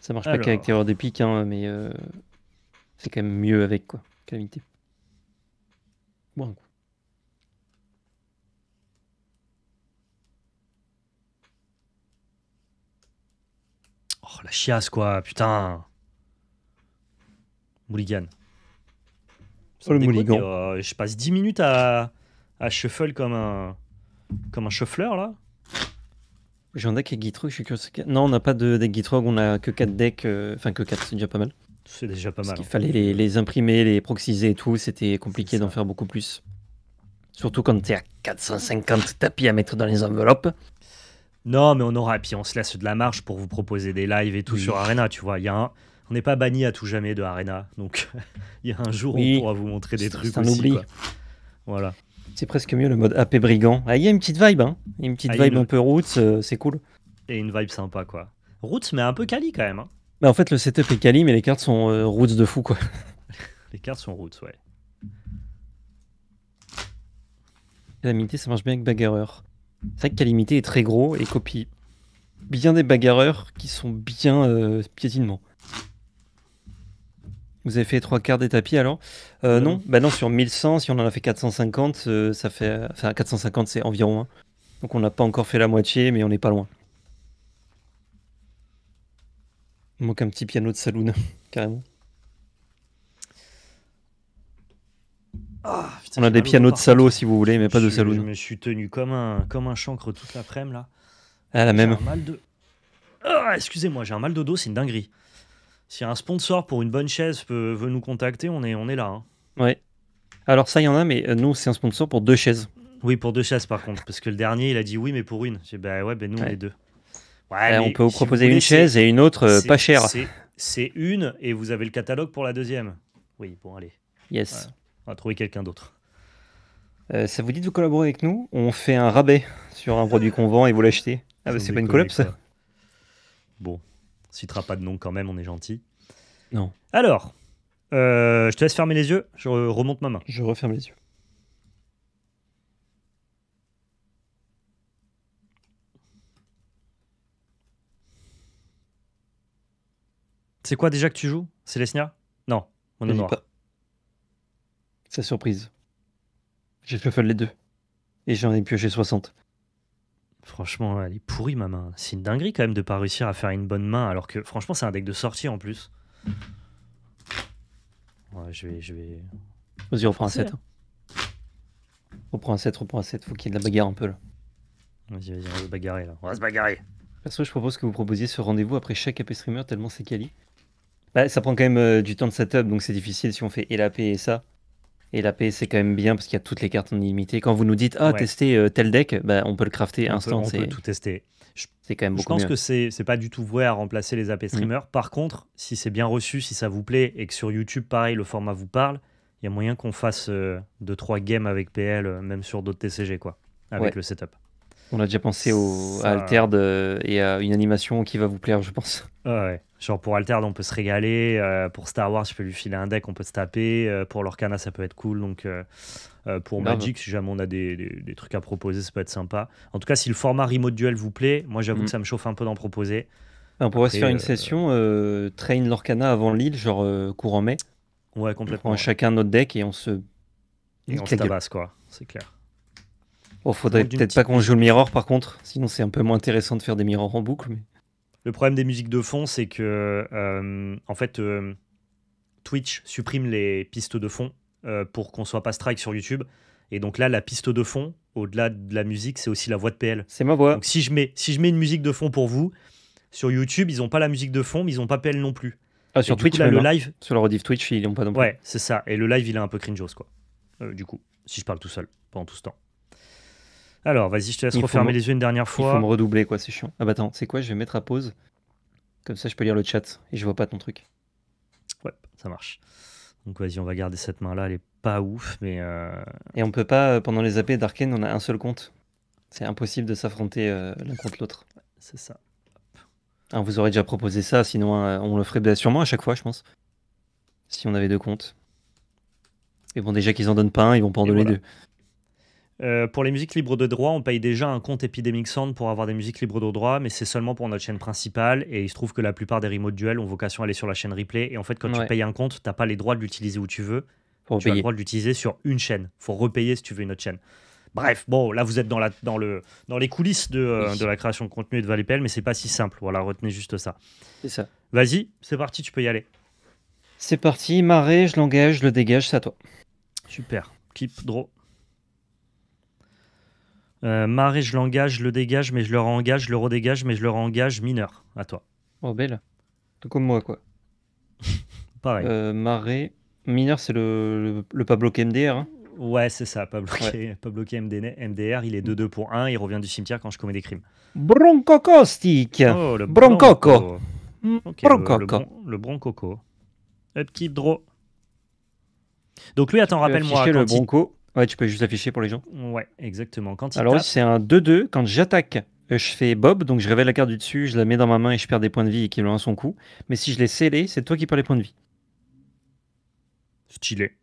Ça marche pas qu'avec Terreur des pics, hein, mais euh, c'est quand même mieux avec quoi, Calamité. Bon, Oh, la chiasse, quoi, putain. Mulligan. Oh, le euh, je passe 10 minutes à, à shuffle comme un, comme un shuffleur, là. J'ai un deck avec Gitrog, je suis Non, on n'a pas de deck Gitrog, on a que 4 decks, euh, enfin que 4, c'est déjà pas mal. C'est déjà pas mal. Il qu'il hein. fallait les, les, imprimer, les proxiser et tout, c'était compliqué d'en faire beaucoup plus. Surtout quand t'es à 450 tapis à mettre dans les enveloppes. Non, mais on aura. Et puis on se laisse de la marche pour vous proposer des lives et tout sur Arena, tu vois. On n'est pas banni à tout jamais de Arena. Donc [LAUGHS] il y a un jour où on pourra vous montrer des trucs aussi. Voilà. C'est presque mieux le mode AP brigand. Ah, il y a une petite vibe, hein. Une petite ah, vibe un peu roots, euh, c'est cool. Et une vibe sympa, quoi. Roots, mais un peu Kali quand même. Hein. Bah, en fait, le setup est Kali mais les cartes sont euh, roots de fou, quoi. [LAUGHS] les cartes sont roots, ouais. La minité ça marche bien avec Bagarreur. C'est vrai que Calimité est très gros et copie bien des bagarreurs qui sont bien euh, piétinement. Vous avez fait trois quarts des tapis alors euh, non. bah non, sur 1100, si on en a fait 450, euh, ça fait. Enfin, 450, c'est environ Donc on n'a pas encore fait la moitié, mais on n'est pas loin. Il manque un petit piano de saloon, [LAUGHS] carrément. Ah, on a des pianos de salaud si vous voulez, mais pas de salaud. Je me suis tenu comme un, comme un chancre toute la midi là. Ah, la même. mal de... Ah, excusez-moi, j'ai un mal de dos, c'est une dinguerie. Si un sponsor pour une bonne chaise peut, veut nous contacter, on est, on est là. Hein. Alors ça, il y en a, mais euh, nous, c'est un sponsor pour deux chaises. Oui, pour deux chaises par contre, parce que le dernier, il a dit oui, mais pour une. J'ai bah ouais, ben nous, on est deux. on peut vous proposer une chaise et une autre euh, pas chère. C'est une et vous avez le catalogue pour la deuxième. Oui, bon, allez. Yes. On va trouver quelqu'un d'autre. Euh, ça vous dit de collaborer avec nous On fait un rabais sur un produit qu'on vend et vous l'achetez. Ah bah c'est pas une collab ça Bon, on citera pas de nom quand même, on est gentil. Non. Alors, euh, je te laisse fermer les yeux, je remonte ma main. Je referme les yeux. C'est quoi déjà que tu joues C'est Lesnia Non, on est noir. Pas. Sa surprise. J'ai shuffle les deux. Et j'en ai pioché 60. Franchement, elle est pourrie ma main. C'est une dinguerie quand même de pas réussir à faire une bonne main alors que franchement c'est un deck de sortie en plus. Ouais, je vais, je vais. Vas-y, reprends un 7. Hein. Reprends un 7, reprends un 7. Faut qu'il y ait de la bagarre un peu là. Vas-y, vas-y, on va se bagarrer là. On va se bagarrer. que je propose que vous proposiez ce rendez-vous après chaque AP streamer tellement c'est quali. Bah, ça prend quand même euh, du temps de setup donc c'est difficile si on fait et l'AP et ça. Et la c'est quand même bien parce qu'il y a toutes les cartes en illimité. Quand vous nous dites, ah, testez euh, tel deck, bah, on peut le crafter instant. on peut tout tester. C'est quand même beaucoup Je pense que c'est n'est pas du tout vrai à remplacer les AP streamers. Mm. Par contre, si c'est bien reçu, si ça vous plaît et que sur YouTube, pareil, le format vous parle, il y a moyen qu'on fasse 2-3 euh, games avec PL, euh, même sur d'autres TCG, quoi, avec le setup. On a déjà pensé au, à Alterde et à une animation qui va vous plaire, je pense. ouais. Genre pour Alterde on peut se régaler. Euh, pour Star Wars, je peux lui filer un deck, on peut se taper. Euh, pour Lorcana, ça peut être cool. Donc euh, pour Magic, si jamais on a des, trucs à proposer, ça peut être sympa. En tout cas, si le format remote duel vous plaît, moi j'avoue mm. que ça me chauffe un peu d'en proposer. on pourrait se faire une session train Lorcana avant Lille, genre courant mai. Ouais, complètement. On chacun notre deck et on se. on se tabasse, quoi. C'est clair. Oh, faudrait peut-être pas qu'on joue le mirror par contre, sinon c'est un peu moins intéressant de faire des mirrors en boucle. Mais... Le problème des musiques de fond, c'est que euh, en fait, euh, Twitch supprime les pistes de fond euh, pour qu'on soit pas strike sur YouTube. Et donc là, la piste de fond, au-delà de la musique, c'est aussi la voix de PL. C'est ma voix. Donc si je mets, si je mets une musique de fond pour vous, sur YouTube, ils ont pas la musique de fond, mais ils ont pas PL non plus. Ah, sur Twitch, le hein. live. Sur le rediff Twitch, ils n'ont pas non plus. Ouais, c'est ça. Et le live, il est un peu cringeos, quoi. du coup, si je parle tout seul pendant tout ce temps. Alors, vas-y, je te laisse refermer les yeux une dernière fois. Il faut me redoubler, quoi, c'est chiant. Ah bah attends, c'est quoi Je vais mettre à pause. Comme ça, je peux lire le chat et je vois pas ton truc. Ouais, ça marche. Donc vas-y, on va garder cette main-là. Elle est pas ouf, mais... Euh, et on peut pas, euh, pendant les AP d'Arkane, on a un seul compte. C'est impossible de s'affronter euh, l'un contre l'autre. c'est ça. Ah, vous aurez déjà proposé ça, sinon on le ferait sûrement à chaque fois, je pense. Si on avait deux comptes. Et bon, déjà qu'ils en donnent pas un, ils vont pas en donner deux. Euh, pour les musiques libres de droit, on paye déjà un compte Epidemic Sound pour avoir des musiques libres de droit, mais c'est seulement pour notre chaîne principale. Et il se trouve que la plupart des remote duels ont vocation à aller sur la chaîne replay. Et en fait, quand tu payes un compte, t'as pas les droits de l'utiliser où tu veux. tu as le droit de l'utiliser sur une chaîne. Faut repayer si tu veux une autre chaîne. Bref, bon, là vous êtes dans, la, dans, le, dans les coulisses de, euh, la création de contenu et de ValéPL, mais c'est pas si simple. Voilà, retenez juste ça. C'est ça. Vas-y, c'est parti, tu peux y aller. C'est parti, marée, je l'engage, je le dégage, c'est à toi. Super. Keep draw euh, Marais, je l'engage, je le dégage, mais je le re-engage, je le redégage, mais je le re-engage, mineur. À toi. Oh, belle. Tout comme moi, quoi. [LAUGHS] Pareil. Euh, mineur, c'est le, le, pas bloqué MDR. Hein. Ouais, c'est ça, pas bloqué, pas bloqué MDR. Il est 2-2 pour 1, il revient du cimetière quand je commets des crimes. stick. Oh, le bronco Broncoco. Mm, broncoco. Le, bronco le, draw. Donc lui, attends, rappelle-moi. le bronco. Ouais, tu peux juste afficher pour les gens. Ouais, exactement. Alors, c'est un 2-2. Quand j'attaque, euh, je fais Bob, donc je révèle la carte du dessus, je la mets dans ma main et je perds des points de vie équivalent à son coup. Mais si je l'ai scellé, c'est toi qui perds les points de vie. Stylé.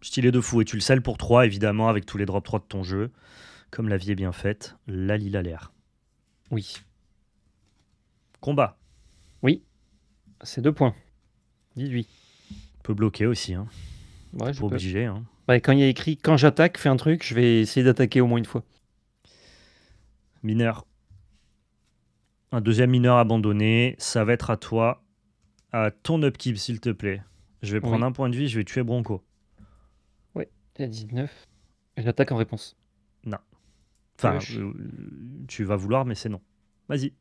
Stylé de fou. Et tu le scelles pour 3, évidemment, avec tous les drops 3 de ton jeu. Comme la vie est bien faite, la lila l'air. Oui. Combat. oui C'est deux points. 18. Peut bloquer aussi. Hein. Ouais, hein. bah, quand il y a écrit quand j'attaque, fais un truc, je vais essayer d'attaquer au moins une fois. Mineur. Un deuxième mineur abandonné, ça va être à toi, à ton upkeep s'il te plaît. Je vais prendre un point de vie, je vais tuer Bronco. Ouais, t'as 19. J'attaque en réponse. Non. Enfin, euh, euh, tu vas vouloir, mais c'est non. Vas-y.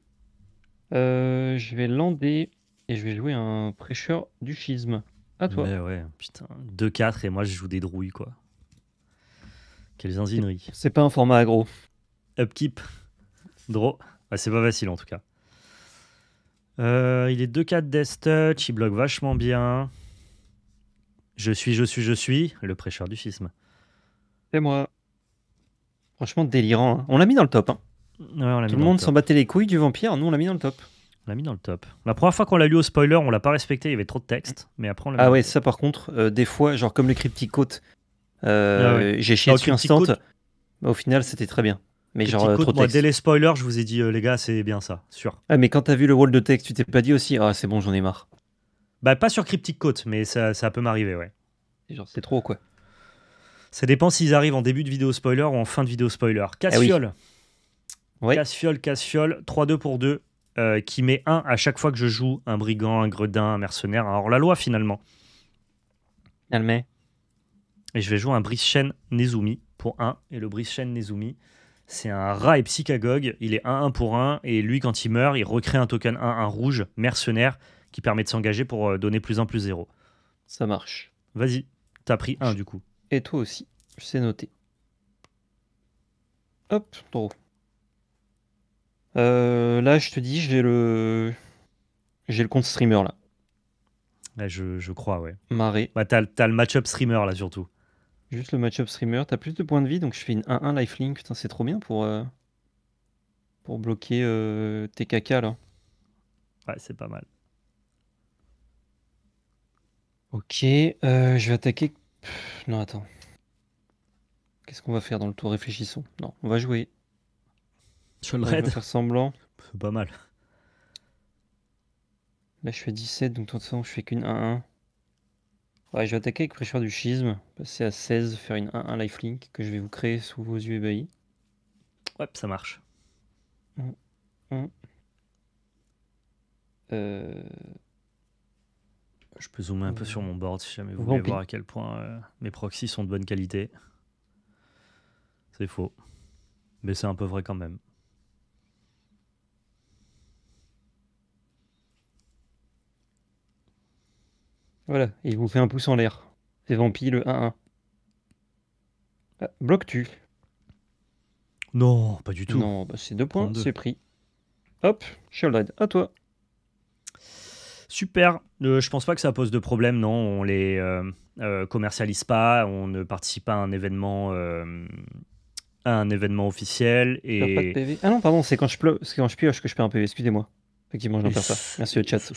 Euh, je vais lander et je vais jouer un prêcheur du schisme. À toi. ouais, putain. 2-4 et moi je joue des drouilles, quoi. Quelles zinzinerie. C'est pas un format agro. Upkeep. Draw. Ah, c'est pas facile en tout cas. Euh, il est 2-4 Death Touch, il bloque vachement bien. Je suis, je suis, je suis, le prêcheur du schisme. C'est moi. Franchement délirant. Hein. On l'a mis dans le top. Hein. Tout le monde s'en battait les couilles du vampire, nous on l'a mis dans le top. On l'a mis dans le top. La première fois qu'on l'a lu au spoiler, on l'a pas respecté, il y avait trop de texte. Mais après, Ah ouais, ça par contre, euh, des fois, genre comme le cryptic euh, ah j'ai chié bah, dessus instant. Bah, au final, c'était très bien. Mais genre, euh, trop dès les spoilers, je vous ai dit, euh, les gars, c'est bien ça, sûr. Ah, mais quand t'as vu le rôle de texte, tu t'es pas dit aussi, ah, c'est bon, j'en ai marre. Bah, pas sur cryptic code mais ça, peut m'arriver, ouais. c'est trop, quoi. Ça dépend s'ils arrivent en début de vidéo spoiler ou en fin de vidéo spoiler. Ah Cassiole. fiole fiole Cassiole, 3-2 pour 2. Euh, qui met 1 à chaque fois que je joue un brigand, un gredin, un mercenaire, Alors la loi finalement. Elle met. Et je vais jouer un Brishen Nezumi pour 1. Et le Brishen Nezumi, c'est un rat et psychagogue. Il est 1-1 pour 1. Et lui, quand il meurt, il recrée un token 1-1 rouge, mercenaire, qui permet de s'engager pour euh, donner plus 1 plus 0. Ça marche. Vas-y, t'as pris 1 du coup. Et toi aussi, Je sais noter. Hop, trop. Euh, là, je te dis, j'ai le j'ai le compte streamer là. je, crois, ouais. Marée. Bah, t'as, le match-up streamer là surtout. Juste le match-up streamer. T'as plus de points de vie, donc je fais une 1-1 lifelink. Putain, c'est trop bien pour, euh, pour bloquer euh, tes caca là. Ouais, c'est pas mal. Ok, je vais attaquer. non, attends. Qu'est-ce qu'on va faire dans le tour Réfléchissons. Non, on va jouer je le Faire semblant. pas mal. Là, je fais 17, donc de toute façon, je fais qu'une 1-1. Ouais, je vais attaquer avec Pressure du Schisme, passer à 16, faire une 1-1 lifelink que je vais vous créer sous vos yeux ébahis. Ouais, ça marche. Euh. Je peux zoomer un peu euh. sur mon board si jamais vous voulez voir à quel point euh, mes proxys sont de bonne qualité. C'est faux. Mais c'est un peu vrai quand même. Voilà, il vous fait un pouce en l'air. C'est vampire le 1-1. Ah, tu Non, pas du tout. Non, bah, c'est deux points, c'est pris. Hop, Sheldred, à toi. Super. Euh, je pense pas que ça pose de problème, non. On les euh, euh, commercialise pas, on ne participe pas à un événement, à un événement officiel. Et... Ah non, pardon, c'est quand, je je pioche que je perds un PV, excusez-moi. Effectivement, je n'en Merci au chat.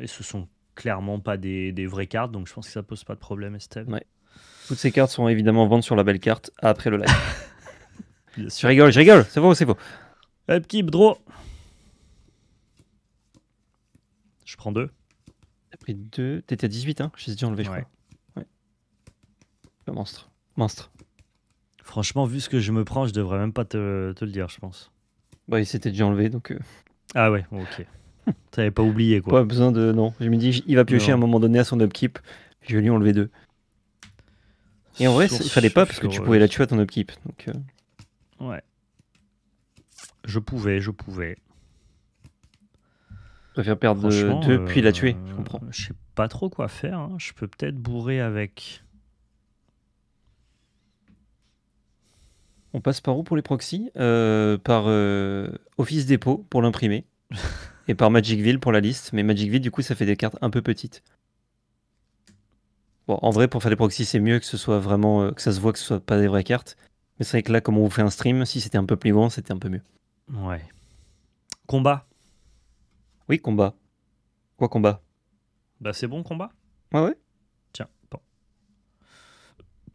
et ce sont clairement pas des, vraies cartes, donc je pense que ça pose pas de problème, Estelle. Toutes ces cartes sont évidemment vendues sur la belle carte après le live. [LAUGHS] Je rigole, je rigole, c'est faux, c'est faux. Upkeep, draw. Je prends deux. T'as pris deux. T'étais à 18, hein Je suis dit enlever, je crois. Le monstre. Monstre. Franchement, vu ce que je me prends, je devrais même pas te, te le dire, je pense. Bah, il s'était déjà enlevé, donc. Euh. Ah ouais, ok. [LAUGHS] T'avais pas oublié quoi. Pas besoin de. Non. Je me dis, il va piocher à un moment donné à son upkeep. Je vais lui enlever deux. Et en vrai, il fallait pas parce que tu pouvais la tuer à ton upkeep. Donc, euh. Ouais. Je pouvais, je pouvais. Je préfère perdre deux puis la tuer, je euh, comprends. Je sais pas trop quoi faire. Hein. Je peux peut-être bourrer avec. On passe par où pour les proxys euh, Par Office Dépôt pour l'imprimer. [LAUGHS] et par Magicville pour la liste. Mais Magicville, du coup, ça fait des cartes un peu petites. Bon, en vrai, pour faire des proxys, c'est mieux que ce soit vraiment euh, que ça se voit que ce soit pas des vraies cartes. Mais c'est vrai que là, comme on vous fait un stream, si c'était un peu plus grand, c'était un peu mieux. Ouais. Combat. Oui, combat. Quoi combat Bah c'est bon combat Ouais ouais. Tiens, bon.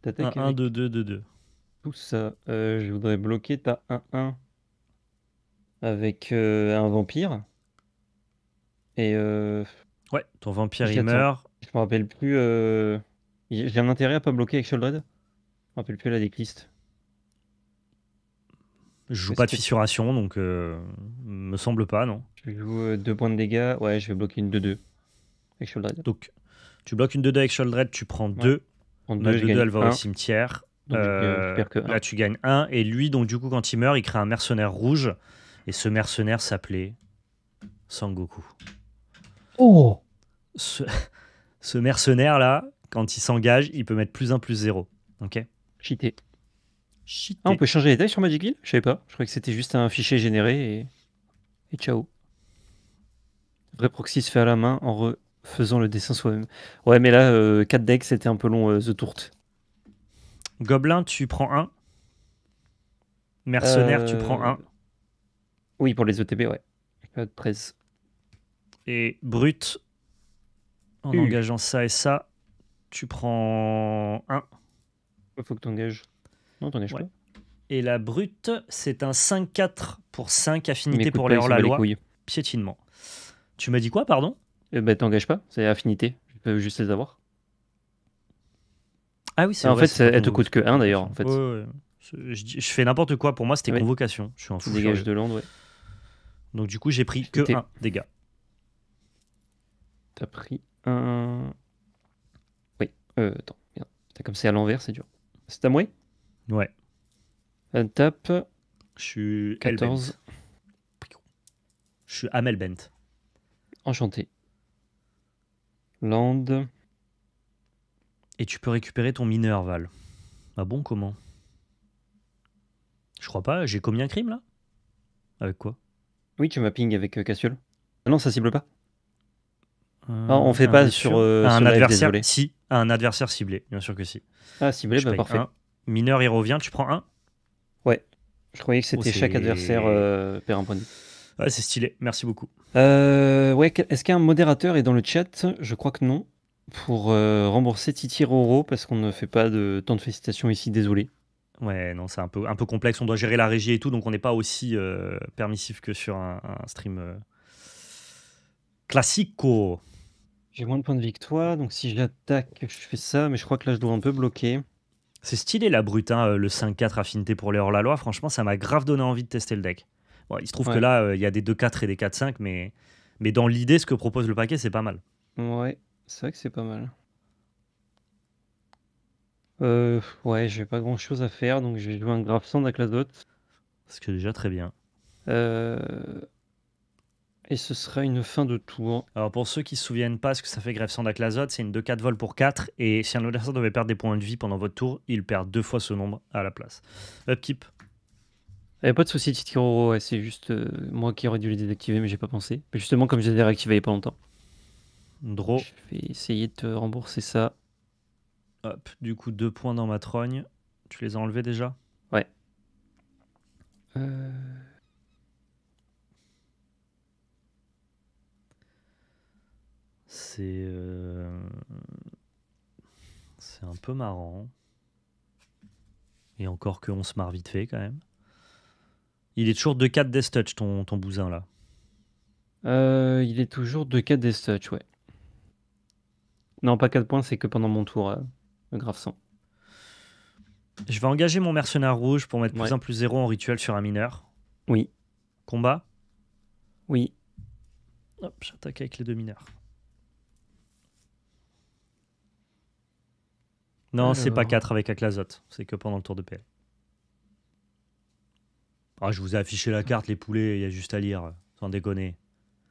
1, 2, 2, 2, 2. Tout ça, euh, je voudrais bloquer ta 1, 1 avec euh, un vampire. Et euh, ouais, ton vampire il meurt. Je me rappelle plus. Euh, j'ai un intérêt à pas bloquer avec Sholdred. Je me rappelle plus la décliste Je joue pas de fissuration, donc euh, me semble pas, non. Je joue 2 points de dégâts. Ouais, je vais bloquer une 2-2 avec Sholdred. Donc, tu bloques une 2-2 avec Sholdred, tu prends 2. Ouais. elle va au cimetière. Euh, là, tu gagnes 1. Et lui, donc, du coup, quand il meurt, il crée un mercenaire rouge. Et ce mercenaire s'appelait Sangoku oh, ce, mercenaire-là, quand il s'engage, il peut mettre plus 1, plus 0. Ok Cheaté. Ah, on peut changer les tailles sur Magic Guild Je savais pas. Je croyais que c'était juste un fichier généré et, ciao. Vrai proxy se fait à la main en refaisant le dessin soi-même. Ouais, mais là, 4 euh, decks, c'était un peu long, euh, The Tourte. Goblin tu prends 1. Mercenaire, tu euh, prends 1. Oui, pour les ETB, ouais. 13 et brute en engageant ça et ça, tu prends 1. Il faut que tu engages. Non, t'engages pas. Et la brute, c'est un 5-4 pour 5 affinités pour les hors-la-loi. Piétinement. Tu m'as dit quoi, pardon euh, bah, T'engages pas, c'est affinité. Je peux juste les avoir. Ah oui, c'est En fait, elle te coûte que 1 d'ailleurs. En fait. Je, fais n'importe quoi. Pour moi, c'était convocation. Je suis en fou. Dégage de Londres. ouais. Donc, du coup, j'ai pris que 1 dégâts. T'as pris un. Oui, euh, attends, T'as comme c'est à l'envers, c'est dur. C'est à moi Ouais. Un tap. Je suis. 14. Je suis Amel Bent. Enchanté. Land. Et tu peux récupérer ton mineur, Val. Ah bon, comment Je crois pas, j'ai commis un crime là Avec quoi Oui, tu m'as avec euh, Ah non, ça cible pas. Ah, on fait pas sur, euh, un adversaire. si, un adversaire ciblé, bien sûr que si. Ah, ciblé, bah, parfait. Mineur, il revient, tu prends un Ouais. Je croyais que c'était oh, chaque adversaire euh, perd un point de Ouais, c'est stylé, merci beaucoup. Euh, ouais, est-ce qu'un modérateur est dans le chat Je crois que non. Pour rembourser Titi Roro, parce qu'on ne fait pas de temps de félicitations ici, désolé. Ouais, non, c'est un peu, un peu complexe. On doit gérer la régie et tout, donc on n'est pas aussi permissif que sur un, un stream classique j'ai moins de points de victoire, donc si je l'attaque, je fais ça, mais je crois que là, je dois un peu bloquer. C'est stylé la brute, hein, le 5-4 affinité pour les hors-la-loi. Franchement, ça m'a grave donné envie de tester le deck. il se trouve que là, euh, il y a des 2-4 et des 4-5, mais, mais dans l'idée, ce que propose le paquet, c'est pas mal. Ouais, c'est vrai que c'est pas mal. Euh, ouais, j'ai pas grand chose à faire, donc je vais jouer un grave sand la dot. Ce qui est déjà très bien. Euh, et ce sera une fin de tour. Alors pour ceux qui ne se souviennent pas ce que ça fait grève sans l'azote, c'est une 2-4 vol pour 4. Et si un adversaire devait perdre des points de vie pendant votre tour, il perd deux fois ce nombre à la place. Upkeep. a pas de souci, Titkiro, c'est juste euh, moi qui aurais dû les désactiver, mais j'ai pas pensé. Mais justement, comme je les ai réactivés il n'y a pas longtemps. Draw. Je vais essayer de te rembourser ça. Hop, du coup, deux points dans ma trogne. Tu les as enlevés déjà Ouais. Euh... C'est. Euh, c'est un peu marrant. Et encore qu'on se marre vite fait quand même. Il est toujours 2-4 Death Touch, ton, ton bousin là. Euh, il est toujours 2-4 Death Touch, ouais. Non, pas 4 points, c'est que pendant mon tour, euh, grave 100. Je vais engager mon mercenaire rouge pour mettre plus 1 plus 0 en rituel sur un mineur. Oui. Combat Oui. Hop, j'attaque avec les deux mineurs. Non, c'est pas 4 avec Aklazot c'est que pendant le tour de PL. Ah, je vous ai affiché la carte, les poulets, il y a juste à lire, sans déconner.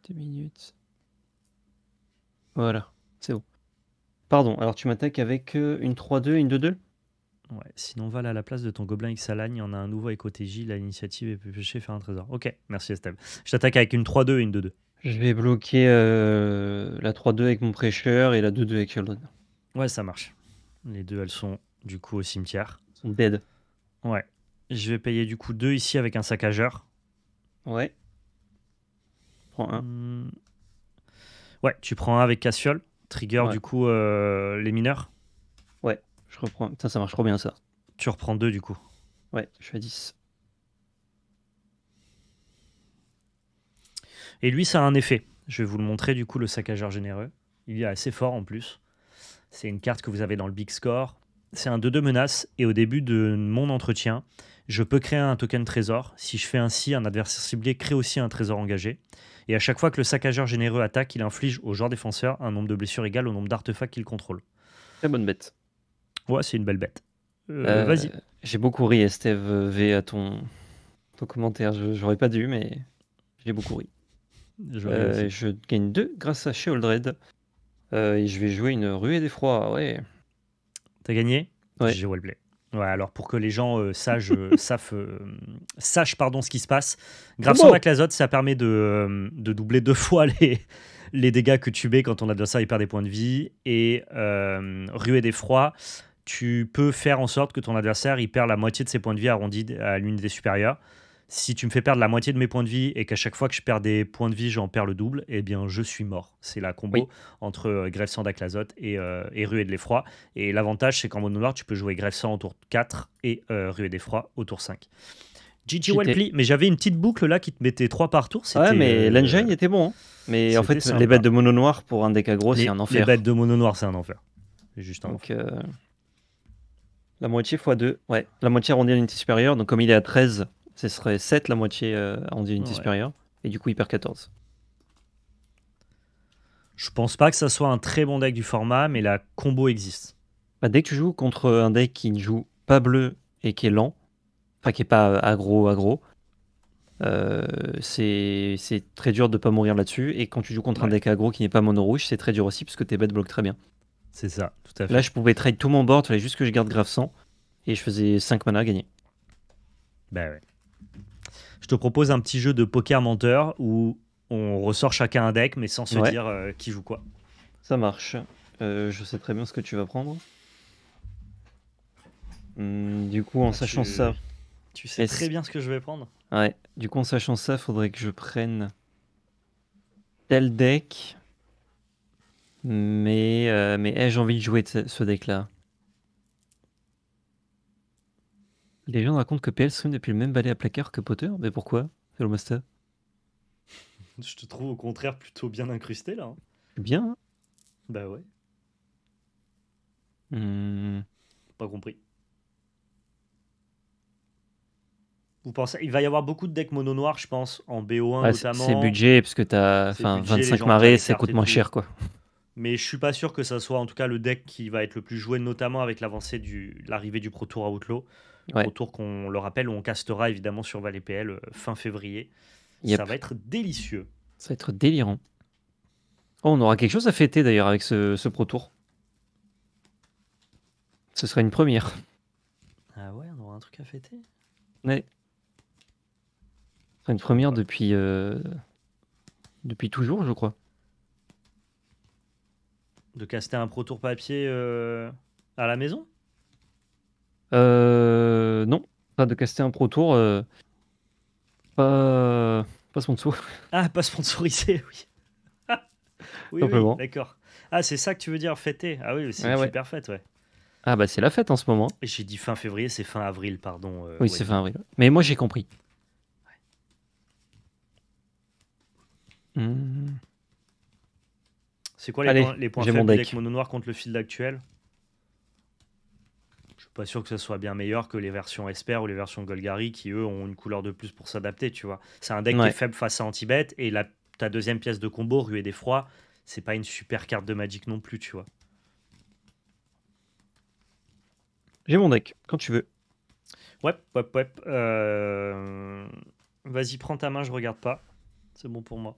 Deux minutes. Voilà, c'est bon. Pardon, alors tu m'attaques avec euh, une 3-2 une 2-2 Ouais, sinon Val à la place de ton gobelin Xalagne, on a un nouveau la l'initiative est pêcher faire un trésor. Ok, merci Estelle. Je t'attaque avec une 3-2 et une 2-2. Je vais bloquer euh, la 3-2 avec mon prêcheur et la 2-2 avec Sheldon Ouais, ça marche. Les deux, elles sont du coup au cimetière. dead. Ouais. Je vais payer du coup deux ici avec un saccageur. Ouais. Prends un. Hmm. Ouais, tu prends un avec Cassiol. Trigger du coup euh, les mineurs. Ouais, je reprends. Putain, ça marche trop bien ça. Tu reprends deux du coup. Ouais, je suis 10. Et lui, ça a un effet. Je vais vous le montrer du coup, le saccageur généreux. Il est assez fort en plus. C'est une carte que vous avez dans le Big Score. C'est un 2-2 menace. Et au début de mon entretien, je peux créer un token trésor. Si je fais ainsi, un adversaire ciblé crée aussi un trésor engagé. Et à chaque fois que le saccageur généreux attaque, il inflige au joueur défenseur un nombre de blessures égal au nombre d'artefacts qu'il contrôle. Très bonne bête. Ouais, c'est une belle bête. Euh, euh, vas-y. J'ai beaucoup ri, Steve, V, à ton, ton commentaire. J'aurais pas dû, mais j'ai beaucoup ri. Euh, je gagne 2 grâce à Sheoldred, euh, et je vais jouer une ruée d'effroi, ouais. T'as gagné Ouais. J'ai wellplay. Ouais, alors pour que les gens euh, euh, [LAUGHS] sachent, pardon, ce qui se passe, grave ah la l'azote, ça permet de, doubler deux [LAUGHS] fois les, dégâts que tu mets quand ton adversaire perd des points de vie. Et ruée froids, tu peux faire en sorte que ton adversaire il perd la moitié de ses points de vie arrondis à l'une des supérieure si tu me fais perdre la moitié de mes points de vie et qu'à chaque fois que je perds des points de vie, j'en perds le double, eh bien, je suis mort. C'est la combo entre euh, Grève sans et, euh, et, Ruée de l'Effroi. Et l'avantage, c'est qu'en mono noir, tu peux jouer Grève 100 au tour 4 et euh, Ruée d'Effroi au tour 5. GG Wellplay, mais j'avais une petite boucle là qui te mettait 3 par tour. Ouais, mais euh, l'engine était bon. Hein. Mais en fait, les bêtes de mono noir pour un deck gros, c'est un enfer. Les bêtes de mono noir, c'est un enfer. Juste Donc, euh, la moitié fois 2 ouais, la moitié arrondie à l'unité supérieure. Donc, comme il est à 13, ce serait 7 la moitié euh, en divinité supérieure. Et du coup, hyper 14. Je pense pas que ça soit un très bon deck du format, mais la combo existe. Bah, dès que tu joues contre un deck qui ne joue pas bleu et qui est lent, enfin qui est pas aggro aggro, euh, c'est très dur de pas mourir là-dessus. Et quand tu joues contre un deck aggro qui n'est pas mono rouge, c'est très dur aussi parce que tes bêtes bloquent très bien. C'est ça, tout à fait. Là, je pouvais trade tout mon board, il fallait juste que je garde grave 100 et je faisais 5 mana à gagner. Bah ouais. Je te propose un petit jeu de poker menteur où on ressort chacun un deck, mais sans se dire euh, qui joue quoi. Ça marche. Euh, je sais très bien ce que tu vas prendre. Hmm, du coup, en bah, sachant ça. Tu sais très bien ce que je vais prendre. Ouais. Du coup, en sachant ça, faudrait que je prenne tel deck. Mais, euh, mais eh, ai-je envie de jouer ce deck-là Les gens racontent que PL stream depuis le même balai à placard que Potter, mais pourquoi, le Master Je te trouve au contraire plutôt bien incrusté là. Hein. Bien. bah ouais. Mmh. Pas compris. Vous pensez, il va y avoir beaucoup de decks mono noirs, je pense, en BO1 ah, notamment. C'est budget, parce que t'as 25 marées, ça coûte moins cher quoi. Mais je suis pas sûr que ça soit en tout cas le deck qui va être le plus joué, notamment avec l'avancée du l'arrivée du Pro Tour à Outlaw. Pro Tour qu'on le rappelle, où on castera évidemment sur Valley PL euh, fin février. Ça va être délicieux. Ça va être délirant. Oh, on aura quelque chose à fêter d'ailleurs avec ce, ce Pro Tour. Ce sera une première. Ah ouais, on aura un truc à fêter Ouais. Une première depuis, euh, depuis toujours, je crois. De caster un Pro Tour papier euh, à la maison euh, non, pas de caster un Pro Tour. Euh, pas, sponsorisé sponsor. [LAUGHS] Ah, pas sponsorisé, [LAUGHS] oui. [LAUGHS] oui, d'accord. Ah, c'est ça que tu veux dire, fêter. Ah oui, c'est super fête, ouais. Ah bah c'est la fête en ce moment. J'ai dit fin février, c'est fin avril, pardon. Euh, oui, c'est fin avril. Mais moi j'ai compris. C'est quoi les points, les faibles mon Avec mono noir contre le fil actuel pas sûr que ce soit bien meilleur que les versions Esper ou les versions Golgari qui, eux, ont une couleur de plus pour s'adapter, tu vois. C'est un deck qui est faible face à Antibète et ta deuxième pièce de combo, Ruée des Froids, c'est pas une super carte de Magic non plus, tu vois. J'ai mon deck, quand tu veux. Ouais, ouais, ouais. Vas-y, prends ta main, je regarde pas. C'est bon pour moi.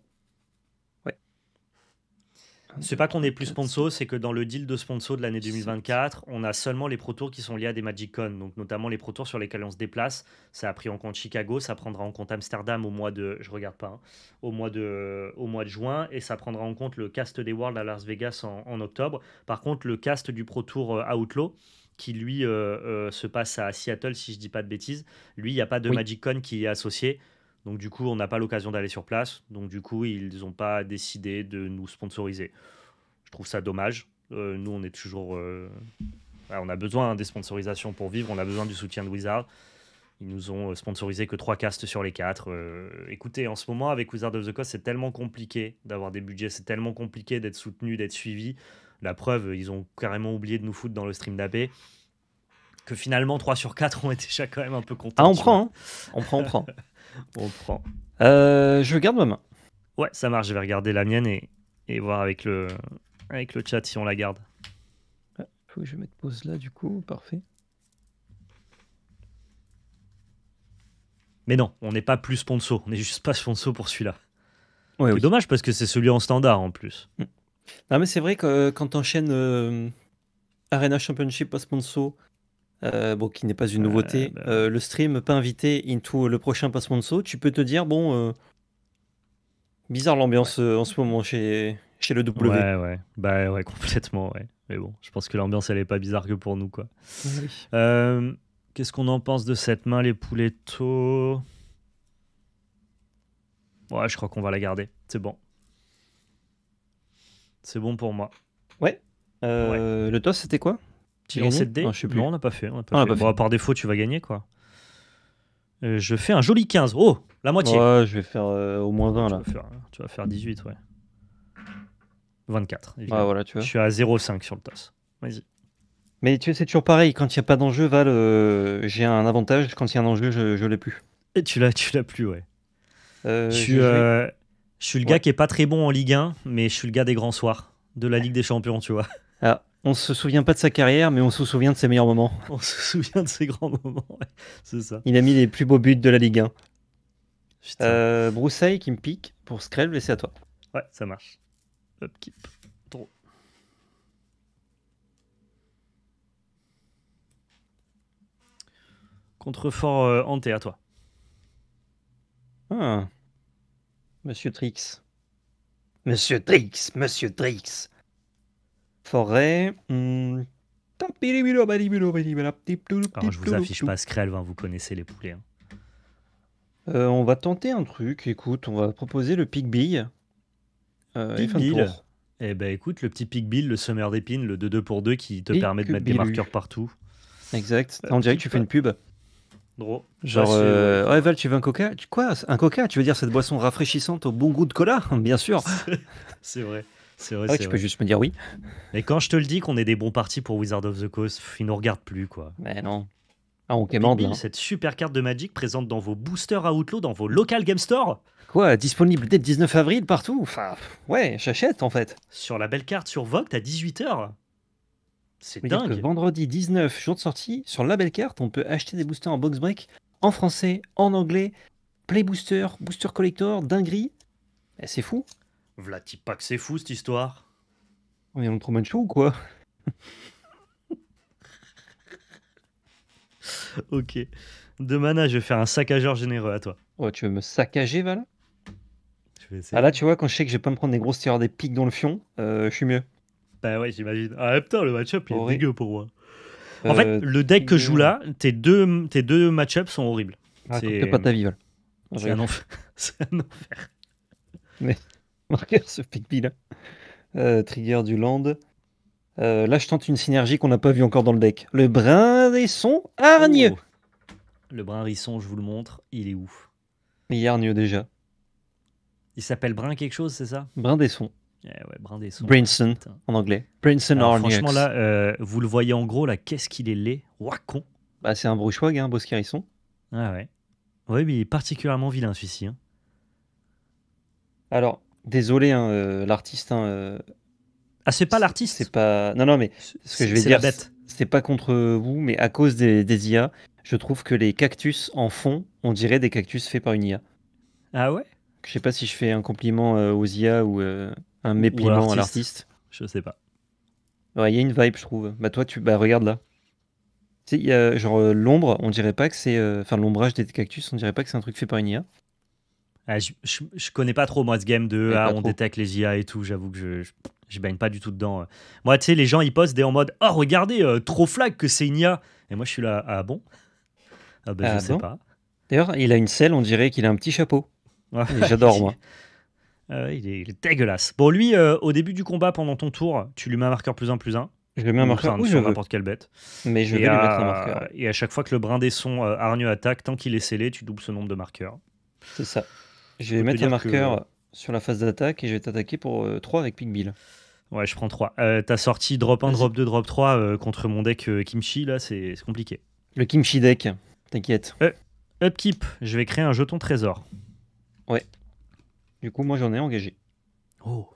C'est pas qu'on est plus sponsor, c'est que dans le deal de sponsor de l'année 2024, on a seulement les Pro Tours qui sont liés à des Magic Con, donc notamment les Pro Tours sur lesquels on se déplace. Ça a pris en compte Chicago, ça prendra en compte Amsterdam au mois de, je regarde pas, hein, au mois de, au mois de juin, et ça prendra en compte le cast des Worlds à Las Vegas en, octobre. Par contre, le cast du Pro Tour euh, Outlaw qui lui euh, euh, se passe à Seattle, si je dis pas de bêtises, lui il n'y a pas de Magic Con qui est associé. Donc du coup, on n'a pas l'occasion d'aller sur place. Donc du coup, ils n'ont pas décidé de nous sponsoriser. Je trouve ça dommage. Euh, nous, on est toujours... Euh, on a besoin des sponsorisations pour vivre, on a besoin du soutien de Wizard. Ils nous ont euh, sponsorisé que trois castes sur les quatre. écoutez, en ce moment, avec Wizard of the Coast, c'est tellement compliqué d'avoir des budgets, c'est tellement compliqué d'être soutenu, d'être suivi. La preuve, ils ont carrément oublié de nous foutre dans le stream d'AP que finalement 3 sur 4 ont été déjà quand même un peu contents. Ah, on prend, hein. on prend, on prend. [LAUGHS] On prend. Euh, je garde ma main. Ouais, ça marche. Je vais regarder la mienne et, voir avec le, avec le chat si on la garde. Ah, faut que je mette pause là, du coup. Parfait. Mais non, on n'est pas plus sponsor. On n'est juste pas sponsor pour celui-là. dommage parce que c'est celui en standard en plus. Mm. Non, mais c'est vrai que euh, quand on euh, Arena Championship pas sponsor. Euh, bon, qui n'est pas une euh, nouveauté, ben euh, le stream pas invité into le prochain de saut tu peux te dire, bon, bizarre l'ambiance en ce moment chez, chez le W. Ouais, ouais, bah ouais, complètement, ouais. Mais bon, je pense que l'ambiance, elle est pas bizarre que pour nous, quoi. Qu'est-ce qu'on en pense de cette main, les poulets tôt Ouais, je crois qu'on va la garder, c'est bon. C'est bon pour moi. Ouais. Le toss, c'était quoi tu Non, on n'a pas fait. Ah, par défaut, tu vas gagner, quoi. Euh, je fais un joli 15. Oh, la moitié. je vais faire euh, au moins 20, hein, tu Vas faire, ah, tu vas faire 18, ouais. 24. voilà, Je suis à 0,5 sur le TAS. Vas-y. Mais c'est toujours pareil. Quand il n'y a pas d'enjeu, Val, euh, j'ai un avantage. Quand il y a un enjeu, je ne l'ai plus. Et tu l'as, tu l'as plus, ouais. je, suis, le gars qui est pas très bon en Ligue 1, mais je suis le gars des grands soirs, de la Ligue des Champions, tu vois. Ah, on se souvient pas de sa carrière, mais on se souvient de ses meilleurs moments. [LAUGHS] On se souvient de ses grands moments, ouais. c'est ça. Il a mis les plus beaux buts de la Ligue 1. Euh, Broussaille qui me pique pour Screll, c'est à toi. Ouais, ça marche. Hop, Trop. Contrefort euh, hanté à toi. Ah. Monsieur Trix. Monsieur Trix, Monsieur Trix forêt. Alors, je vous affiche pas ce hein, vous connaissez les poulets. Hein. Euh, on va tenter un truc, écoute, on va proposer le pickbill. Euh, et Eh ben écoute, le petit bill le Summer d'épines, le 2-2 pour 2 qui te permet de mettre des marqueurs partout. Exact, en euh, on dirait que tu fais une pub. Drôle. Genre, euh, oh, tu veux un coca Quoi Un coca Tu veux dire cette boisson rafraîchissante au bon goût de cola [LAUGHS] Bien sûr C'est vrai. C'est vrai, je ah tu peux juste me dire oui. Mais quand je te le dis qu'on est des bons partis pour Wizard of the Coast, ils nous regardent plus, quoi. Mais non. Ah, on commande. Hein. Cette super carte de Magic présente dans vos boosters à Outlaw, dans vos local game stores. Quoi, disponible dès le 19 avril partout Enfin, ouais, j'achète en fait. Sur la belle carte sur Vogue à 18h. C'est dingue. Que vendredi 19, jour de sortie, sur la belle carte, on peut acheter des boosters en box break en français, en anglais, play booster, booster collector, dinguerie. Eh, c'est fou pas que c'est fou cette histoire. On est le Truman Show ou quoi [LAUGHS] Ok. De mana, je vais faire un saccageur généreux à toi. Ouais, oh, tu veux me saccager, Val Ah là, tu vois, quand je sais que je vais pas me prendre des grosses tireurs des pics dans le fion, euh, je suis mieux. Bah ouais, j'imagine. Ah putain, le match-up, il est dégueu pour moi. En euh, fait, le deck que je joue là, tes deux, tes deux match-ups sont horribles. Ah, c'est pas ta vie, Val. c'est un, enfer. [LAUGHS] C'est un enfer. Mais- [LAUGHS] Regarde ce Pigby là. Euh, trigger du land. Euh, là, je tente une synergie qu'on n'a pas vue encore dans le deck. Le brin des sons, Oh. Le brin risson, je vous le montre, il est ouf. Il est hargneux déjà. Il s'appelle brin quelque chose, c'est ça Brin des sons. Eh ouais, brin des sons. Brinson en anglais. Brinson Arnieux. Franchement, là, euh, vous le voyez en gros, là, qu'est-ce qu'il est laid Wacon bah, C'est un brouchouag, un hein, boscarisson. Ah ouais. Oui, mais il est particulièrement vilain celui-ci. Hein. Alors, Désolé, hein, euh, l'artiste. Hein, euh, ah, c'est pas l'artiste C'est pas. Non, non, mais ce que je vais dire, c'est pas contre vous, mais à cause des, IA, je trouve que les cactus en fond, on dirait des cactus faits par une IA. Ah ouais Je sais pas si je fais un compliment euh, aux IA ou un mépliment à l'artiste. Je sais pas. Il y a une vibe, je trouve. Bah, toi, tu. Bah, regarde là. Tu genre l'ombre, on dirait pas que c'est. Enfin, l'ombrage des cactus, on dirait pas que c'est un truc fait par une IA. Ah, je, connais pas trop, moi, ce game de ah, on détecte les IA et tout. J'avoue que je, je, baigne pas du tout dedans. Euh. Moi, tu sais, les gens, ils postent des en mode Oh, regardez, euh, trop flag que c'est une IA. Et moi, je suis là, ah bon Ah, ben, je ah sais pas. D'ailleurs, il a une selle, on dirait qu'il a un petit chapeau. J'adore, moi. [LAUGHS] il, est, dégueulasse. Bon, lui, euh, au début du combat, pendant ton tour, tu lui mets un marqueur plus un plus un Je lui mets un marqueur sur n'importe quelle bête. Mais je et vais à, lui mettre un marqueur. Et à chaque fois que le brin des sons hargneux attaque, tant qu'il est scellé, tu doubles ce nombre de marqueurs. C'est ça. Je vais mettre un marqueur sur la phase d'attaque et je vais t'attaquer pour 3 euh, avec Bill. Ouais, je prends 3. Euh, t'as sorti drop 1, drop 2, drop 3 euh, contre mon deck Kimchi, là, c'est compliqué. Le Kimchi deck, t'inquiète. upkeep, je vais créer un jeton trésor. Ouais. Du coup, moi j'en ai engagé. Oh.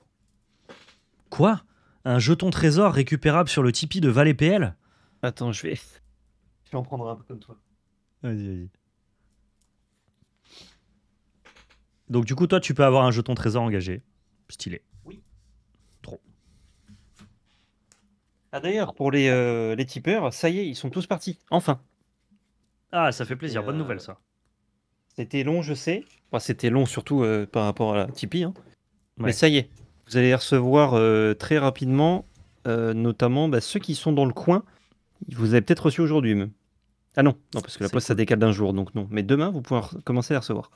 Quoi Un jeton trésor récupérable sur le Tipeee de Valet PL Attends, je vais. Je vais en prendre un comme toi. Vas-y, vas-y. Donc du coup, toi, tu peux avoir un jeton trésor engagé. Stylé. Oui. Trop. Ah d'ailleurs, pour les, euh, tipeurs, ça y est, ils sont tous partis. Enfin. Ah, ça fait plaisir. Bonne euh, nouvelle, ça. C'était long, je sais. c'était long surtout euh, par rapport à la Tipeee. Hein. Mais ça y est, vous allez recevoir très rapidement, notamment bah, ceux qui sont dans le coin. Vous avez peut-être reçu aujourd'hui même. Ah non, non parce que la poste, ça décale d'un jour, donc non. Mais demain, vous pouvez commencer à recevoir.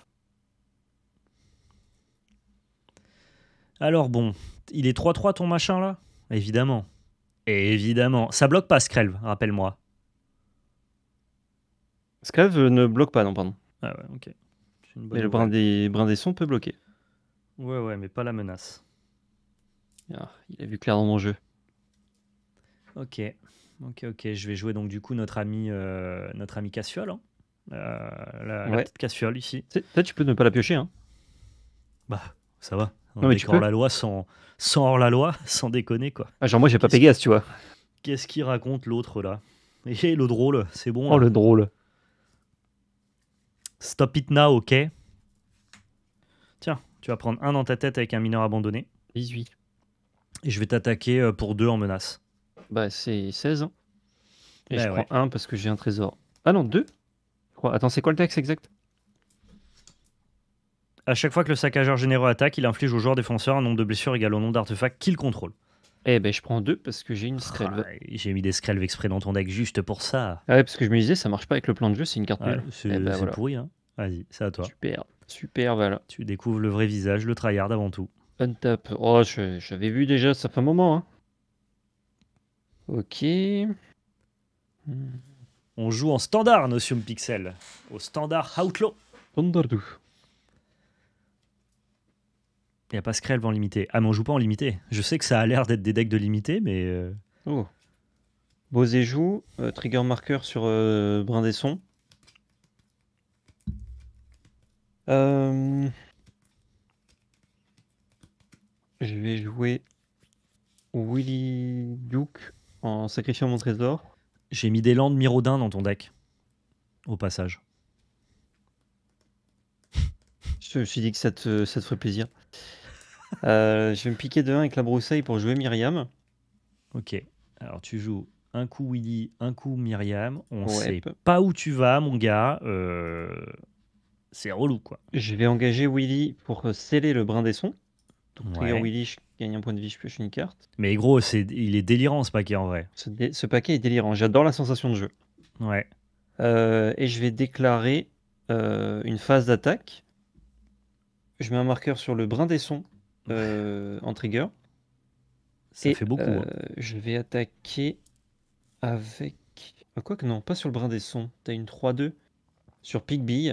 Alors bon, il est 3-3 ton machin là Évidemment. évidemment. Ça bloque pas Skrelv, rappelle-moi. Skrelv ne bloque pas, non, pardon. Ah ouais, ok. Mais le brin des, des sons peut bloquer. Ouais, ouais, mais pas la menace. Ah, il a vu clairement mon jeu. Ok. Ok, ok. Je vais jouer donc du coup notre ami, euh, notre ami Cassiole. Hein. Euh, la, petite Cassiole ici. Toi, tu peux ne pas la piocher. Hein. Bah, ça va non, mais tu la loi sans, sans hors la loi, [LAUGHS] sans déconner quoi. Ah, genre moi j'ai pas Pégase, tu vois. Qu'est-ce qu'il raconte l'autre là Et [LAUGHS] le drôle, c'est bon. Oh hein. le drôle. Stop it now, ok. Tiens, tu vas prendre un dans ta tête avec un mineur abandonné. 18. Et je vais t'attaquer euh, pour deux en menace. Bah c'est 16. Hein. Et bah je prends un parce que j'ai un trésor. Ah non, deux Attends, c'est quoi le texte exact à chaque fois que le saccageur généreux attaque, il inflige au joueur défenseur un nombre de blessures égal au nombre d'artefacts qu'il contrôle. Eh ben, je prends deux parce que j'ai une Screlve. Ah, j'ai mis des Screlves exprès dans ton deck juste pour ça. Ah ouais, parce que je me disais, ça marche pas avec le plan de jeu, c'est une carte ouais, C'est eh ben, pourri, hein. Vas-y, c'est à toi. Super, super, voilà. Tu découvres le vrai visage, le tryhard avant tout. Untap. Oh, j'avais vu déjà, ça fait un moment, hein. Ok. Hmm. On joue en standard, Notion Pixel. Au standard Outlaw. 2. Il n'y a pas Skrelv en limité. Ah, mais on joue pas en limité. Je sais que ça a l'air d'être des decks de limité, mais. Euh. Oh. Bosé joue, euh, trigger marker sur euh, Brindesson. Euh... Je vais jouer Willy Duke en sacrifiant mon trésor. J'ai mis des landes Mirodin dans ton deck, au passage. Je me suis dit que ça te ferait plaisir. Euh, je vais me piquer de 1 avec la broussaille pour jouer Myriam. Ok. Alors tu joues un coup Willy, un coup Myriam. On sait pas où tu vas, mon gars. Euh, c'est relou, quoi. Je vais engager Willy pour sceller le brin des sons. Donc, Willy, je gagne un point de vie, je pioche une carte. Mais gros, c'est il est délirant ce paquet en vrai. Ce, paquet est délirant. J'adore la sensation de jeu. Ouais. Euh, et je vais déclarer une phase d'attaque. Je mets un marqueur sur le brin des sons euh, en trigger. c'est fait beaucoup. Hein. Euh, je vais attaquer avec. Euh, quoi que non, pas sur le brin des sons. T'as une 3-2 sur Pigby.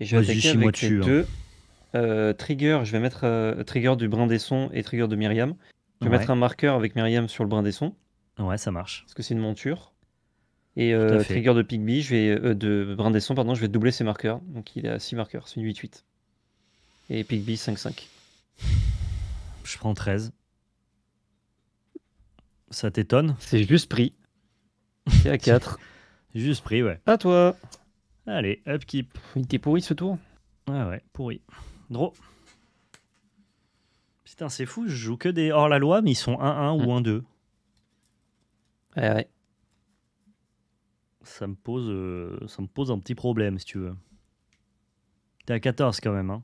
Et je vais attaquer avec les hein. deux. trigger, je vais mettre trigger du brin des sons et trigger de Myriam. Je vais mettre un marqueur avec Myriam sur le brin des sons. Ouais, ça marche. Parce que c'est une monture. Et trigger de Pigby, je vais de brin des sons, pardon, je vais doubler ses marqueurs. Donc il a 6 marqueurs, c'est une 8-8. Et Pigby 5-5. Je prends 13. Ça t'étonne C'est juste pris. C'est à 4. juste pris, ouais. À toi Allez, upkeep. Il pourri ce tour Ouais, ah ouais, pourri. Dro. Putain, c'est fou, je joue que des hors-la-loi, mais ils sont 1-1 ou 1-2. Ouais, ouais. Ça me, pose, euh, ça me pose un petit problème, si tu veux. T'es à 14 quand même, hein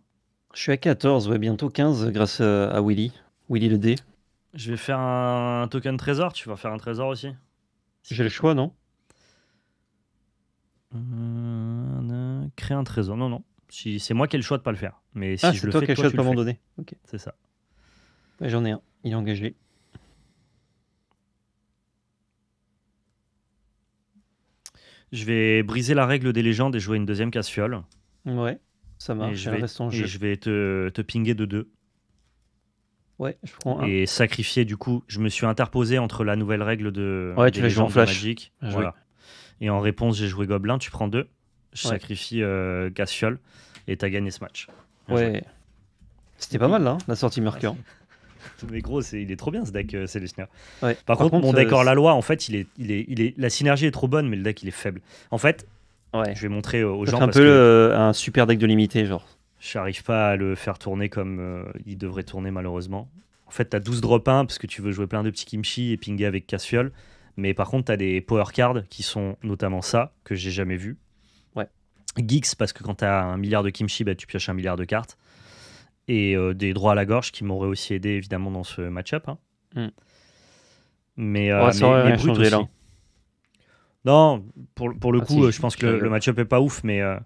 je suis à 14, ouais, bientôt 15 grâce à Willy. Willy le D. Je vais faire un token trésor, tu vas faire un trésor aussi J'ai le choix, non euh, Créer un trésor, non, non. c'est moi qui ai le choix de pas le faire. Mais si ah, je le toi fais, qui as le choix de pas m'en donner. C'est ça. J'en ai un, il est engagé. Je vais briser la règle des légendes et jouer une deuxième casse-fiole. Ouais. Ça marche, et je vais, reste en jeu. Et je vais te, te pinguer de deux. Ouais, je prends un. Et sacrifier, du coup, je me suis interposé entre la nouvelle règle de. Ouais, tu l'as en flash. voilà. Et en réponse, j'ai joué Gobelin, tu prends deux. Je sacrifie euh, et t'as gagné ce match. ouais. C'était pas mal, là, hein, la sortie Mercure. [LAUGHS] Mais gros, il est trop bien ce deck, euh, c'est Par, contre, mon deck euh, la loi, en fait, il est, il est, il est, la synergie est trop bonne, mais le deck, il est faible. En fait, je vais montrer aux gens. C'est un peu euh, un super deck de limité, genre. J'arrive pas à le faire tourner comme euh, il devrait tourner, malheureusement. En fait, t'as 12 drop 1 parce que tu veux jouer plein de petits kimchi et pinguer avec Cassiol. Mais par contre, t'as des power cards qui sont notamment ça, que j'ai jamais vu. Ouais. Geeks, parce que quand t'as un milliard de kimchi, bah, tu pioches un milliard de cartes. Et euh, des droits à la gorge qui m'auraient aussi aidé, évidemment, dans ce match-up. Hein. Mm. Mais, brut aussi. Non, pour, pour le ah, coup, euh, je pense que le, match-up est pas ouf, mais. Euh,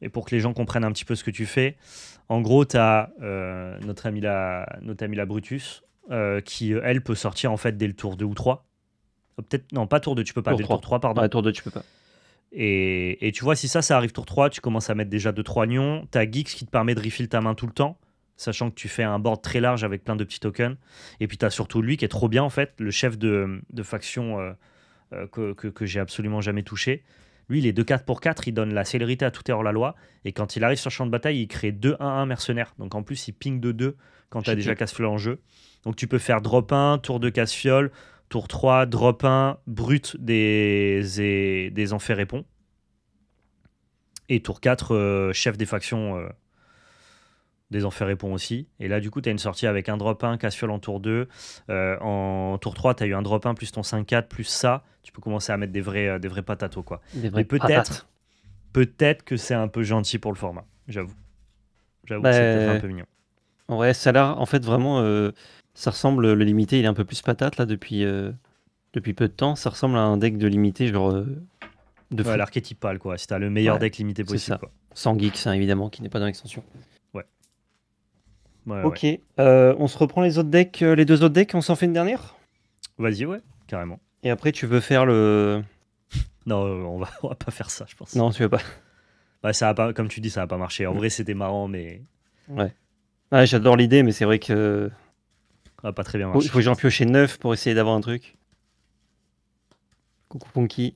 et pour que les gens comprennent un petit peu ce que tu fais, en gros, tu as euh, notre, ami la, Brutus, qui, elle, peut sortir en fait dès le tour 2 ou 3. Peut-être, non, pas tour 2, tu peux pas, dès le tour 3, pardon. tour 2, tu peux pas. Et, tu vois, si ça, ça arrive tour 3, tu commences à mettre déjà 2-3 nions. Tu as Geeks qui te permet de refill ta main tout le temps sachant que tu fais un board très large avec plein de petits tokens. Et puis tu as surtout lui qui est trop bien en fait, le chef de, faction euh, que, j'ai absolument jamais touché. Lui, il est 2 4 pour 4, il donne la célérité à tout hors la loi. Et quand il arrive sur le champ de bataille, il crée 2-1-1 mercenaires. Donc en plus, il ping de 2 quand tu as déjà casse-fiole en jeu. Donc tu peux faire drop 1, tour 2 casse-fiole, tour 3, drop 1, brut des, des, des enfers répond. Et tour 4, euh, chef des factions euh, des enfers répond aussi. Et là, du coup, tu as une sortie avec un drop 1, cassiole en tour 2. Euh, en tour 3, tu as eu un drop 1 plus ton 5-4, plus ça. Tu peux commencer à mettre des vrais, euh, des vrais patatos. Quoi. peut-être, peut-être que c'est un peu gentil pour le format, j'avoue. J'avoue c'est un bah, peu mignon. Ouais, ça a l'air, en fait, vraiment, euh, ça ressemble, le limité, il est un peu plus patate là depuis, depuis peu de temps. Ça ressemble à un deck de limité, genre. de l'archétypal, quoi. Si as le meilleur deck limité possible. ça. Sans geeks, hein, évidemment, qui n'est pas dans l'extension ok, euh, on se reprend les autres decks, euh, les deux autres decks, on s'en fait une dernière Vas-y, ouais, carrément. Et après, tu veux faire le. [LAUGHS] non, euh, on va, pas faire ça, je pense. Non, tu veux pas. Bah, [LAUGHS] ça a pas, comme tu dis, ça va pas marché. En vrai, c'était marrant, mais. Ouais. Ah, j'adore l'idée, mais c'est vrai que. va pas très bien marcher Il faut, que j'en pioche 9 pour essayer d'avoir un truc. Coucou Ponky.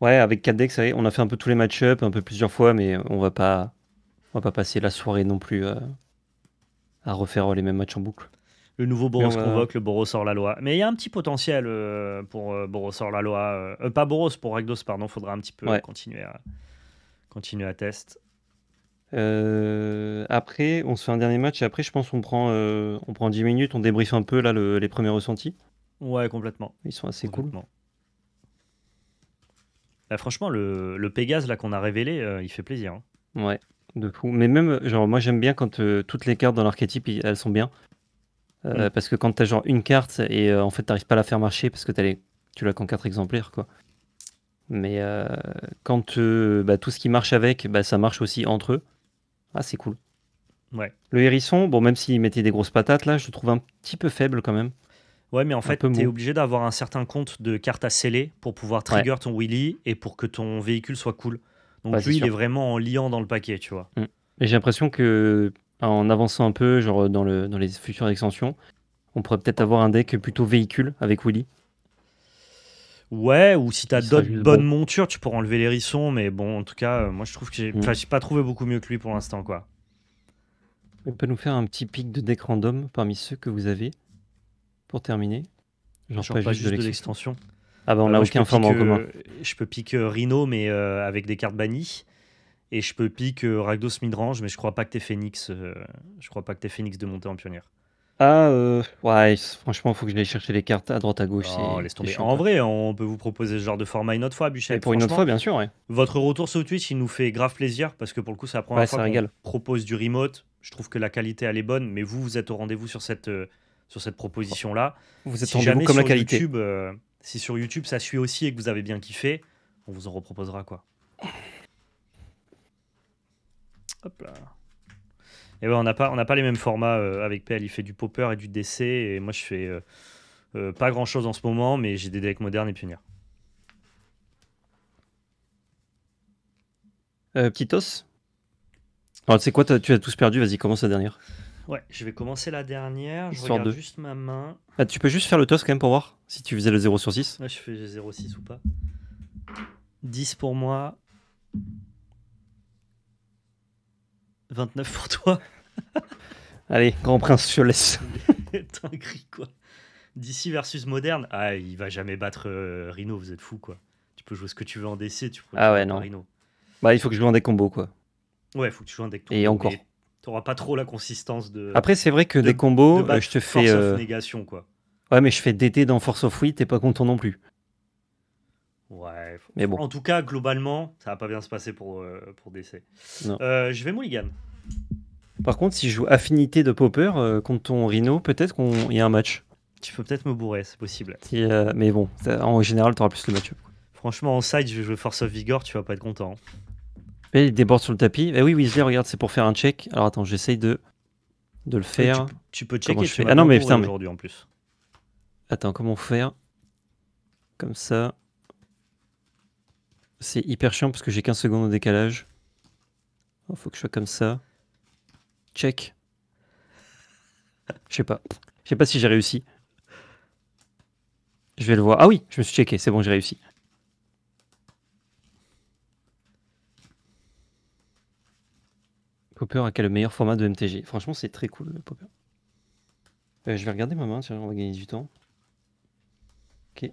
Ouais, avec 4 decks, on a fait un peu tous les match-up, un peu plusieurs fois, mais on va pas, on va pas passer la soirée non plus. Euh à refaire les mêmes matchs en boucle. Le nouveau Boros euh, convoque, le Boros sort la loi. Mais il y a un petit potentiel euh, pour euh, Boros sort la loi. pas Boros, pour Ragdos, pardon. Faudra un petit peu continuer, à, continuer test. après, on se fait un dernier match et après, je pense qu'on prend, on prend 10 minutes, on débriefe un peu les premiers ressentis. Ouais, complètement. Ils sont assez cool. franchement, le, le Pégase là qu'on a révélé, il fait plaisir. Hein. Ouais. Mais même, genre, moi j'aime bien quand euh, toutes les cartes dans l'archétype, elles sont bien. Euh, mm. Parce que quand t'as genre une carte et euh, en fait t'arrives pas à la faire marcher parce que tu l'as qu'en 4 exemplaires, quoi. Mais quand bah, tout ce qui marche avec, bah, ça marche aussi entre eux. Ah, c'est cool. Ouais. Le hérisson, bon, même s'il mettait des grosses patates, là, je le trouve un petit peu faible quand même. Ouais, mais en fait, t'es obligé d'avoir un certain compte de cartes à sceller pour pouvoir trigger ton Willy et pour que ton véhicule soit cool. Donc lui, il est vraiment en liant dans le paquet, tu vois. Mm. Et j'ai l'impression que en avançant un peu, genre euh, dans, le, dans les futures extensions, on pourrait peut-être avoir un deck plutôt véhicule avec Willy. Ouais, ou si t'as d'autres bonnes montures, tu pourras enlever l'hérisson, mais bon, en tout cas, euh, moi je trouve que mm. j'ai pas trouvé beaucoup mieux que lui pour l'instant, quoi. On peut nous faire un petit pic de deck random parmi ceux que vous avez pour terminer Genre, pas, pas, juste de l'extension. Ah ben, on euh, n'a aucun format en commun. Euh, je peux pique euh, Rhino, mais avec des cartes bannies. Et je peux pique Ragdos Midrange, mais je crois pas que t'es Phoenix. je crois pas que t'es Phoenix de monter en pionnière. Ah, ouais, franchement, faut que je vais chercher les cartes à droite à gauche. Oh, laisse tomber. en vrai, on peut vous proposer ce genre de format une autre fois, Buchet. pour une autre fois, bien sûr, Votre retour sur Twitch, il nous fait grave plaisir parce que pour le coup, ça prend première fois propose du remote. Je trouve que la qualité, elle est bonne, mais vous, vous êtes au rendez-vous sur cette, sur cette proposition-là. Vous êtes au comme sur la qualité. YouTube, si sur YouTube ça suit aussi et que vous avez bien kiffé, on vous en reproposera quoi. [LAUGHS] Hop là. Et ben on n'a pas, pas les mêmes formats euh, avec PL. Il fait du popper et du DC. Et moi, je fais euh, euh, pas grand chose en ce moment, mais j'ai des decks modernes et pionnières. Kitos. Alors, c'est quoi Tu as tous perdu. Vas-y, commence la dernière. Ouais, je vais commencer la dernière. Je regarde juste ma main. Ah, tu peux juste faire le toss quand même pour voir si tu faisais le 0 sur 6. Ouais, je fais 0 6 ou pas. 10 pour moi. 29 pour toi. [LAUGHS] Allez, grand prince, je laisse. gris, [LAUGHS] quoi. DC versus moderne. Ah, il va jamais battre euh, Rhino, vous êtes fou, quoi. Tu peux jouer ce que tu veux en DC, tu peux ah ouais, non. Rhino. Bah, il faut que je joue un deck combo, quoi. Ouais, il faut que tu joues un deck combo. Et encore t'auras pas trop la consistance de. Après, c'est vrai que des combos, bah, je te fais. Force of euh, négation, quoi. Ouais, mais je fais DT dans Force of Wii, t'es pas content non plus. Ouais. Mais bon. En tout cas, globalement, ça va pas bien se passer pour, euh, pour DC. Euh, je vais Mulligan. Par contre, si je joue Affinité de Popper contre ton Rhino, peut-être qu'il y a un match. Tu peux peut-être me bourrer, c'est possible. mais bon, en général, t'auras plus le match. Franchement, en side, je vais jouer Force of Vigor, tu vas pas être content. Hein il déborde sur le tapis. Eh oui, Weasley, regarde, c'est pour faire un check. Alors attends, j'essaye de, de le faire. Tu, peux checker. ah non, mais putain, mais... aujourd'hui en plus. Attends, comment faire Comme ça. C'est hyper chiant parce que j'ai 15 secondes au décalage. Il oh, faut que je sois comme ça. Check. Je sais pas. Je sais pas si j'ai réussi. Je vais le voir. Ah oui, je me suis checké, c'est bon, j'ai réussi. Popper a le meilleur format de MTG. Franchement, c'est très cool le Popper. Euh, je vais regarder ma main, on va gagner du temps. Ok.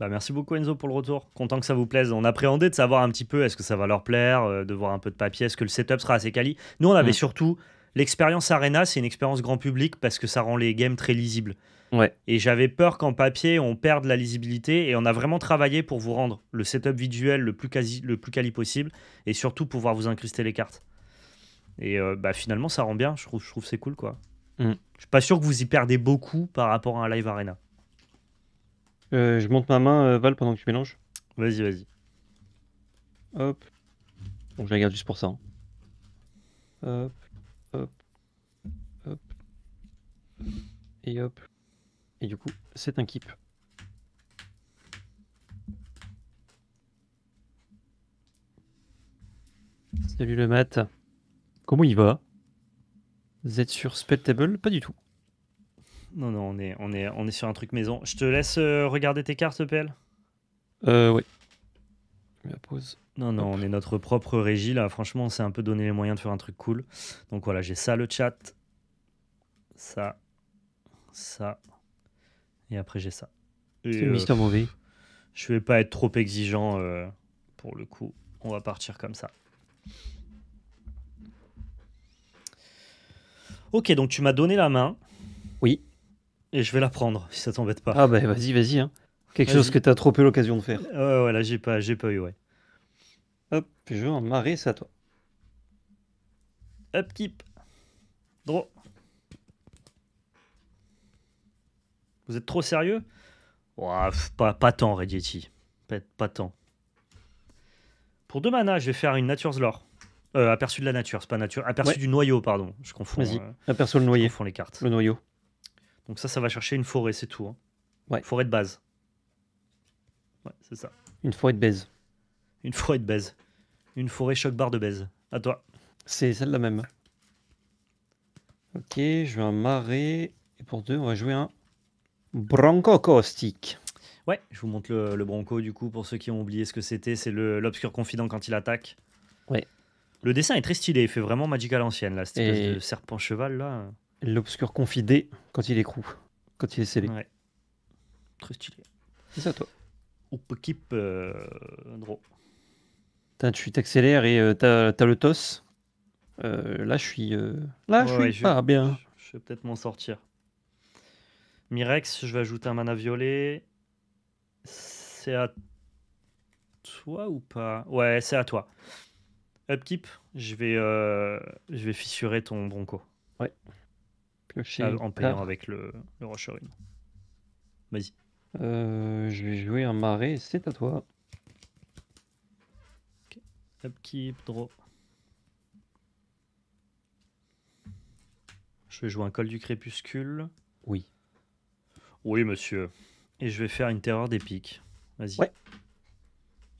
Bah, merci beaucoup Enzo pour le retour. Content que ça vous plaise. On appréhendait de savoir un petit peu est-ce que ça va leur plaire, euh, de voir un peu de papier, est-ce que le setup sera assez quali. Nous, on avait mm. surtout l'expérience Arena, c'est une expérience grand public parce que ça rend les games très lisibles. Et j'avais peur qu'en papier, on perde la lisibilité. Et on a vraiment travaillé pour vous rendre le setup visuel le plus, quasi, le plus quali possible. Et surtout pouvoir vous incruster les cartes. Et euh, bah, finalement, ça rend bien. Je trouve, je trouve c'est cool. quoi. Mm. Je suis pas sûr que vous y perdez beaucoup par rapport à un live arena. Euh, je monte ma main, euh, Val, pendant que tu mélanges. Vas-y, vas-y. Hop. Donc je la garde juste pour ça. Hein. Hop, hop, hop. Et hop. Et du coup, c'est un keep. Salut le mat. Comment il va Vous êtes sur Spectable Pas du tout. Non, non, on est, on, est, on est sur un truc maison. Je te laisse euh, regarder tes cartes, e PL Euh, oui. La pause. Non, non, on est notre propre régie là. Franchement, on s'est un peu donné les moyens de faire un truc cool. Donc voilà, j'ai ça le chat. Ça. Ça. Et après, j'ai ça. C'est euh, Mauvais. Je vais pas être trop exigeant euh, pour le coup. On va partir comme ça. Ok, donc tu m'as donné la main. Oui. Et je vais la prendre, si ça t'embête pas. Ah bah vas-y, vas-y. Hein. Quelque chose que tu as trop eu l'occasion de faire. Ouais, ouais, voilà, j'ai pas, j'ai pas eu, ouais. Hop, je vais en marrer, ça, toi. Hop, keep. Drôle. Vous êtes trop sérieux pas, pas tant, Red Pas, pas tant. Pour deux manas, je vais faire une Nature's Lore. Euh, aperçu de la nature, c'est pas nature. Aperçu du noyau, pardon. Je confonds. Vas-y, euh, aperçu le noyau. font les cartes. Le noyau. Donc ça, ça va chercher une forêt, c'est tout. Hein. Ouais. Forêt de base. Ouais, c'est ça. Une forêt de baise. Une forêt de baise. Une forêt choc-barre de baise. À toi. C'est celle-là même. Ok, je vais un marais. Et pour deux, on va jouer un Bronco caustique. Ouais, je vous montre le, Bronco du coup pour ceux qui ont oublié ce que c'était. C'est l'obscur confident quand il attaque. Ouais. Le dessin est très stylé, il fait vraiment Magic à l'ancienne là, cette serpent cheval là. L'obscur confidé quand il écroue, quand il est scellé. Ouais. Très stylé. C'est ça toi. Ou keep euh, tu t'accélères et euh, t'as le toss. Euh, là, je suis. Euh, là, je suis pas bien. je vais peut-être m'en sortir. Mirex, je vais ajouter un mana violet. C'est à toi ou pas Ouais, c'est à toi. Upkeep, je vais, euh, je vais fissurer ton bronco. Ouais. Ah, en payant avec le, le Rocherine. Vas-y. Euh, je vais jouer un marais, c'est à toi. Upkeep, draw. Je vais jouer un col du crépuscule. Oui. Oui, monsieur. Et je vais faire une terreur d'épique. Vas-y. Ouais.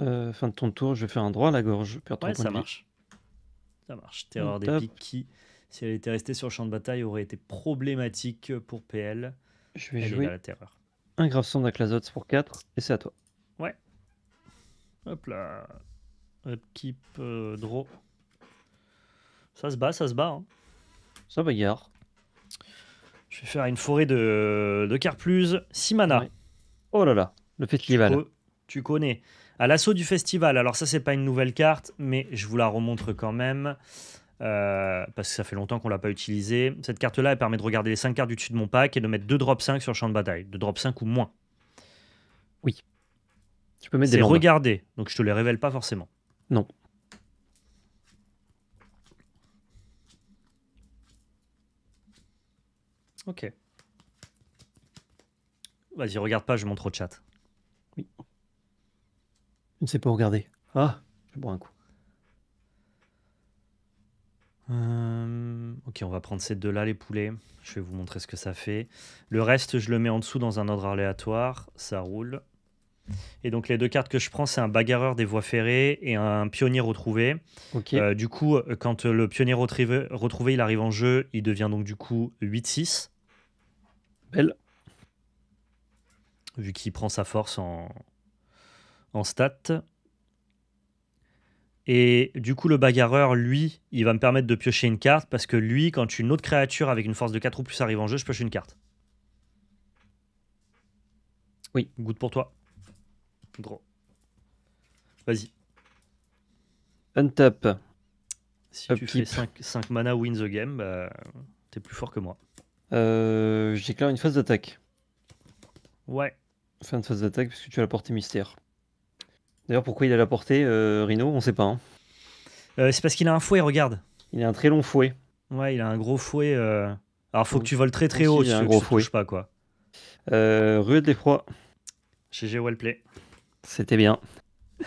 Euh, fin de ton tour, je vais faire un droit à la gorge. ça marche. Ça marche. Terreur d'épique qui, si elle était restée sur le champ de bataille, aurait été problématique pour PL. Je vais jouer la terreur. un grave son pour 4, et c'est à toi. Ouais. Hop là. Upkeep, euh, draw. Ça se bat, ça se bat. Hein. Ça bagarre. Je vais faire une forêt de, de plus 6 mana. Oh là là, le festival. Tu, connais. À l'assaut du festival. Alors, ça, c'est pas une nouvelle carte, mais je vous la remontre quand même. Euh, parce que ça fait longtemps qu'on l'a pas utilisée. Cette carte-là, elle permet de regarder les 5 cartes du dessus de mon pack et de mettre 2 drop 5 sur le champ de bataille. 2 drop 5 ou moins. Oui. Tu peux mettre des C'est regarder, donc je te les révèle pas forcément. Non. Ok. Vas-y, regarde pas, je montre au chat. Oui. Je ne sais pas regarder. Ah, je bois un coup. Euh, ok, on va prendre ces deux-là, les poulets. Je vais vous montrer ce que ça fait. Le reste, je le mets en dessous dans un ordre aléatoire. Ça roule. Et donc, les deux cartes que je prends, c'est un bagarreur des voies ferrées et un pionnier retrouvé. Euh, du coup, quand le pionnier retrouvé, retrouvé, il arrive en jeu, il devient donc du coup 8-6. Vu qu'il prend sa force en, en stat Et du coup, le bagarreur, lui, il va me permettre de piocher une carte parce que lui, quand une autre créature avec une force de 4 ou plus arrive en jeu, je pioche une carte. Oui, good pour toi. Gros. Vas-y. Untap. Si tu fais 5, 5 mana win the game, bah, t'es plus fort que moi. Euh, déclare une phase d'attaque. Ouais. Fin de phase d'attaque, parce que tu as la portée mystère. D'ailleurs, pourquoi il a la portée, euh, Rhino On sait pas. Hein. Euh, c'est parce qu'il a un fouet, regarde. Il a un très long fouet. Ouais, il a un gros fouet. Euh, alors, faut que tu voles très très haut, si un gros fouet. pas, quoi. Euh, Rue des l'effroi GG Wellplay. C'était bien. [LAUGHS]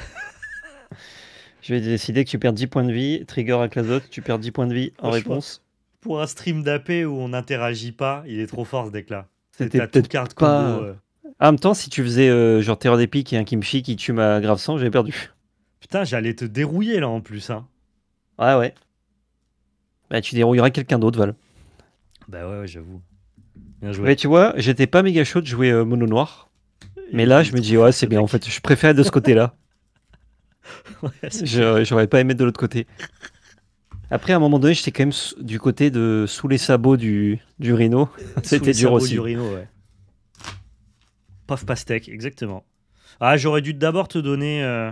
Je vais décider que tu perds 10 points de vie. Trigger à tu perds 10 points de vie en réponse pour un stream d'AP où on n'interagit pas, il est trop fort ce deck là. C'était la être carte Combo, euh. ah, En même temps, si tu faisais euh, genre Terreur Piques et un Kimchi qui tue ma grave sang, j'ai perdu. Putain, j'allais te dérouiller là en plus. Hein. Ouais, ouais. Bah, tu dérouilleras quelqu'un d'autre, Val. Bah, ouais, ouais j'avoue. Bien joué. Mais tu vois, j'étais pas méga chaud de jouer euh, Mono Noir. Mais là, je me dis, ouais, c'est bien. En fait, je préfère de ce côté-là. [LAUGHS] J'aurais pas aimé de l'autre côté. Après, à un moment donné, j'étais quand même du côté de sous les sabots du, du rhino. [LAUGHS] C'était dur aussi. Du rhino, ouais. Paf pastèque, exactement. Ah, j'aurais dû d'abord te donner. Euh,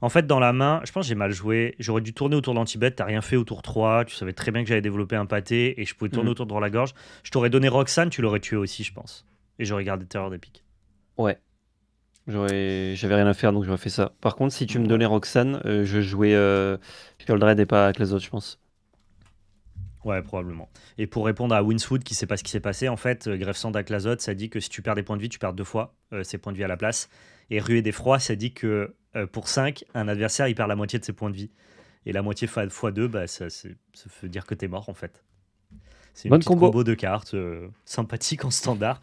en fait, dans la main, je pense que j'ai mal joué. J'aurais dû tourner autour d'Antibet. T'as rien fait autour 3. Tu savais très bien que j'avais développé un pâté et je pouvais tourner mm. autour de la gorge. Je t'aurais donné Roxane, tu l'aurais tué aussi, je pense. Et j'aurais gardé Terreur des Pics. Ouais. J'avais rien à faire, donc j'aurais fait ça. Par contre, si tu me donnais Roxane, euh, je jouais euh, Coldred et pas Clasot, je pense. Ouais, probablement. Et pour répondre à Winswood qui sait pas ce qui s'est passé, en fait, euh, Grève ça dit que si tu perds des points de vie, tu perds deux fois ses euh, points de vie à la place. Et Ruée des Froids, ça dit que euh, pour 5, un adversaire, il perd la moitié de ses points de vie. Et la moitié fois 2, bah, ça, veut dire que t'es mort, en fait. C'est une Bonne petite combo. de cartes sympathique en standard.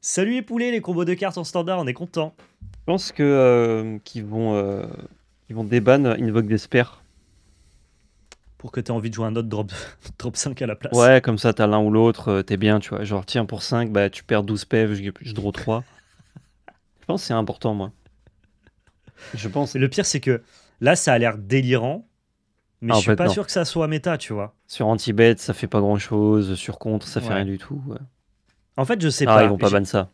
Salut les poulets, les combos de cartes en standard, on est content. Je pense que euh, qu'ils vont euh, ils vont déban Invoke Desper. Pour que tu aies envie de jouer un autre drop, [LAUGHS] drop 5 à la place. Ouais, comme ça, t'as l'un ou l'autre, euh, t'es bien, tu vois. Genre, tiens, pour 5, bah, tu perds 12 pèves, je, je draw 3. je pense que c'est important, moi. Je pense. le pire, c'est que là, ça a l'air délirant, mais ah, je suis pas sûr que ça soit méta, tu vois. Sur anti-bet, ça fait pas grand-chose. Sur contre, ça fait rien du tout. Ouais. En fait, je sais ah, pas. Ils vont pas ban ça.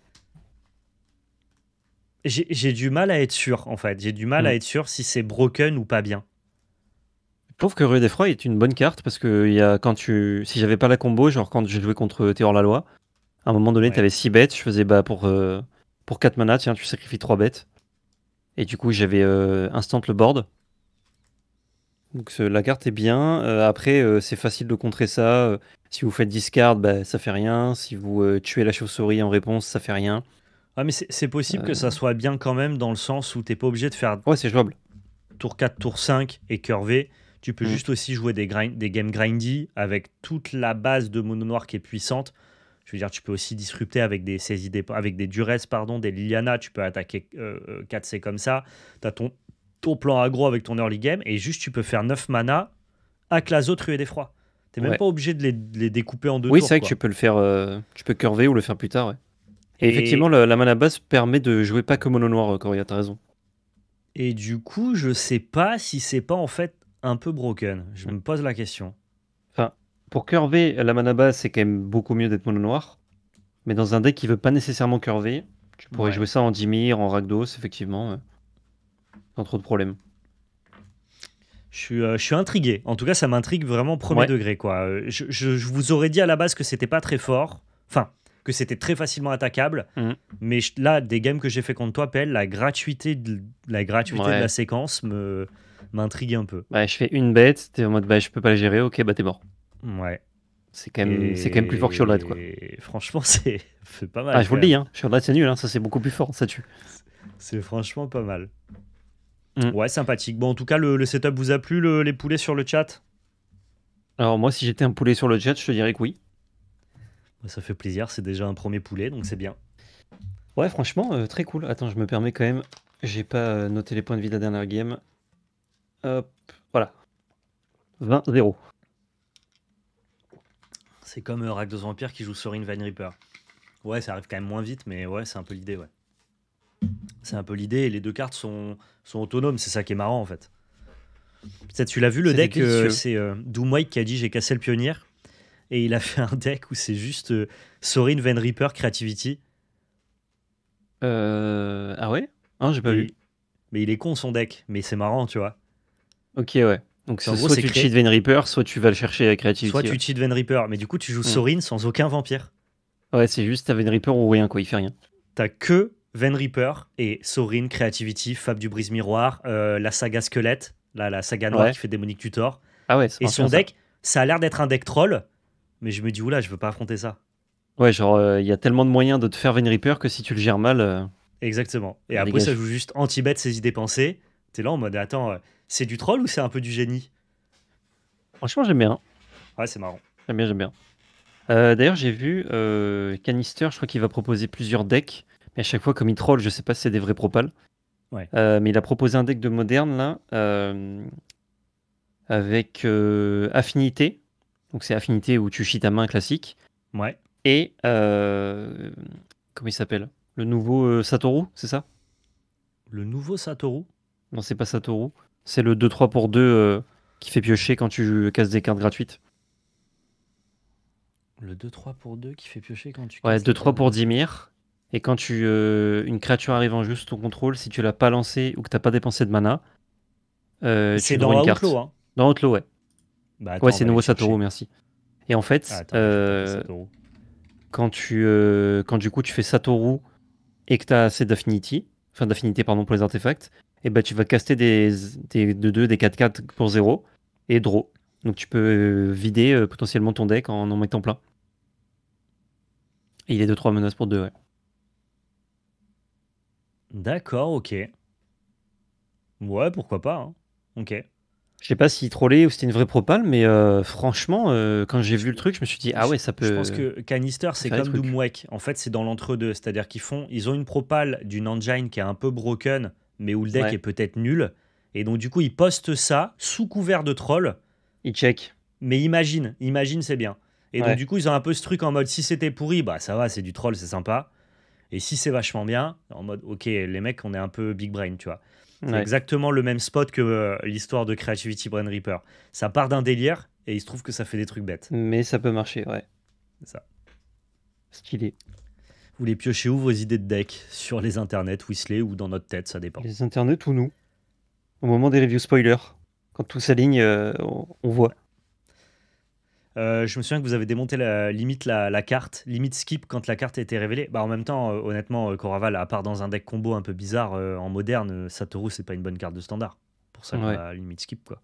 J'ai du mal à être sûr, en fait. J'ai du mal à hmm. être sûr si c'est broken ou pas bien. Je trouve que des Froids est une bonne carte parce que y a, quand tu, si j'avais pas la combo, genre quand j'ai joué contre Théor la loi, à un moment donné, tu avais 6 bêtes, je faisais bah, pour, euh, pour 4 mana, tiens, tu sacrifies 3 bêtes. Et du coup, j'avais euh, instant le board. Donc la carte est bien. Euh, après, c'est facile de contrer ça. Si vous faites discard, bah, ça fait rien. Si vous euh, tuez la chauve-souris en réponse, ça fait rien. Ah, mais c'est possible que ça euh. soit bien quand même dans le sens où t'es pas obligé de faire. Ouais, c'est jouable. Tour 4, tour 5 et curvé. Tu peux mm. juste aussi jouer des, games grindy avec toute la base de mono noir qui est puissante. Je veux dire, tu peux aussi disrupter avec des saisies, avec des duresses, pardon, des Liliana. Tu peux attaquer 4C euh, comme ça. Tu as ton, ton plan aggro avec ton early game et juste tu peux faire 9 mana à Clazo, des froids. T'es même pas obligé de les, découper en deux. Oui, c'est vrai que tu peux le faire, euh, tu peux curver ou le faire plus tard. Et, effectivement, la, la, mana base permet de jouer pas que mono noir, euh, Coria, t'as raison. Et du coup, je sais pas si c'est pas en fait un peu broken. Je me pose la question. Enfin, pour curver, la mana base, c'est quand même beaucoup mieux d'être mono noir. Mais dans un deck qui veut pas nécessairement curver, tu pourrais jouer ça en Dimir, en Rakdos, effectivement, euh, sans trop de problèmes. Euh, je suis, intrigué. En tout cas, ça m'intrigue vraiment premier degré. Quoi. Euh, je, vous aurais dit à la base que c'était pas très fort. Enfin, que c'était très facilement attaquable. Mm. Mais là, des games que j'ai fait contre toi, pelle, la gratuité de la, gratuité de la séquence me m'intrigue un peu. je fais une bête, t'es en mode bah, je peux pas la gérer, ok, bah t'es mort. Ouais. C'est quand, même, c'est quand même plus fort que Shurlad, quoi. franchement, [LAUGHS] c'est pas mal. Ah, je vous le dis, hein, c'est nul, hein, ça c'est beaucoup plus fort, ça tue. C'est franchement pas mal. Mm. Ouais, sympathique. Bon, en tout cas, le, setup vous a plu, les poulets sur le chat Alors, moi, si j'étais un poulet sur le chat, je te dirais que oui. Bah, ça fait plaisir, c'est déjà un premier poulet, donc c'est bien. Ouais, franchement, euh, très cool. Attends, je me permets quand même. J'ai pas euh, noté les points de vie de la dernière game. Hop, voilà. 20-0. C'est comme euh, Ragdos Vampire qui joue Sorin une Van Reaper. Ouais, ça arrive quand même moins vite, mais ouais, c'est un peu l'idée, ouais. C'est un peu l'idée. Les deux cartes sont, sont autonomes. C'est ça qui est marrant, en fait. Peut-être tu l'as vu, le deck, euh, c'est euh, qui a dit J'ai cassé le pionnier. Et il a fait un deck où c'est juste euh, Sorin, Van Reaper, Creativity. Euh, ah ouais Hein, j'ai pas vu. Mais il est con son deck, mais c'est marrant, tu vois. Ok, ouais. Donc soit tu cheats Van Reaper, soit tu vas le chercher à Creativity. Soit tu cheats Van Reaper, mais du coup, tu joues mm. Sorin sans aucun vampire. Ouais, c'est juste t'as Van Reaper ou rien, quoi, il fait rien. T'as que Van Reaper et Sorin, Creativity, Fab du Brise Miroir, euh, la saga Squelette, la, la saga noire qui fait Démonique Tutor. Ah ouais, et son deck, ça, a l'air d'être un deck troll, mais je me dis, oula, je veux pas affronter ça. Ouais, genre, euh, il y a tellement de moyens de te faire Van Reaper que si tu le gères mal. Euh, Exactement. Et après, ça joue juste anti-bet ses idées pensées. T'es là en mode, attends, c'est du troll ou c'est un peu du génie Franchement, j'aime bien. Ouais, c'est marrant. J'aime bien, j'aime bien. D'ailleurs, j'ai vu Canister, je crois qu'il va proposer plusieurs decks. Mais à chaque fois, comme il troll, je sais pas si c'est des vrais propals. Ouais. Euh, mais il a proposé un deck de moderne là, euh, avec euh, affinité. Donc c'est affinité où tu chies ta main classique. Ouais. Et comment il s'appelle Le nouveau Satoru, c'est ça Le nouveau Satoru Non, c'est pas Satoru. C'est le 2-3 pour 2 qui fait piocher quand tu casses des cartes gratuites. Le 2-3 pour 2 qui fait piocher quand tu casses Ouais, 2-3 pour Dimir et quand tu, euh, une créature arrive en jeu sous ton contrôle, si tu l'as pas lancé ou que tu n'as pas dépensé de mana, euh, c'est dans Outlaw. Hein. Dans Outlaw, ouais. Bah, ouais, c'est nouveau Satoru, merci. Et en fait, ah, euh, quand tu, quand du coup tu fais Satoru et que tu as assez d'affinity, enfin d'affinité pardon pour les artefacts, et eh ben, tu vas caster des, des, 2, des 4-4 pour 0 et draw. Donc tu peux vider potentiellement ton deck en en mettant plein. Et il est 2-3 menaces pour 2, ouais. D'accord, ok. Ouais, pourquoi pas. Hein. Ok. Je sais pas si trollait ou c'était une vraie propale, mais euh, franchement, euh, quand j'ai vu le truc, je me suis dit, ah ouais, ça peut. Je pense que Canister, c'est comme En fait, c'est dans l'entre-deux. C'est-à-dire qu'ils font, ils ont une propale d'une engine qui est un peu broken, mais où le deck est peut-être nul. Et donc, du coup, ils postent ça sous couvert de troll. Ils check. Mais imagine, imagine, c'est bien. Et donc, du coup, ils ont un peu ce truc en mode si c'était pourri, bah ça va, c'est du troll, c'est sympa. Et si c'est vachement bien, en mode, ok, les mecs, on est un peu big brain, tu vois. C'est exactement le même spot que euh, l'histoire de Creativity Brain Reaper. Ça part d'un délire et il se trouve que ça fait des trucs bêtes. Mais ça peut marcher, ouais. C'est ça. Stylé. Vous les piochez où vos idées de deck Sur les internets, Whistler ou dans notre tête, ça dépend. Les internets ou nous Au moment des reviews spoiler Quand tout s'aligne, euh, on voit. Euh, je me souviens que vous avez démonté la, limite la, carte, limite skip quand la carte a été révélée. Bah, en même temps, euh, honnêtement, Coraval, euh, à part dans un deck combo un peu bizarre en moderne, Satoru, c'est pas une bonne carte de standard. Pour ça, limite skip, quoi.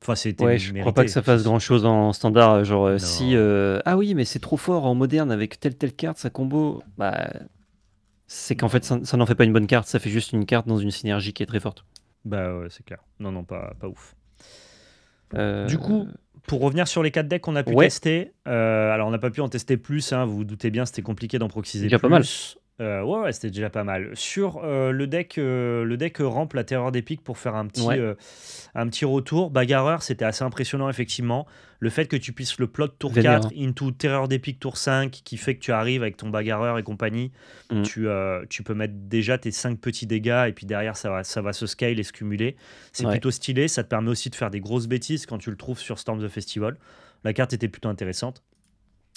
Enfin, c'était ouais, je crois pas que ça fasse grand chose en standard. Genre, si. ah oui, mais c'est trop fort en moderne avec telle telle carte, sa combo. Bah. C'est qu'en fait, ça, n'en fait pas une bonne carte, ça fait juste une carte dans une synergie qui est très forte. Bah ouais, c'est clair. Non, non, pas, pas ouf. Euh, du coup, pour revenir sur les 4 decks qu'on a pu tester, euh, alors on n'a pas pu en tester plus, hein, vous vous doutez bien, c'était compliqué d'en proxiser Il y a pas mal. Euh, ouais, c'était déjà pas mal. Sur euh, le deck, euh, le deck rampe la terreur des pics pour faire un petit, un petit retour. Bagarreur, c'était assez impressionnant, effectivement. Le fait que tu puisses le plot tour 4 into terreur des pics tour 5, qui fait que tu arrives avec ton bagarreur et compagnie, mm. tu, tu peux mettre déjà tes 5 petits dégâts et puis derrière, ça va, ça va se scale et se cumuler. C'est plutôt stylé. Ça te permet aussi de faire des grosses bêtises quand tu le trouves sur Storm the Festival. La carte était plutôt intéressante.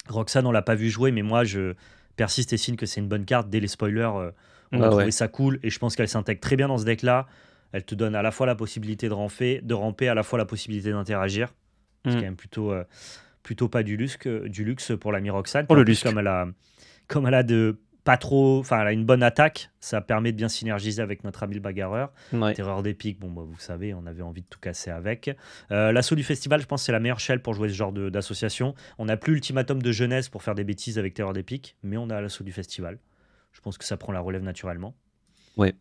Roxane, on l'a pas vu jouer, mais moi, je, persiste et signe que c'est une bonne carte. Dès les spoilers, euh, on ah a trouvé ça cool et je pense qu'elle s'intègre très bien dans ce deck-là. Elle te donne à la fois la possibilité de ramper, de ramper à la fois la possibilité d'interagir. C'est hmm. quand même plutôt, euh, plutôt pas du luxe, euh, du luxe pour la Miroxane. Pour le luxe. Comme elle a, comme elle a de pas trop. Enfin, elle a une bonne attaque. Ça permet de bien synergiser avec notre ami le bagarreur. Terreur des bon, bah, vous savez, on avait envie de tout casser avec. Euh, l'assaut du festival, je pense, c'est la meilleure shell pour jouer ce genre d'association. On n'a plus Ultimatum de jeunesse pour faire des bêtises avec Terreur des mais on a l'assaut du festival. Je pense que ça prend la relève naturellement. Ouais.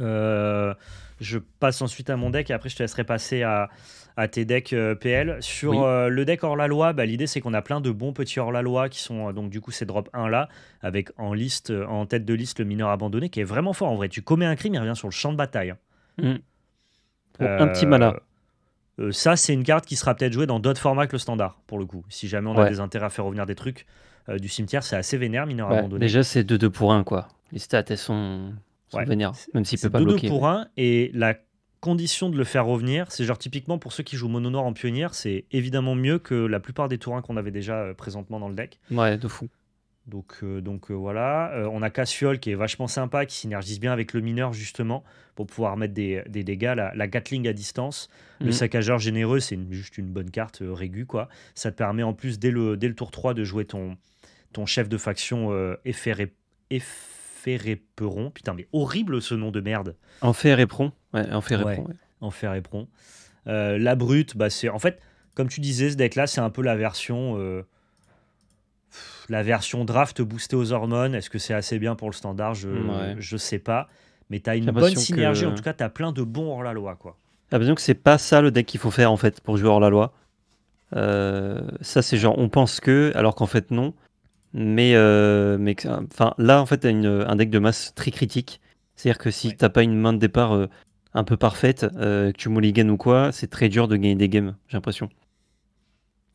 Euh, je passe ensuite à mon deck et après je te laisserai passer à, tes decks euh, PL. Sur euh, le deck hors-la-loi, bah, l'idée c'est qu'on a plein de bons petits hors-la-loi qui sont donc du coup ces drop 1 là, avec en liste, en tête de liste le mineur abandonné qui est vraiment fort en vrai. Tu commets un crime, il revient sur le champ de bataille. Hein. Mm. un petit malin ça, c'est une carte qui sera peut-être jouée dans d'autres formats que le standard, pour le coup. Si jamais on a des intérêts à faire revenir des trucs du cimetière, c'est assez vénère, mineur abandonné. Déjà, c'est 2-2 pour 1, quoi. Les stats, elles sont ouais. venir, même s'il peut pas deux bloquer. 2 pour 1 et la condition de le faire revenir, c'est genre typiquement pour ceux qui jouent mono noir en pionnière, c'est évidemment mieux que la plupart des tours 1 qu'on avait déjà euh, présentement dans le deck. Ouais, de fou. Donc, euh, donc euh, voilà, on a Cassiol qui est vachement sympa, qui synergise bien avec le mineur justement pour pouvoir mettre des, dégâts, la, la, Gatling à distance, le mhm. saccageur généreux, c'est juste une bonne carte régu quoi. Ça te permet en plus dès le, dès le tour 3 de jouer ton, ton chef de faction effet, effet Réperon. Putain, mais horrible ce nom de merde. Enfer et Ouais, Enfer et euh, la brute, bah, c'est en fait, comme tu disais, ce deck-là, c'est un peu la version, euh, la version draft boostée aux hormones. Est-ce que c'est assez bien pour le standard Je sais pas. Mais tu as une bonne synergie. En tout cas, tu as plein de bons hors la loi, quoi. J'ai l'impression que c'est pas ça le deck qu'il faut faire en fait pour jouer hors la loi. Euh, ça, c'est genre on pense que, alors qu'en fait non. Mais, euh, mais enfin, là, en fait, tu as un deck de masse très critique. C'est-à-dire que si tu t'as pas une main de départ euh, un peu parfaite, euh, que tu mulligan ou quoi, c'est très dur de gagner des games, j'ai l'impression.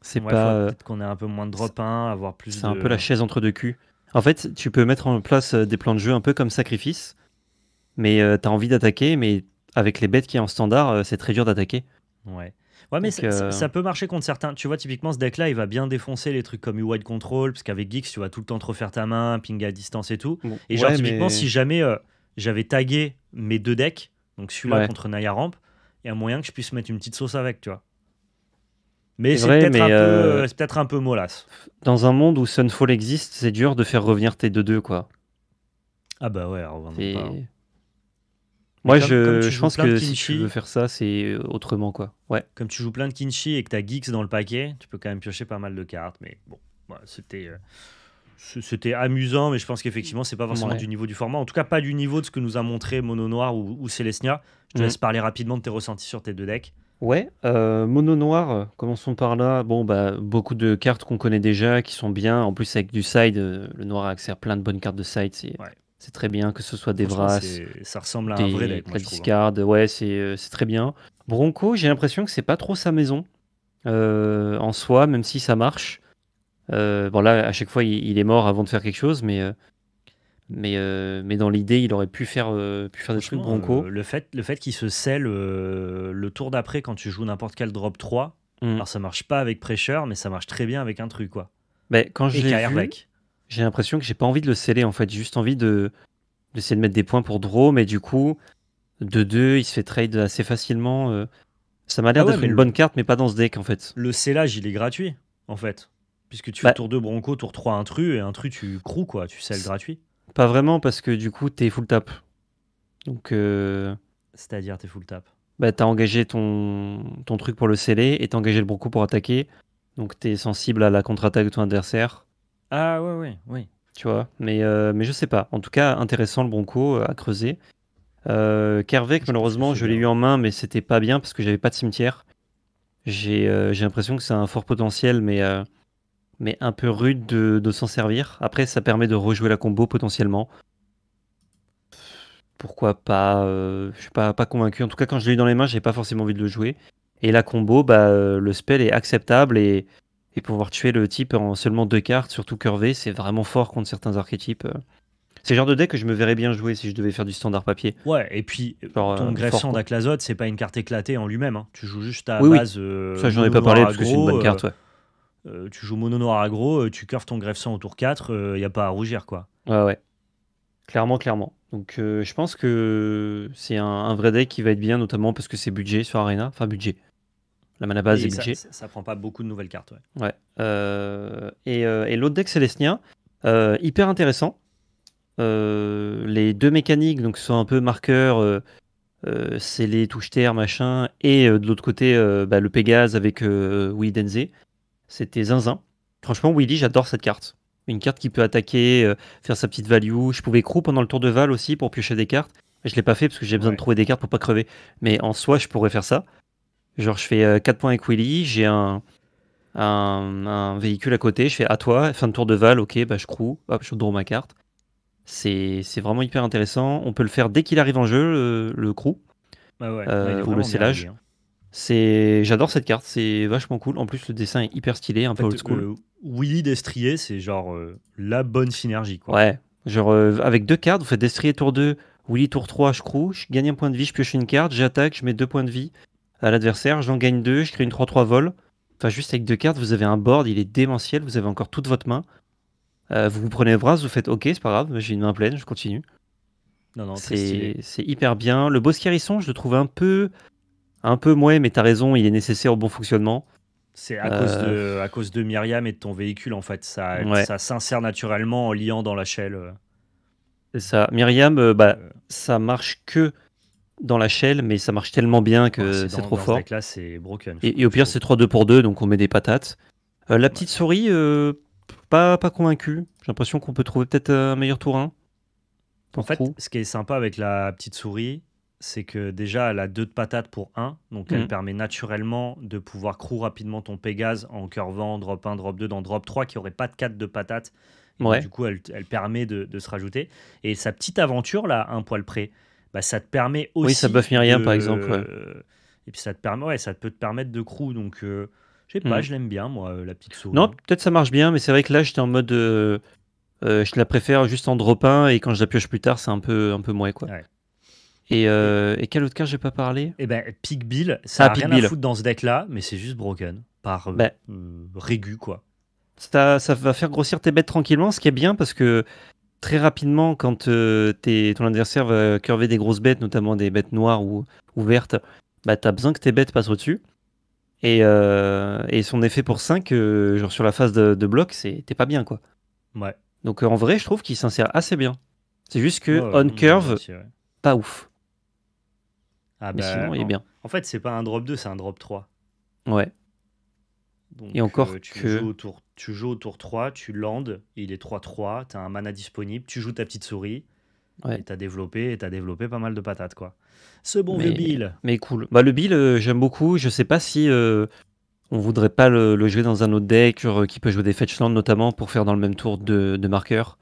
C'est pas. Peut-être qu'on ait un peu moins de drop 1, avoir plus C'est un peu la chaise entre deux culs. En fait, tu peux mettre en place des plans de jeu un peu comme sacrifice, mais t'as envie d'attaquer, mais avec les bêtes qui est en standard, c'est très dur d'attaquer. Ouais. Ouais, mais euh, ça, peut marcher contre certains. Tu vois, typiquement, ce deck-là, il va bien défoncer les trucs comme U-Wide Control, parce qu'avec Geeks, tu vas tout le temps te refaire ta main, ping à distance et tout. et genre, typiquement, si jamais euh, j'avais tagué mes deux decks, donc celui-là contre Naya Ramp, il y a moyen que je puisse mettre une petite sauce avec, tu vois. Mais c'est euh, peut-être un, peu, peut mollasse. Dans un monde où Sunfall existe, c'est dur de faire revenir tes 2-2, quoi. Ah bah ouais, on va pas. Hein. Moi, je, pense que si tu veux faire ça, c'est euh, autrement, quoi. Ouais. Comme tu joues plein de Kinchi et que tu Geeks dans le paquet, tu peux quand même piocher pas mal de cartes. Mais bon, bah, euh, c'était. amusant, mais je pense qu'effectivement, c'est pas forcément du niveau du format. En tout cas, pas du niveau de ce que nous a montré Mono Noir ou, ou Je te mhm. laisse parler rapidement de tes ressentis sur tes deux decks. Ouais, euh, mono noir, commençons par là. Bon, bah, beaucoup de cartes qu'on connaît déjà, qui sont bien. En plus, avec du side, le noir a accès à plein de bonnes cartes de side. C'est ouais. C'est très bien, que ce soit des brasses. Ça ressemble à un vrai deck. la hein. ouais, euh, c'est très bien. Bronco, j'ai l'impression que c'est pas trop sa maison euh, en soi, même si ça marche. Euh, bon, là, à chaque fois, il, est mort avant de faire quelque chose, mais. mais, mais dans l'idée, il aurait pu faire, pu faire des trucs bronco. le fait, le fait qu'il se scelle le tour d'après quand tu joues n'importe quel drop 3, mm. alors ça marche pas avec Pressure, mais ça marche très bien avec un truc. quoi. Mais ben, quand Et je l'ai j'ai l'impression que j'ai pas envie de le sceller en fait. J'ai juste envie de d'essayer de mettre des points pour Draw, mais du coup, de 2, il se fait trade assez facilement. Euh. ça m'a l'air ah d'être une bonne carte, mais pas dans ce deck en fait. Le scellage, il est gratuit en fait. Puisque tu fais bah tour 2 Bronco, tour 3 intrus, et intrus tu crous quoi, tu scelles gratuit. Pas vraiment, parce que du coup, t'es full tap. Donc. Euh, C'est-à-dire, t'es full tap. Bah, t'as engagé ton... ton truc pour le sceller, et t'as engagé le Bronco pour attaquer. Donc, t'es sensible à la contre-attaque de ton adversaire. Ah ouais, ouais, oui. Tu vois, mais, euh, mais je sais pas. En tout cas, intéressant le Bronco euh, à creuser. Euh, malheureusement, je l'ai eu en main, mais c'était pas bien parce que j'avais pas de cimetière. J'ai euh, l'impression que c'est un fort potentiel, mais, mais un peu rude de, s'en servir. Après, ça permet de rejouer la combo potentiellement. Pourquoi pas Je suis pas, pas convaincu. En tout cas, quand je l'ai eu dans les mains, j'ai pas forcément envie de le jouer. Et la combo, bah, le spell est acceptable et et pouvoir tuer le type en seulement deux cartes, surtout curvé, c'est vraiment fort contre certains archétypes. C'est le genre de deck que je me verrais bien jouer si je devais faire du standard papier. Ouais, et puis ton euh, d'Aclazote, c'est pas une carte éclatée en lui-même. Hein. Tu joues juste à base. Euh, ça, j'en ai pas parlé parce que c'est une bonne carte, euh, euh, tu joues mono noir aggro, tu curves ton greffant au tour 4, il y a pas à rougir, quoi. Ouais, ouais. Clairement, clairement. Donc je pense que c'est un, un, vrai deck qui va être bien, notamment parce que c'est budget sur Arena. Enfin, budget. La mana base ça, prend pas beaucoup de nouvelles cartes. Ouais. Euh, euh, et, l'autre deck Célestien, euh, hyper intéressant. les deux mécaniques, donc sont un peu marqueurs, c'est les touches terre, machin, et de l'autre côté, bah, le Pégase avec Denze C'était zinzin. Franchement, Willy, j'adore cette carte une carte qui peut attaquer, faire sa petite value. Je pouvais crew pendant le tour de Val aussi pour piocher des cartes. Je l'ai pas fait parce que j'ai besoin de trouver des cartes pour pas crever. Mais en soi, je pourrais faire ça. Genre, je fais 4 euh, points avec Willy, j'ai un, véhicule à côté, je fais à toi, fin de tour de Val, ok, bah je crew, hop, je draw ma carte. C'est vraiment hyper intéressant. On peut le faire dès qu'il arrive en jeu, le, le crew, bah ouais, euh, bah, ou le scellage. Hein. C'est, J'adore cette carte, c'est vachement cool. En plus, le dessin est hyper stylé, un peu old school. Willy d'Estrier, c'est genre euh, la bonne synergie. Quoi. Ouais, genre avec deux cartes, vous faites d'Estrier tour 2, Willy tour 3, je crew, je gagne un point de vie, je pioche une carte, j'attaque, je mets deux points de vie, à l'adversaire, j'en gagne deux, je crée une 3-3 vol. Enfin, juste avec deux cartes, vous avez un board, il est démentiel, vous avez encore toute votre main. Euh, vous vous prenez le bras, vous faites OK, c'est pas grave, j'ai une main pleine, je continue. Non, non, c'est hyper bien. Le boss je le trouve un peu, un peu mouais, mais t'as raison, il est nécessaire au bon fonctionnement. C'est à, cause de, euh. Myriam et de ton véhicule, en fait. Ça, ça s'insère naturellement en liant dans la shell. ça. Myriam, euh, bah, ça marche que dans la shell, mais ça marche tellement bien que c'est trop fort. Là, c'est broken. Et, au pire, c'est 3-2 pour 2, donc on met des patates. Euh, la petite souris, euh, pas, pas convaincu. J'ai l'impression qu'on peut trouver peut-être un meilleur tour 1. En fait, ce qui est sympa avec la petite souris, c'est que déjà, elle a 2 de patates pour 1, donc elle mhm. permet naturellement de pouvoir crew rapidement ton Pégase en curvant drop 1, drop 2, dans drop 3, qui aurait pas de 4 de patates. Du coup, elle, permet de, de, se rajouter. Et sa petite aventure, là, un poil près, bah, ça te permet aussi. Oui, ça buff Myriam, par exemple. Et puis ça te permet, ouais, ça peut te permettre de crew. Donc, euh, je sais pas, hmm. je l'aime bien, moi, euh, la petite souris. Non, peut-être ça marche bien, mais c'est vrai que là, j'étais en mode. Euh, je la préfère juste en drop 1 et quand je la pioche plus tard, c'est un peu, un peu moins, quoi. Et, et, quelle autre carte j'ai pas parlé Eh ben, Bill. ça ah, a rien à foutre dans ce deck-là, mais c'est juste broken par ben. Régu, quoi. Ça, ça, va faire grossir tes bêtes tranquillement, ce qui est bien parce que très rapidement, quand euh, ton adversaire va curver des grosses bêtes, notamment des bêtes noires ou, vertes, bah, tu as besoin que tes bêtes passent au-dessus. Et, euh, son effet pour 5, euh, genre sur la phase de, bloc, t'es pas bien quoi. Ouais. Donc en vrai, je trouve qu'il s'insère assez bien. C'est juste que on curve, pas ouf. Ah bah, sinon, il est bien. En fait, c'est pas un drop 2, c'est un drop 3. Ouais et encore euh, tu, joues au tour, tu 3, tu landes, il est 3-3, tu as un mana disponible, tu joues ta petite souris. Et t'as développé, et as développé pas mal de patates, quoi. Ce bon mais, Bill. Mais cool. Bah, le Bill, euh, j'aime beaucoup. Je sais pas si euh, on voudrait pas le, jouer dans un autre deck qui peut jouer des Fetchland notamment pour faire dans le même tour de, marqueur.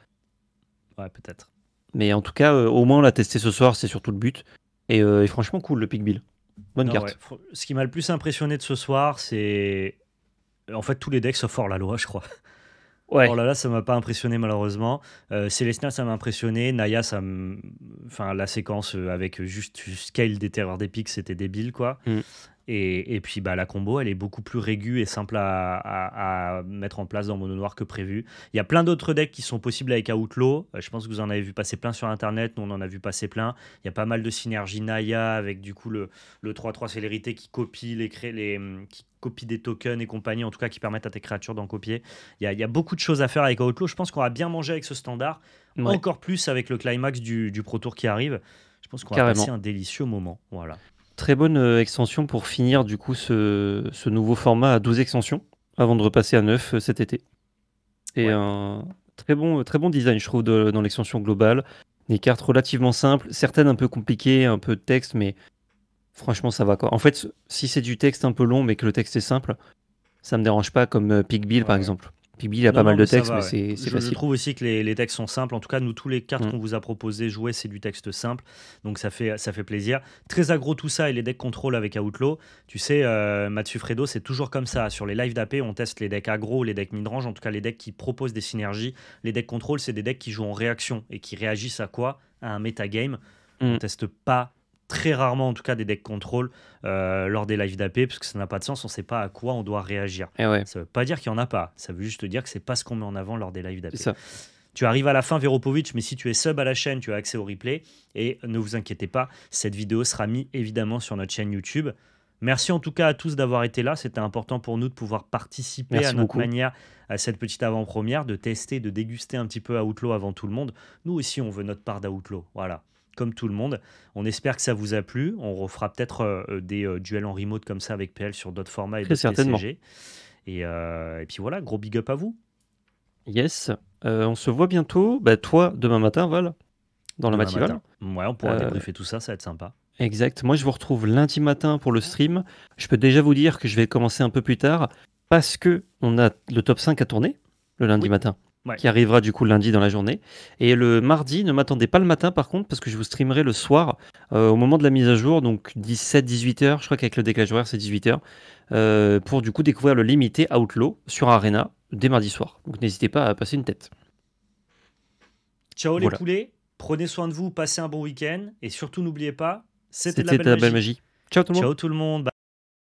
Ouais, peut-être. Mais en tout cas, au moins, l'a testé ce soir, c'est surtout le but. Et, franchement, cool le Pick Bill. Bonne carte. Ce qui m'a le plus impressionné de ce soir, c'est en fait, tous les decks sauf fort la loi, je crois. Ouais. Oh là là, ça m'a pas impressionné malheureusement. Euh, ça m'a impressionné. Naya, ça enfin la séquence euh, avec juste scale des terreurs d'épique, c'était débile quoi. Mm. Et, puis bah, la combo, elle est beaucoup plus régue et simple à, mettre en place dans Mono Noir que prévu. Il y a plein d'autres decks qui sont possibles avec Outlaw. Euh, je pense que vous en avez vu passer plein sur Internet. Nous, on en a vu passer plein. Il y a pas mal de synergies Naya avec du coup le, 3-3 célérité qui copie, les, les, qui copie des tokens et compagnie, en tout cas qui permettent à tes créatures d'en copier. Il y, a, beaucoup de choses à faire avec Outlaw. Je pense qu'on va bien manger avec ce standard. Encore plus avec le climax du, du Pro Tour qui arrive. Je pense qu'on va passer un délicieux moment. Voilà. Très bonne euh, extension pour finir du coup ce, nouveau format à 12 extensions avant de repasser à 9 euh, cet été. Et un très bon, euh, très bon design, je trouve, dans l'extension globale. Des cartes relativement simples, certaines un peu compliquées, un peu de texte, mais franchement, ça va quoi. En fait, si c'est du texte un peu long, mais que le texte est simple, ça me dérange pas, comme peak Bill par exemple. Pibi, il a pas mal de textes, mais c'est facile. Je trouve aussi que les, les, textes sont simples. En tout cas, nous, tous les cartes mm. qu'on vous a proposées, jouer, c'est du texte simple. Donc, ça fait, ça fait plaisir. Très agro tout ça et les decks contrôle avec Outlaw. Tu sais, euh, Mathieu Fredo, c'est toujours comme ça. Sur les lives d'AP, on teste les decks agro, les decks midrange, en tout cas, les decks qui proposent des synergies. Les decks contrôle, c'est des decks qui jouent en réaction et qui réagissent à quoi À un metagame. game. On mm. teste pas très rarement en tout cas des decks contrôle euh, lors des lives d'AP parce que ça n'a pas de sens, on ne sait pas à quoi on doit réagir. Eh ça ne veut pas dire qu'il n'y en a pas, ça veut juste dire que c'est pas ce qu'on met en avant lors des lives d'AP. Tu arrives à la fin, Véropovitch mais si tu es sub à la chaîne, tu as accès au replay. Et ne vous inquiétez pas, cette vidéo sera mise évidemment sur notre chaîne YouTube. Merci en tout cas à tous d'avoir été là. C'était important pour nous de pouvoir participer à notre manière à cette petite avant-première, de tester, de déguster un petit peu Outlaw avant tout le monde. Nous aussi, on veut notre part d'Outlaw. Voilà comme tout le monde. On espère que ça vous a plu. On refera peut-être euh, euh, des euh, duels en remote comme ça avec PL sur d'autres formats et d'autres TCG. Et, et puis voilà, gros big up à vous. Yes. on se voit bientôt. Bah, toi, demain matin, Val, dans la matinale. Ouais, on pourra débriefer tout ça, ça va être sympa. Exact. Moi, je vous retrouve lundi matin pour le stream. Je peux déjà vous dire que je vais commencer un peu plus tard parce que on a le top 5 à tourner le lundi matin qui arrivera du coup lundi dans la journée. Et le mardi, ne m'attendez pas le matin par contre, parce que je vous streamerai le soir euh, au moment de la mise à jour, donc 17-18 h je crois qu'avec le décalage horaire c'est 18 h euh, pour du coup découvrir le limité Outlaw sur Arena dès mardi soir. Donc n'hésitez pas à passer une tête. Ciao les poulets, prenez soin de vous, passez un bon week-end, et surtout n'oubliez pas, c'était la belle, magie. Ciao tout le monde.